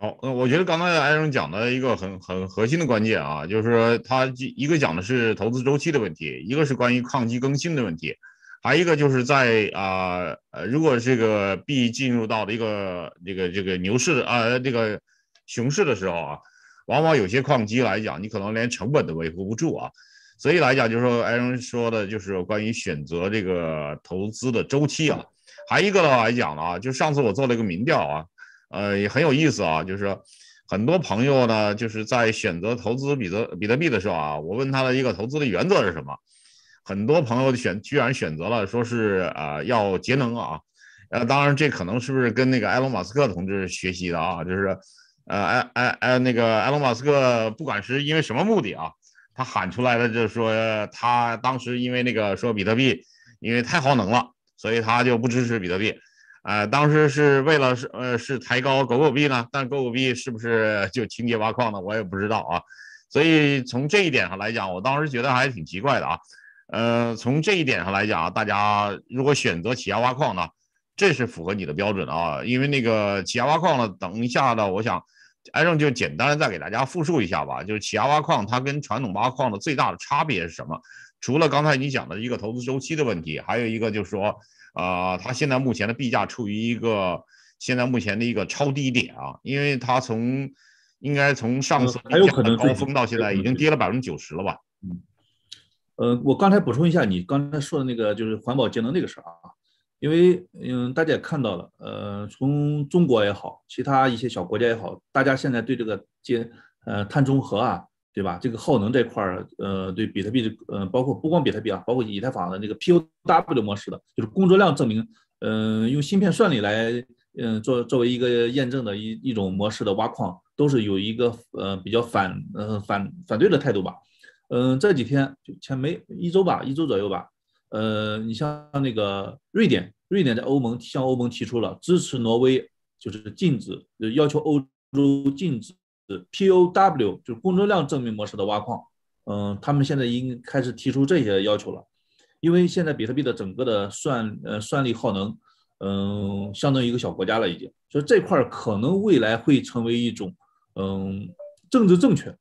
Speaker 4: 好，那我觉得刚才艾伦讲的一个很很
Speaker 3: 核心的关键啊，就是说他一个讲的是投资周期的问题，一个是关于矿机更新的问题，还一个就是在啊呃，如果这个币进入到了一个这个这个牛市的啊，这个熊市的时候啊，往往有些矿机来讲，你可能连成本都维护不住啊，所以来讲就是说艾伦说的就是关于选择这个投资的周期啊，还一个的话来讲呢啊，就上次我做了一个民调啊。呃，也很有意思啊，就是很多朋友呢，就是在选择投资比特比特币的时候啊，我问他的一个投资的原则是什么，很多朋友选居然选择了说是啊要节能啊，呃，当然这可能是不是跟那个埃隆马斯克同志学习的啊，就是呃埃埃埃那个埃隆马斯克不管是因为什么目的啊，他喊出来的就是说他当时因为那个说比特币因为太耗能了，所以他就不支持比特币。啊，当时是为了是呃是抬高狗狗币呢，但狗狗币是不是 就清洁挖矿呢？我也不知道啊，所以从这一点上来讲，我当时觉得还是挺奇怪的啊。呃，从这一点上来讲啊，大家如果选择起亚挖矿呢，这是符合你的标准啊，因为那个起亚挖矿呢，等一下呢，我想，艾正就简单再给大家复述一下吧，就是起亚挖矿它跟传统挖矿的最大的差别是什么？除了刚才你讲的一个投资周期的问题，还有一个就是说。啊，它现在目前的币价处于一个现在目前的一个超低点啊，因为它从应该从上次有可能高峰到
Speaker 4: 现在已经跌了百分之九十了吧？嗯，呃，我刚才补充一下，你刚才说的那个就是环保节能那个事儿啊，因为嗯，大家也看到了，呃，从中国也好，其他一些小国家也好，大家现在对这个节呃碳中和啊。对吧？这个耗能这块儿，呃，对比特币的，呃，包括不光比特币啊，包括以太坊的那个 POW 模式的，就是工作量证明，嗯，用芯片算力来，嗯，作作为一个验证的一一种模式的挖矿，都是有一个呃比较反，呃反反对的态度吧。嗯，这几天就前没一周吧，一周左右吧。呃，你像那个瑞典，瑞典在欧盟向欧盟提出了支持挪威，就是禁止，要求欧洲禁止。是 POW，就是工作量证明模式的挖矿。嗯，他们现在已经开始提出这些要求了，因为现在比特币的整个的算呃算力耗能，嗯，相当于一个小国家了已经。所以这块儿可能未来会成为一种嗯政治正确，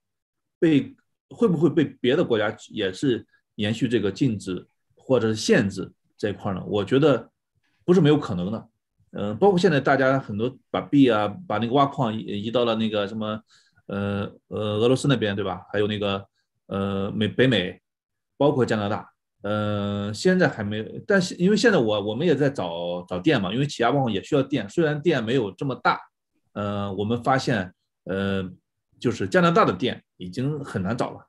Speaker 4: 被会不会被别的国家也是延续这个禁止或者是限制这块呢？我觉得不是没有可能的。嗯，包括现在大家很多把币啊，把那个挖矿移移到了那个什么，呃呃，俄罗斯那边对吧？还有那个呃美北美，包括加拿大，呃，现在还没，但是因为现在我我们也在找找电嘛，因为起亚挖矿也需要电，虽然电没有这么大，呃，我们发现呃，就是加拿大的电已经很难找了，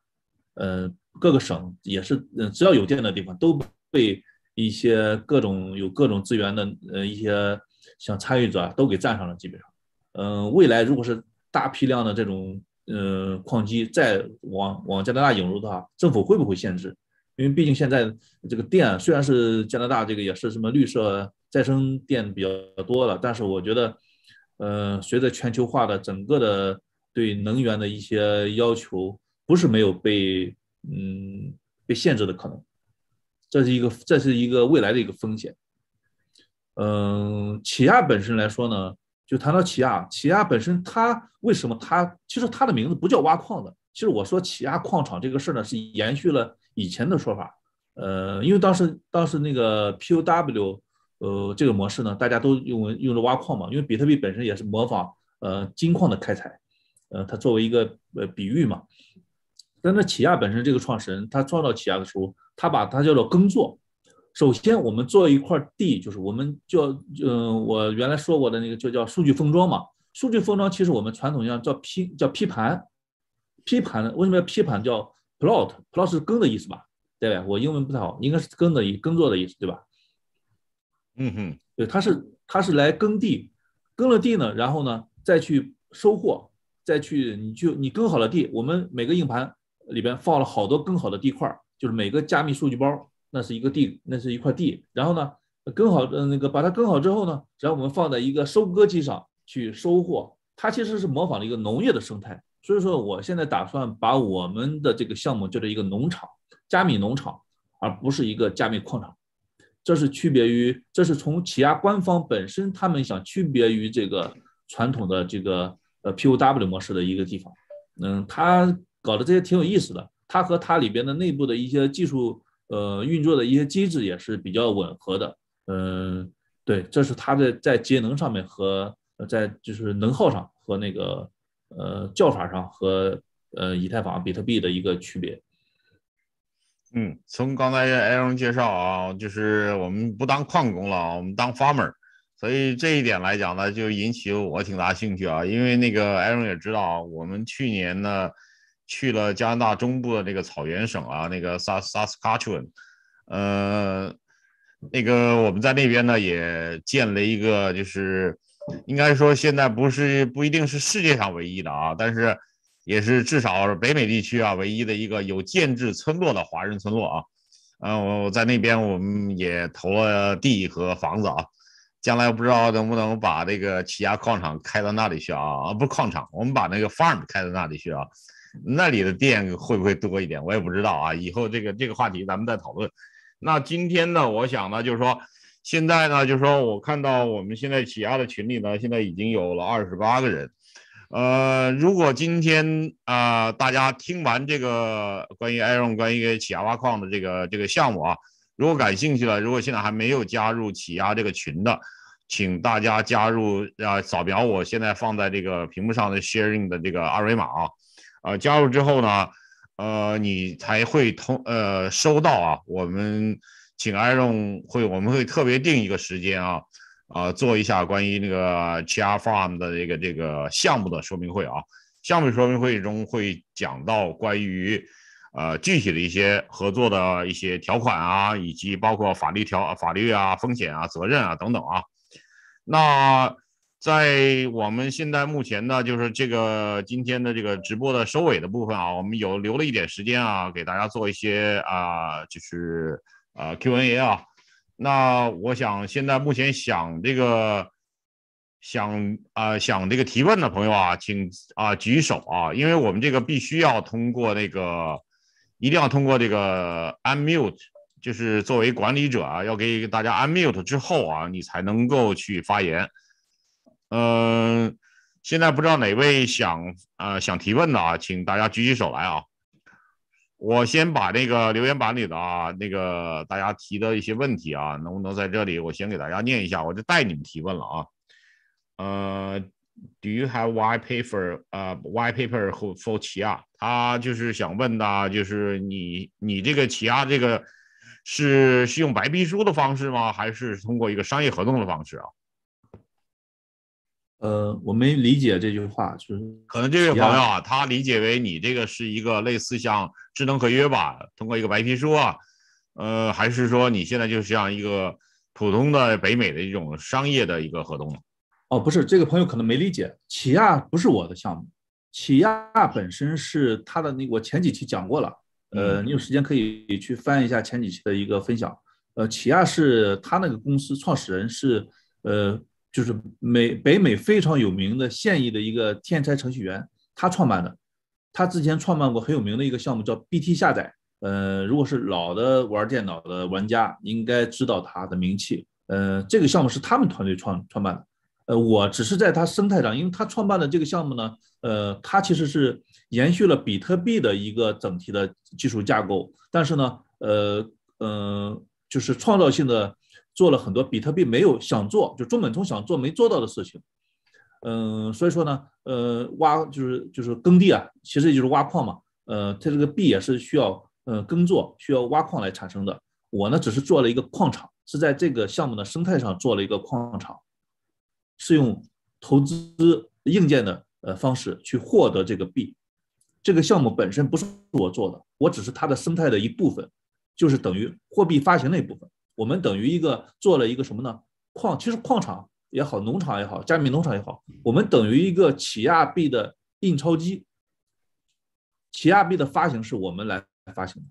Speaker 4: 呃，各个省也是，只要有电的地方都被一些各种有各种资源的呃一些。像参与者都给占上了，基本上，嗯，未来如果是大批量的这种，嗯，矿机再往往加拿大引入的话，政府会不会限制？因为毕竟现在这个电虽然是加拿大这个也是什么绿色再生电比较多了，但是我觉得，嗯，随着全球化的整个的对能源的一些要求，不是没有被，嗯，被限制的可能，这是一个这是一个未来的一个风险。嗯，起亚本身来说呢，就谈到起亚，起亚本身它为什么它其实它的名字不叫挖矿的，其实我说起亚矿场这个事儿呢是延续了以前的说法，呃，因为当时当时那个 POW，呃，这个模式呢大家都用用着挖矿嘛，因为比特币本身也是模仿呃金矿的开采，呃，它作为一个呃比喻嘛，但是起亚本身这个创始人他创造起亚的时候，他把它叫做耕作。首先，我们做一块地，就是我们叫，嗯，我原来说过的那个就叫数据封装嘛。数据封装其实我们传统上叫拼，叫批盘，批盘为什么要批盘？叫 plot，plot 是耕的意思吧？对吧？我英文不太好，应该是耕的耕作的意思，对吧？嗯哼，对，它是它是来耕地，耕了地呢，然后呢再去收获，再去你去你耕好了地，我们每个硬盘里边放了好多耕好的地块，就是每个加密数据包。那是一个地，那是一块地，然后呢，耕好，嗯，那个把它耕好之后呢，然后我们放在一个收割机上去收获，它其实是模仿了一个农业的生态。所以说，我现在打算把我们的这个项目叫做一个农场，加密农场，而不是一个加密矿场。这是区别于，这是从企亚官方本身他们想区别于这个传统的这个呃 POW 模式的一个地方。嗯，他搞的这些挺有意思的，他和他里边的内部的一些技术。呃，运作的一些机制也是比较吻合的。嗯，对，这是它的在节能上面和在就是能耗上和那个呃叫法上和呃以太坊、比特币的一个区别。嗯，从刚才艾荣介绍
Speaker 3: 啊，就是我们不当矿工了啊，我们当 farmer，所以这一点来讲呢，就引起我挺大兴趣啊，因为那个艾荣也知道啊，我们去年呢。去了加拿大中部的那个草原省啊，那个萨萨斯 w a n 呃，那个我们在那边呢也建了一个，就是应该说现在不是不一定是世界上唯一的啊，但是也是至少北美地区啊唯一的一个有建制村落的华人村落啊。嗯，我我在那边我们也投了地和房子啊，将来不知道能不能把这个起亚矿场开到那里去啊？啊，不是矿场，我们把那个 farm 开到那里去啊。那里的店会不会多一点？我也不知道啊。以后这个这个话题咱们再讨论。那今天呢，我想呢，就是说，现在呢，就是说，我看到我们现在起亚的群里呢，现在已经有了二十八个人。呃，如果今天啊，大家听完这个关于 Iron、关于起亚挖矿的这个这个项目啊，如果感兴趣了，如果现在还没有加入起亚这个群的，请大家加入啊，扫描我现在放在这个屏幕上的 Sharing 的这个二维码啊。啊，加入之后呢，呃，你才会通呃收到啊。我们请 i r o n 会，我们会特别定一个时间啊，啊，做一下关于那个 Chia Farm 的这个这个项目的说明会啊。项目说明会中会讲到关于呃具体的一些合作的一些条款啊，以及包括法律条法律啊、风险啊、责任啊等等啊。那在我们现在目前呢，就是这个今天的这个直播的收尾的部分啊，我们有留了一点时间啊，给大家做一些啊，就是啊 Q&A 啊。那我想现在目前想这个想啊想这个提问的朋友啊，请啊举手啊，因为我们这个必须要通过那个一定要通过这个 unmute，就是作为管理者啊，要给大家 unmute 之后啊，你才能够去发言。嗯，现在不知道哪位想啊想提问的啊，请大家举起手来啊！我先把那个留言板里的啊那个大家提的一些问题啊，能不能在这里我先给大家念一下，我就代你们提问了啊。呃 d o you have white paper？啊，white paper for for i a 他就是想问的，就是你你这个起亚这个是是用白皮书的方式吗？还是通过一个商业合同的方式啊？
Speaker 4: 呃，我没理解这句话，就是可
Speaker 3: 能这位朋友啊，他理解为你这个是一个类似像智能合约吧，通过一个白皮书啊，呃，还是说你现在就像一个普通的北美的一种商业的一个合同
Speaker 4: 哦，不是，这个朋友可能没理解，起亚不是我的项目，起亚本身是他的那我前几期讲过了，呃，你有时间可以去翻一下前几期的一个分享，呃，起亚是他那个公司创始人是呃。就是美北美非常有名的现役的一个天才程序员，他创办的，他之前创办过很有名的一个项目叫 BT 下载。呃，如果是老的玩电脑的玩家，应该知道他的名气。呃，这个项目是他们团队创创办的。呃，我只是在他生态上，因为他创办的这个项目呢，呃，他其实是延续了比特币的一个整体的技术架构，但是呢，呃，呃，就是创造性的。做了很多比特币没有想做，就中本聪想做没做到的事情。嗯，所以说呢，呃，挖就是就是耕地啊，其实就是挖矿嘛。呃，它这个币也是需要呃耕作，需要挖矿来产生的。我呢只是做了一个矿场，是在这个项目的生态上做了一个矿场，是用投资硬件的呃方式去获得这个币。这个项目本身不是我做的，我只是它的生态的一部分，就是等于货币发行的一部分。我们等于一个做了一个什么呢？矿其实矿场也好，农场也好，加密农场也好，我们等于一个起亚币的印钞机。起亚币的发行是我们来发行的，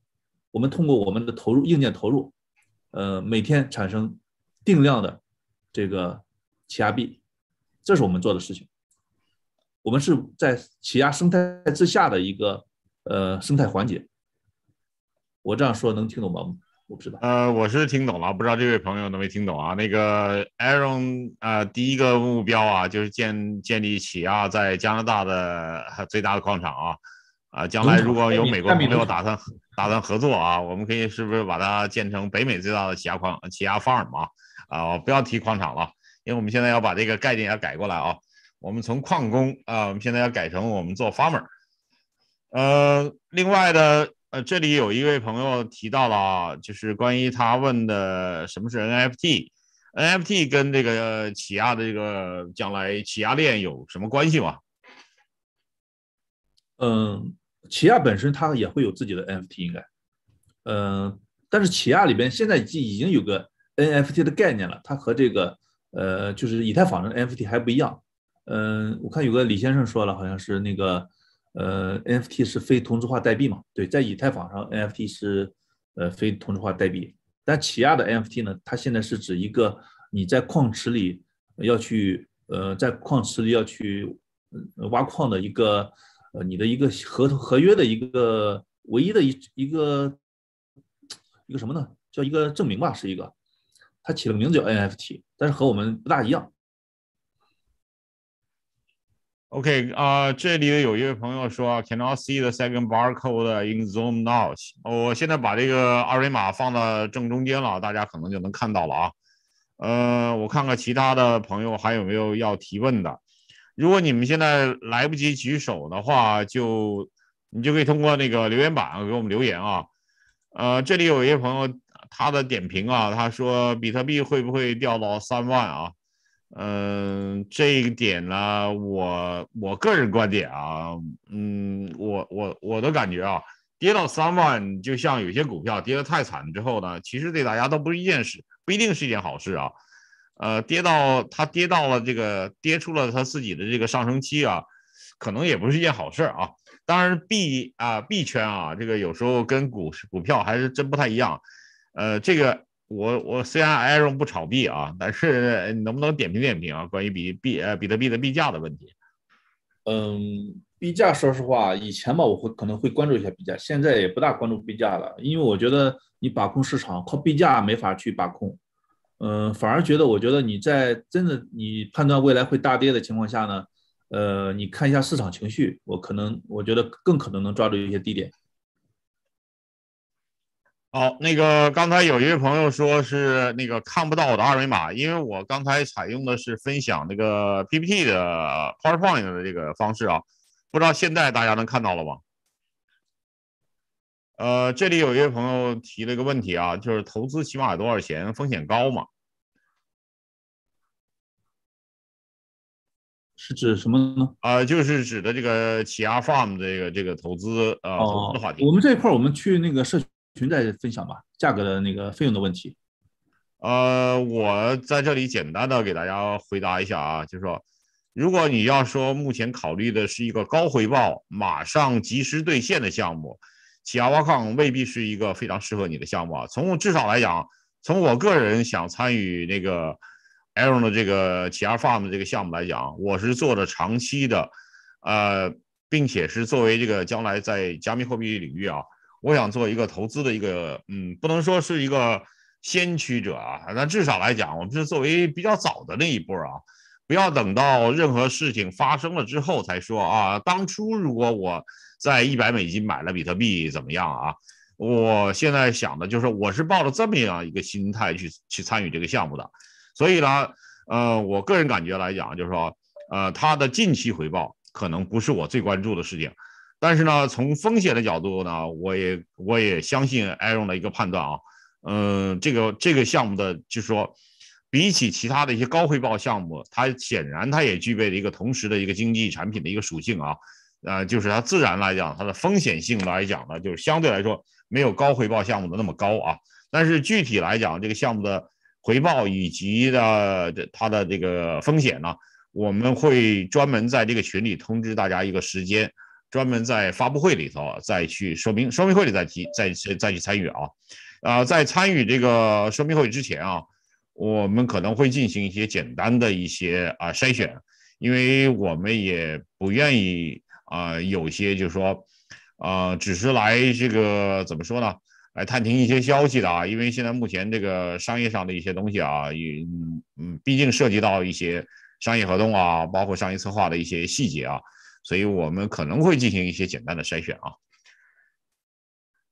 Speaker 4: 我们通过我们的投入硬件投入，呃，每天产生定量的这个起亚币，这是我们做的事情。我们是在起亚生态之下的一个呃生态环节。我这样说能听懂吗？呃，我是
Speaker 3: 听懂了，不知道这位朋友能没听懂啊？那个 Aaron 啊，第一个目标啊，就是建建立起亚在加拿大的最大的矿场啊，啊，将来如果有美国朋友打算打算合作啊，我们可以是不是把它建成北美最大的起亚矿起亚 f a r m 啊？啊，不要提矿场了，因为我们现在要把这个概念要改过来啊，我们从矿工啊，我们现在要改成我们做 farmer，呃，另外的。呃，这里有一位朋友提到了啊，就是关于他问的什么是 NFT，NFT 跟这个起亚的这个将来
Speaker 4: 起亚链有什么关系吗？嗯，起亚本身它也会有自己的 NFT，应该。嗯，但是起亚里边现在已经已经有个 NFT 的概念了，它和这个呃就是以太坊的 NFT 还不一样。嗯，我看有个李先生说了，好像是那个。呃，NFT 是非同质化代币嘛？对，在以太坊上，NFT 是呃非同质化代币。但起亚的 NFT 呢，它现在是指一个你在矿池里要去呃在矿池里要去挖矿的一个呃你的一个合同合约的一个唯一的一一个一个什么呢？叫一个证明吧，是一个，它起了名字叫 NFT，但是和我们不大一样。
Speaker 3: OK 啊，这里有一位朋友说，cannot see the second barcode in Zoom now。我现在把这个二维码放到正中间了，大家可能就能看到了啊。呃，我看看其他的朋友还有没有要提问的。如果你们现在来不及举手的话，就你就可以通过那个留言板给我们留言啊。呃，这里有一位朋友他的点评啊，他说比特币会不会掉到三万啊？嗯，这一点呢，我我个人观点啊，嗯，我我我的感觉啊，跌到三万，就像有些股票跌的太惨之后呢，其实对大家都不是一件事，不一定是一件好事啊。呃，跌到它跌到了这个跌出了它自己的这个上升期啊，可能也不是一件好事啊。当然币啊币圈啊，这个有时候跟股市股票还是真不太一样，呃，这个。我我虽然 IRON 不炒币啊，但是能不能点评点评啊？关于比币呃比特
Speaker 4: 币的币价的问题。嗯，币价说实话，以前吧我会可能会关注一下币价，现在也不大关注币价了，因为我觉得你把控市场靠币价没法去把控。嗯，反而觉得我觉得你在真的你判断未来会大跌的情况下呢，呃，你看一下市场情绪，我可能我觉得更可能能抓住一些低点。
Speaker 3: 好，那个刚才有一位朋友说是那个看不到我的二维码，因为我刚才采用的是分享那个 PPT 的 PowerPoint 的这个方式啊，不知道现在大家能看到了吗？呃，这里有一位朋友提了一个问题啊，就是投资起码多少钱？风险高吗？是指什么呢？啊，就是指的这个企 i Farm 这个这个投资呃，投资的话题。我们
Speaker 4: 这一块，我们去那个社区。群在分享吧，
Speaker 3: 价格的那个费用的问题。呃，我在这里简单的给大家回答一下啊，就是说，如果你要说目前考虑的是一个高回报、马上及时兑现的项目，起亚挖矿未必是一个非常适合你的项目啊。从至少来讲，从我个人想参与那个 L 的这个起亚 Farm 这个项目来讲，我是做的长期的，呃，并且是作为这个将来在加密货币领域啊。我想做一个投资的一个，嗯，不能说是一个先驱者啊，但至少来讲，我们是作为比较早的那一波啊。不要等到任何事情发生了之后才说啊，当初如果我在一百美金买了比特币怎么样啊？我现在想的就是，我是抱着这么样一个心态去去参与这个项目的，所以呢，呃，我个人感觉来讲，就是说，呃，它的近期回报可能不是我最关注的事情。但是呢，从风险的角度呢，我也我也相信 Aaron 的一个判断啊，嗯，这个这个项目的，就是说，比起其他的一些高回报项目，它显然它也具备了一个同时的一个经济产品的一个属性啊，呃，就是它自然来讲，它的风险性来讲呢，就是相对来说没有高回报项目的那么高啊。但是具体来讲，这个项目的回报以及的它的这个风险呢，我们会专门在这个群里通知大家一个时间。专门在发布会里头再去说明说明会里再提再再再去参与啊，啊，在参与这个说明会之前啊，我们可能会进行一些简单的一些啊筛选，因为我们也不愿意啊有些就是说啊只是来这个怎么说呢，来探听一些消息的啊，因为现在目前这个商业上的一些东西啊，也嗯毕竟涉及到一些商业合同啊，包括商业策划的一些细节啊。所以我们可能会进行一些简单的筛选啊，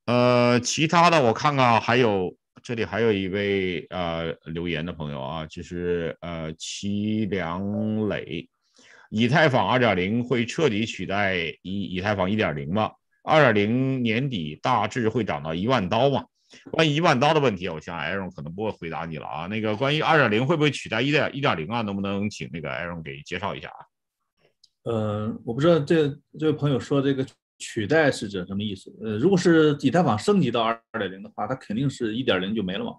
Speaker 3: 呃，其他的我看看啊，还有这里还有一位呃留言的朋友啊，就是呃齐良磊，以太坊二点零会彻底取代以以太坊一点零吗？二点零年底大致会涨到一万刀吗？关于一万刀的问题我想艾伦可能不会回答你了啊。那个关于二点零会不会取代一点一点零啊，能不能请那个艾伦给介绍一下
Speaker 4: 啊？呃，我不知道这这位朋友说这个取代是指什么意思。呃，如果是以太坊升级到二点零的话，它肯定是一点零就没了嘛。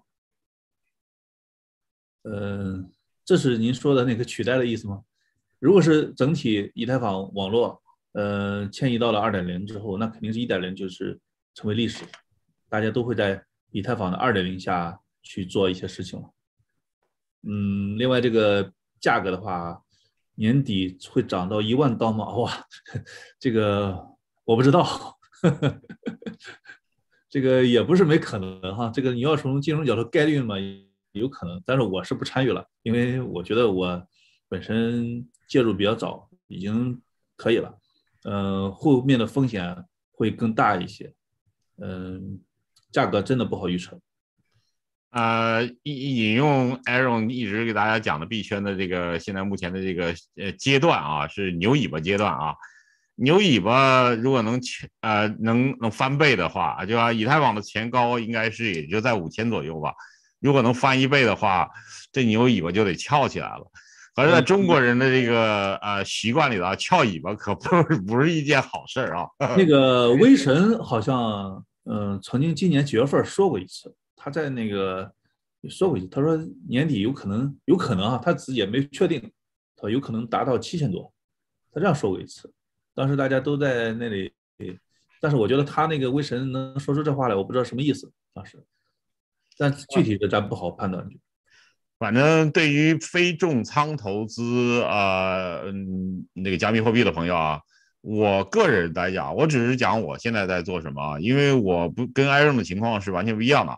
Speaker 4: 呃，这是您说的那个取代的意思吗？如果是整体以太坊网络，呃，迁移到了二点零之后，那肯定是一点零就是成为历史，大家都会在以太坊的二点零下去做一些事情了。嗯，另外这个价格的话。年底会涨到一万刀吗？哇，这个我不知道，这个也不是没可能哈。这个你要从金融角度概率嘛，有可能。但是我是不参与了，因为我觉得我本身介入比较早，已经可以了。嗯，后面的风险会更大一些。嗯，价格真的不好预测。呃，
Speaker 3: 引引用 Aaron 一直给大家讲的币圈的这个现在目前的这个呃阶段啊，是牛尾巴阶段啊。牛尾巴如果能呃能能翻倍的话，啊，对以太坊的前高应该是也就在五千左右吧。如果能翻一倍的话，这牛尾巴就得翘起来了。可是在中国人的这个呃习惯里头，翘尾巴可不是不是一件好事儿啊。那
Speaker 4: 个威神好像嗯曾经今年几月份说过一次。他在那个说回去，他说年底有可能，有可能啊，他自己也没确定，他有可能达到七千多，他这样说过一次。当时大家都在那里，但是我觉得他那个威神能说出这话来，我不知道什么意思。当时，但具体的咱不好判断。反正对于非重仓投资啊，
Speaker 3: 嗯，那个加密货币的朋友啊，我个人来讲，我只是讲我现在在做什么，因为我不跟艾瑞的情况是完全不一样的。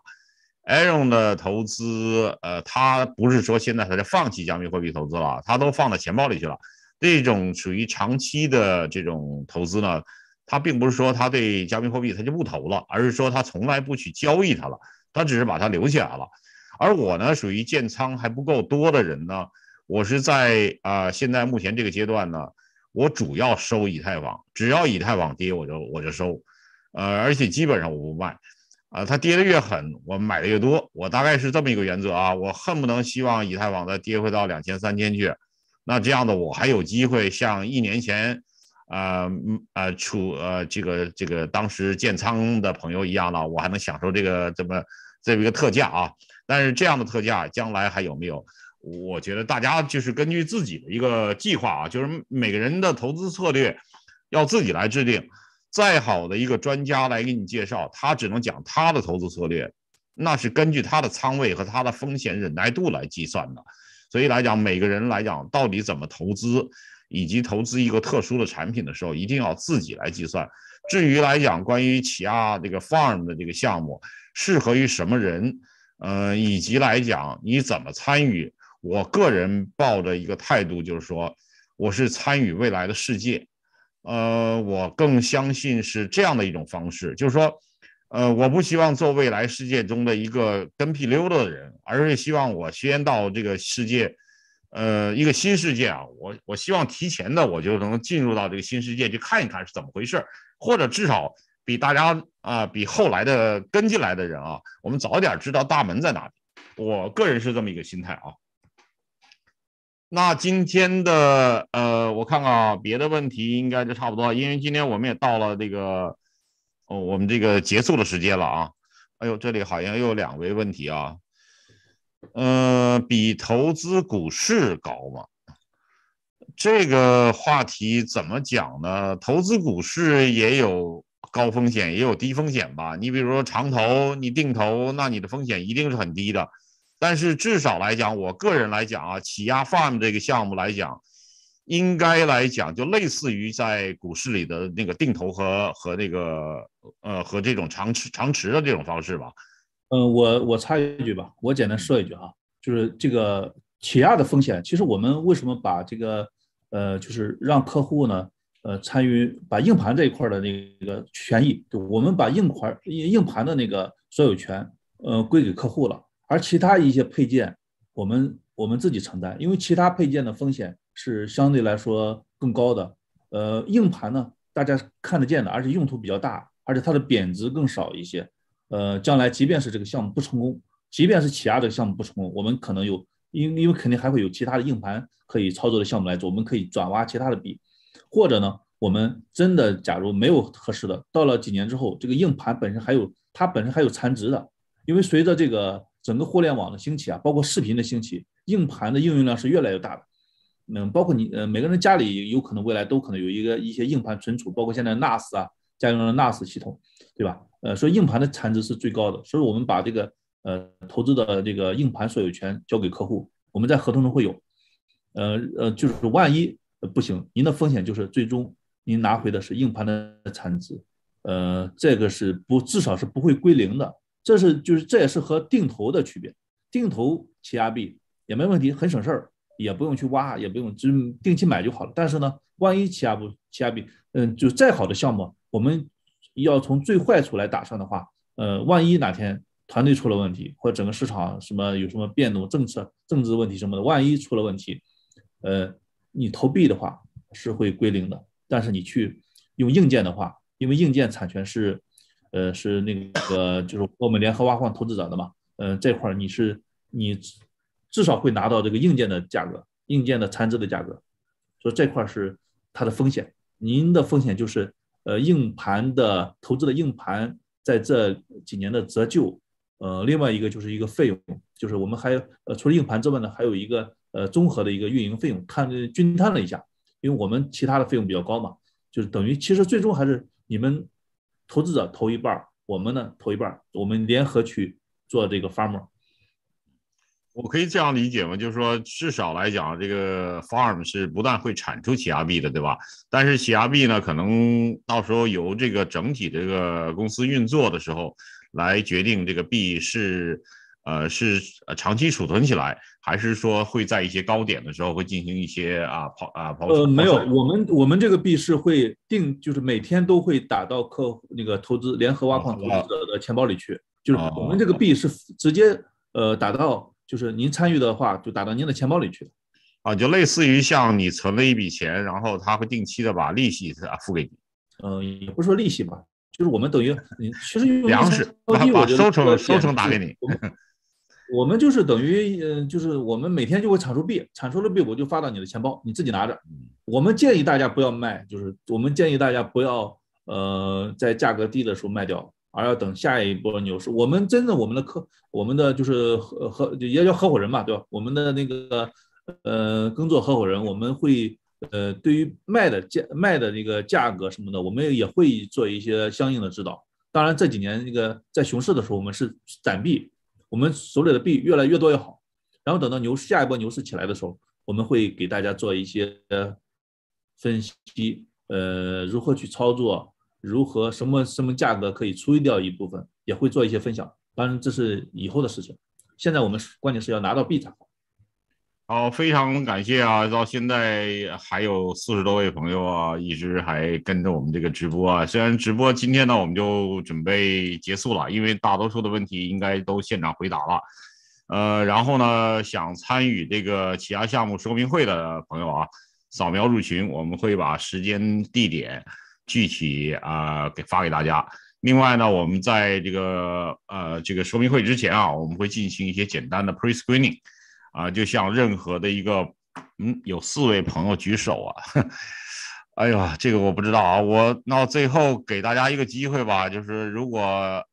Speaker 3: Aaron 的投资，呃，他不是说现在他就放弃加密货币投资了，他都放到钱包里去了。这种属于长期的这种投资呢，他并不是说他对加密货币他就不投了，而是说他从来不去交易它了，他只是把它留起来了。而我呢，属于建仓还不够多的人呢，我是在啊，现在目前这个阶段呢，我主要收以太网，只要以太网跌，我就我就收，呃，而且基本上我不卖。啊，它跌的越狠，我们买的越多。我大概是这么一个原则啊，我恨不能希望以太坊再跌回到两千、三千去，那这样的我还有机会像一年前，呃呃，出呃这个这个当时建仓的朋友一样了，我还能享受这个这么这么一个特价啊。但是这样的特价将来还有没有？我觉得大家就是根据自己的一个计划啊，就是每个人的投资策略要自己来制定。再好的一个专家来给你介绍，他只能讲他的投资策略，那是根据他的仓位和他的风险忍耐度来计算的。所以来讲，每个人来讲到底怎么投资，以及投资一个特殊的产品的时候，一定要自己来计算。至于来讲，关于起亚这个 Farm 的这个项目适合于什么人，嗯，以及来讲你怎么参与，我个人抱着一个态度就是说，我是参与未来的世界。呃，我更相信是这样的一种方式，就是说，呃，我不希望做未来世界中的一个跟屁溜的人，而是希望我先到这个世界，呃，一个新世界啊，我我希望提前的我就能进入到这个新世界去看一看是怎么回事，或者至少比大家啊，比后来的跟进来的人啊，我们早点知道大门在哪里。我个人是这么一个心态啊。那今天的呃，我看看啊，别的问题应该就差不多，因为今天我们也到了这个，哦，我们这个结束的时间了啊。哎呦，这里好像又有两位问题啊。嗯，比投资股市高吗？这个话题怎么讲呢？投资股市也有高风险，也有低风险吧？你比如说长投，你定投，那你的风险一定是很低的。但是至少来讲，我个人来讲啊，起亚 farm 这个项目来讲，应该来讲就类似于在股市里的那个定投和和那个
Speaker 4: 呃和这种长持长持的这种方式吧。嗯，我我插一句吧，我简单说一句啊，就是这个起亚的风险，其实我们为什么把这个呃就是让客户呢呃参与把硬盘这一块的那个权益，我们把硬盘硬硬盘的那个所有权呃归给客户了。而其他一些配件，我们我们自己承担，因为其他配件的风险是相对来说更高的。呃，硬盘呢，大家看得见的，而且用途比较大，而且它的贬值更少一些。呃，将来即便是这个项目不成功，即便是起亚这个项目不成功，我们可能有，因因为肯定还会有其他的硬盘可以操作的项目来做，我们可以转挖其他的笔，或者呢，我们真的假如没有合适的，到了几年之后，这个硬盘本身还有它本身还有残值的，因为随着这个。整个互联网的兴起啊，包括视频的兴起，硬盘的应用量是越来越大的。嗯，包括你呃，每个人家里有可能未来都可能有一个一些硬盘存储，包括现在 NAS 啊，家用的 NAS 系统，对吧？呃，所以硬盘的残值是最高的，所以我们把这个呃投资的这个硬盘所有权交给客户，我们在合同中会有。呃呃，就是万一不行，您的风险就是最终您拿回的是硬盘的残值，呃，这个是不至少是不会归零的。这是就是这也是和定投的区别，定投奇亚币也没问题，很省事儿，也不用去挖，也不用只定期买就好了。但是呢，万一奇亚不奇亚币，嗯，就再好的项目，我们要从最坏处来打算的话，呃，万一哪天团队出了问题，或者整个市场什么有什么变动、政策、政治问题什么的，万一出了问题，呃，你投币的话是会归零的。但是你去用硬件的话，因为硬件产权是。呃，是那个，就是我们联合挖矿投资者的嘛？呃，这块你是你至少会拿到这个硬件的价格，硬件的残值的价格。所以这块是它的风险。您的风险就是呃，硬盘的投资的硬盘在这几年的折旧，呃，另外一个就是一个费用，就是我们还呃，除了硬盘之外呢，还有一个呃综合的一个运营费用，看均摊了一下，因为我们其他的费用比较高嘛，就是等于其实最终还是你们。投资者投一半我们呢投一半我们联合去做这个 farm。e r
Speaker 3: 我可以这样理解吗？就是说，至少来讲，这个 farm 是不但会产出 x 亚币的，对吧？但是 x 亚币呢，可能到时候由这个整体这个公司运作的时候，来决定这个币是。呃，是长期储存起来，还是说会在一些高点的时候会进行一些啊抛啊抛？呃，没有，
Speaker 4: 我们我们这个币是会定，就是每天都会打到客那个投资联合挖矿投资者的钱包里去。就是我们这个币是直接呃打到，就是您参与的话就打到您的钱包里去。啊，就类似于像你存了一笔钱，
Speaker 3: 然后他会定期的把利息啊付给你。嗯，也不是说利息吧，就是我们等于
Speaker 4: 其实用粮食 把收成收成打给你。我们就是等于，呃，就是我们每天就会产出币，产出的币我就发到你的钱包，你自己拿着。我们建议大家不要卖，就是我们建议大家不要，呃，在价格低的时候卖掉，而要等下一波牛市。我们真正我们的客，我们的就是合合也叫合伙人嘛，对吧？我们的那个呃，工作合伙人，我们会呃，对于卖的价卖的那个价格什么的，我们也会做一些相应的指导。当然这几年那个在熊市的时候，我们是攒币。我们手里的币越来越多越好，然后等到牛下一波牛市起来的时候，我们会给大家做一些分析，呃，如何去操作，如何什么什么价格可以出掉一部分，也会做一些分享。当然这是以后的事情，现在我们关键是要拿到币才好。好，非常感谢啊！到现在还有
Speaker 3: 四十多位朋友啊，一直还跟着我们这个直播啊。虽然直播今天呢，我们就准备结束了，因为大多数的问题应该都现场回答了。呃，然后呢，想参与这个其他项目说明会的朋友啊，扫描入群，我们会把时间地点具体啊给发给大家。另外呢，我们在这个呃这个说明会之前啊，我们会进行一些简单的 pre-screening。啊，就像任何的一个，嗯，有四位朋友举手啊，哎呀，这个我不知道啊，我那最后给大家一个机会吧，就是如果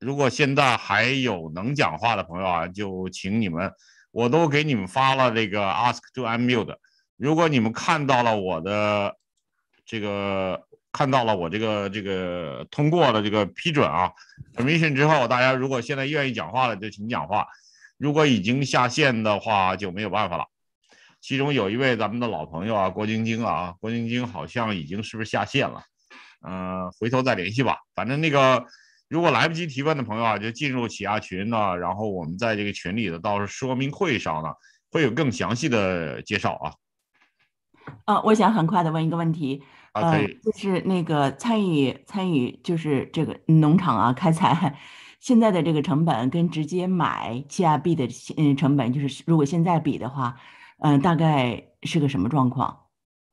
Speaker 3: 如果现在还有能讲话的朋友啊，就请你们，我都给你们发了这个 ask to unmute，如果你们看到了我的这个看到了我这个这个通过的这个批准啊，permission 之后，大家如果现在愿意讲话了，就请讲话。如果已经下线的话，就没有办法了。其中有一位咱们的老朋友啊，郭晶晶啊，郭晶晶好像已经是不是下线了？嗯，回头再联系吧。反正那个，如果来不及提问的朋友啊，就进入企亚群呢，然后我们在这个群里的到时候说明会上呢，会有更详细的介绍啊。
Speaker 1: 嗯，我想很快的问一个问题，啊，可以，就是那个参与参与就是这个农场啊，开采。现在的这个成本跟直接买 T 压 B 的嗯成本，就是如果现在比的话，嗯，大概是个什么状况？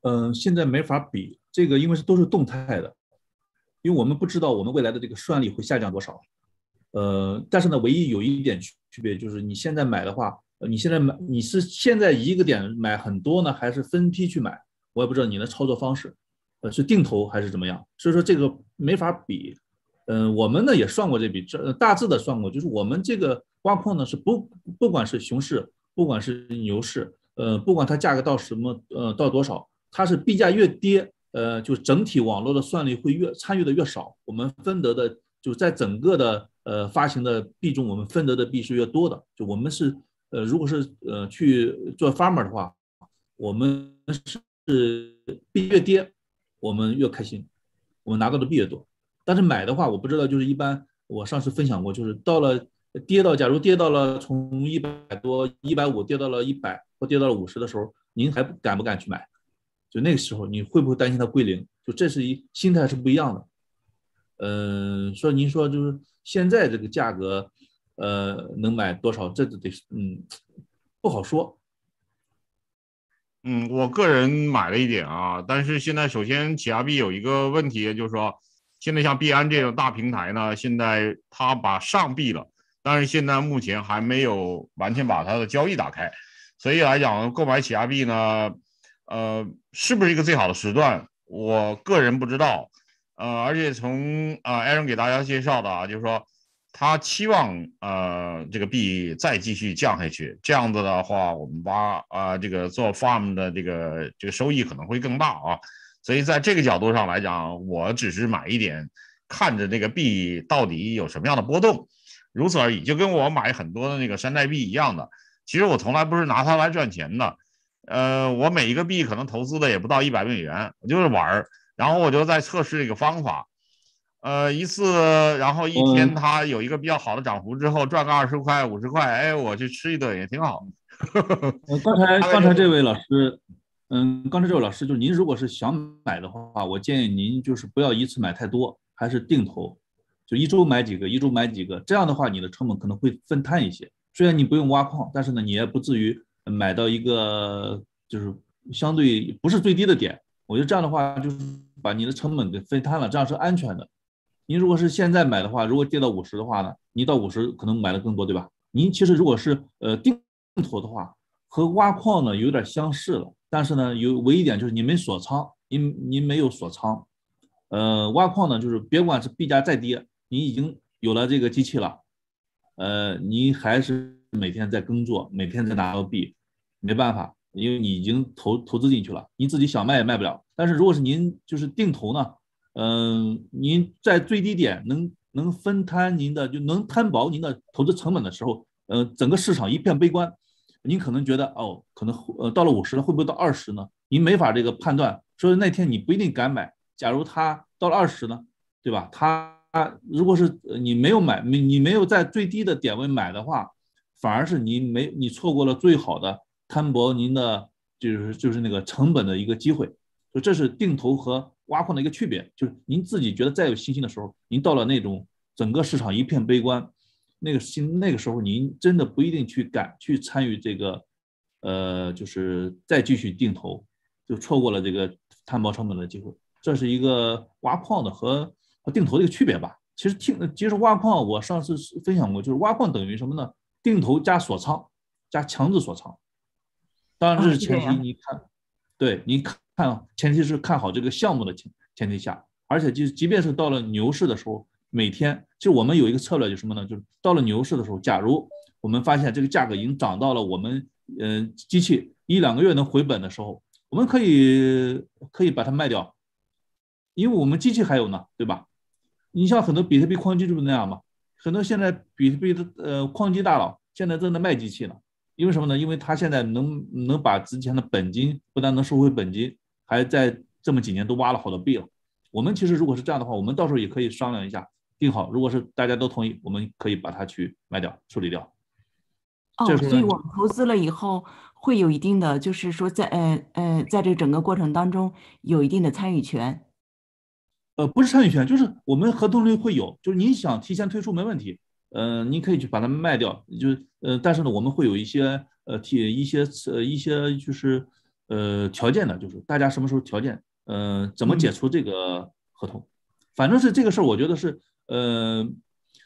Speaker 4: 嗯，现在没法比这个，因为是都是动态的，因为我们不知道我们未来的这个算力会下降多少。呃，但是呢，唯一有一点区区别就是你现在买的话，你现在买你是现在一个点买很多呢，还是分批去买？我也不知道你的操作方式，呃，是定投还是怎么样？所以说这个没法比。嗯，我们呢也算过这笔，这大致的算过，就是我们这个挖矿呢是不不管是熊市，不管是牛市，呃，不管它价格到什么，呃，到多少，它是币价越跌，呃，就整体网络的算力会越参与的越少，我们分得的就在整个的呃发行的币中，我们分得的币是越多的。就我们是呃，如果是呃去做 farmer 的话，我们是币越跌，我们越开心，我们拿到的币越多。但是买的话，我不知道，就是一般我上次分享过，就是到了跌到，假如跌到了从一百多一百五跌到了一百，或跌到了五十的时候，您还敢不敢去买？就那个时候，你会不会担心它归零？就这是一心态是不一样的。嗯，说您说就是现在这个价格，呃，能买多少？这就得，嗯，不好说。嗯，我个人买了一点
Speaker 3: 啊，但是现在首先，企亚币有一个问题，就是说。现在像币安这种大平台呢，现在它把上币了，但是现在目前还没有完全把它的交易打开，所以来讲购买起亚币呢，呃，是不是一个最好的时段，我个人不知道。呃，而且从啊艾伦给大家介绍的啊，就是说他期望呃这个币再继续降下去，这样子的话，我们把啊这个做 farm 的这个这个收益可能会更大啊。所以，在这个角度上来讲，我只是买一点，看着这个币到底有什么样的波动，如此而已，就跟我买很多的那个山寨币一样的。其实我从来不是拿它来赚钱的，呃，我每一个币可能投资的也不到一百美元，我就是玩儿，然后我就在测试这个方法，呃，一次，然后一天它有一个比较好的涨幅之后，赚个二十块、五十块，哎，我去吃一顿也挺好。
Speaker 4: 刚才刚才这位老师。嗯，刚才这位老师就您如果是想买的话，我建议您就是不要一次买太多，还是定投，就一周买几个，一周买几个，这样的话你的成本可能会分摊一些。虽然你不用挖矿，但是呢，你也不至于买到一个就是相对不是最低的点。我觉得这样的话，就是把你的成本给分摊了，这样是安全的。您如果是现在买的话，如果跌到五十的话呢，您到五十可能买的更多，对吧？您其实如果是呃定投的话，和挖矿呢有点相似了。但是呢，有唯一一点就是您没锁仓，您您没有锁仓，呃，挖矿呢，就是别管是币价再跌，您已经有了这个机器了，呃，您还是每天在耕作，每天在拿到币，没办法，因为你已经投投资进去了，你自己想卖也卖不了。但是如果是您就是定投呢，嗯，您在最低点能能分摊您的就能摊薄您的投资成本的时候，嗯，整个市场一片悲观。您可能觉得哦，可能呃到了五十了，会不会到二十呢？您没法这个判断，所以那天你不一定敢买。假如它到了二十呢，对吧？它如果是你没有买，你你没有在最低的点位买的话，反而是你没你错过了最好的摊薄您的就是就是那个成本的一个机会。所以这是定投和挖矿的一个区别，就是您自己觉得再有信心的时候，您到了那种整个市场一片悲观。那个新那个时候您真的不一定去敢去参与这个，呃，就是再继续定投，就错过了这个摊薄成本的机会。这是一个挖矿的和和定投的一个区别吧？其实听，其实挖矿，我上次分享过，就是挖矿等于什么呢？定投加锁仓加强制锁仓。当然这是前提，你看，对，你看看，前提是看好这个项目的前前提下，而且就即便是到了牛市的时候。每天，其实我们有一个策略，就什么呢？就是到了牛市的时候，假如我们发现这个价格已经涨到了我们，呃，机器一两个月能回本的时候，我们可以可以把它卖掉，因为我们机器还有呢，对吧？你像很多比特币矿机就是那样嘛，很多现在比特币的呃矿机大佬现在正在卖机器呢，因为什么呢？因为他现在能能把之前的本金不但能收回本金，还在这么几年都挖了好多币了。我们其实如果是这样的话，我们到时候也可以商量一下。定好，如果是大家都同意，我们可以把它去卖掉处理掉。哦，所以我
Speaker 1: 们投资了以后会有一定的，就是说在呃呃，在这整个过程当中有一定的参与权。
Speaker 4: 呃，不是参与权，就是我们合同里会有，就是你想提前退出没问题，呃，你可以去把它卖掉，就是呃，但是呢，我们会有一些呃提一些呃一些就是呃条件的，就是大家什么时候条件，呃，怎么解除这个合同，反正是这个事儿，我觉得是。呃，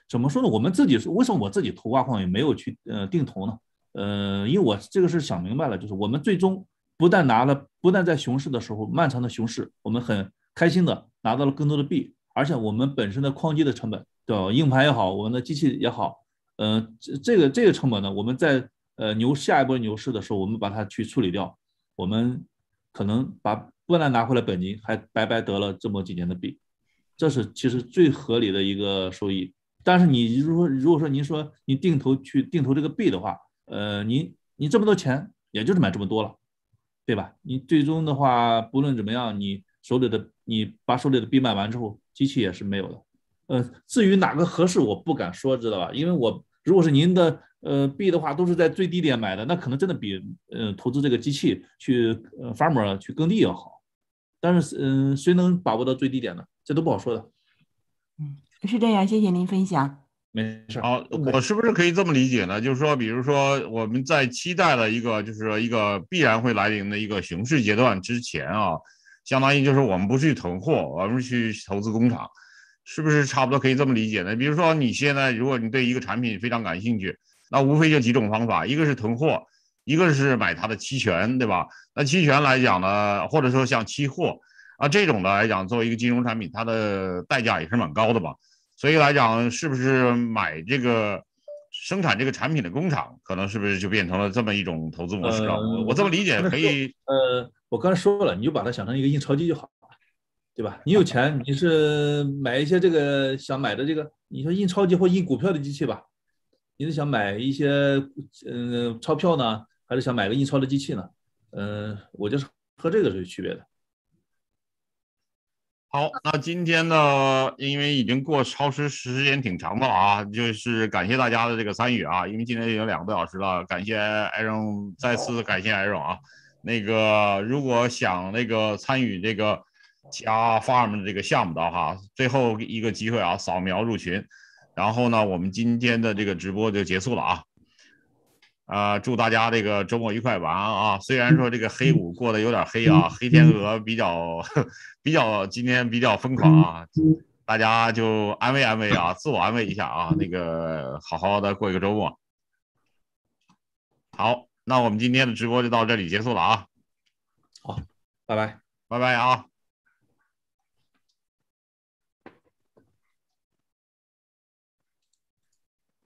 Speaker 4: 怎么说呢？我们自己是为什么我自己投挖矿也没有去呃定投呢？呃，因为我这个是想明白了，就是我们最终不但拿了，不但在熊市的时候，漫长的熊市，我们很开心的拿到了更多的币，而且我们本身的矿机的成本吧？硬盘也好，我们的机器也好，呃，这这个这个成本呢，我们在呃牛下一波牛市的时候，我们把它去处理掉，我们可能把不但拿回来本金，还白白得了这么几年的币。这是其实最合理的一个收益，但是你如果如果说您说你定投去定投这个币的话，呃，您你这么多钱，也就是买这么多了，对吧？你最终的话，不论怎么样，你手里的你把手里的币卖完之后，机器也是没有的。呃，至于哪个合适，我不敢说，知道吧？因为我如果是您的呃币的话，都是在最低点买的，那可能真的比呃投资这个机器去呃 farmer 去耕地要好。但是嗯，谁能把握到最低点呢？这都不好说的，
Speaker 1: 嗯，是这样，谢谢您分享，
Speaker 4: 没事。好，我是不是可以这么理解呢？就是说，比如说我们
Speaker 3: 在期待了一个，就是说一个必然会来临的一个熊市阶段之前啊，相当于就是我们不去囤货，我们去投资工厂，是不是差不多可以这么理解呢？比如说你现在如果你对一个产品非常感兴趣，那无非就几种方法，一个是囤货，一个是买它的期权，对吧？那期权来讲呢，或者说像期货。啊，这种的来讲，作为一个金融产品，它的代价也是蛮高的吧？所以来讲，是不是买这个生产这个产品的工厂，可能是不是就变成了这么一种投资模式了？我我这么理解可以。
Speaker 4: 呃，我刚才说了，你就把它想成一个印钞机就好了，对吧？你有钱，你是买一些这个想买的这个，你说印钞机或印股票的机器吧？你是想买一些嗯钞票呢，还是想买个印钞的机器呢？嗯，我就是和这个是有区别的。好，那今天呢，因为已经过超时时
Speaker 3: 间挺长的了啊，就是感谢大家的这个参与啊，因为今天已经两个多小时了，感谢艾荣，再次感谢艾荣啊。那个如果想那个参与这个加 f a r m 这个项目的哈，最后一个机会啊，扫描入群，然后呢，我们今天的这个直播就结束了啊。啊，祝大家这个周末愉快晚安啊！虽然说这个黑五过得有点黑啊，黑天鹅比较 比较今天比较疯狂啊，大家就安慰安慰啊，自我安慰一下啊，那个好好的过一个周末。好，那我们今天的直播就到这里结束了啊。好，拜拜拜拜啊。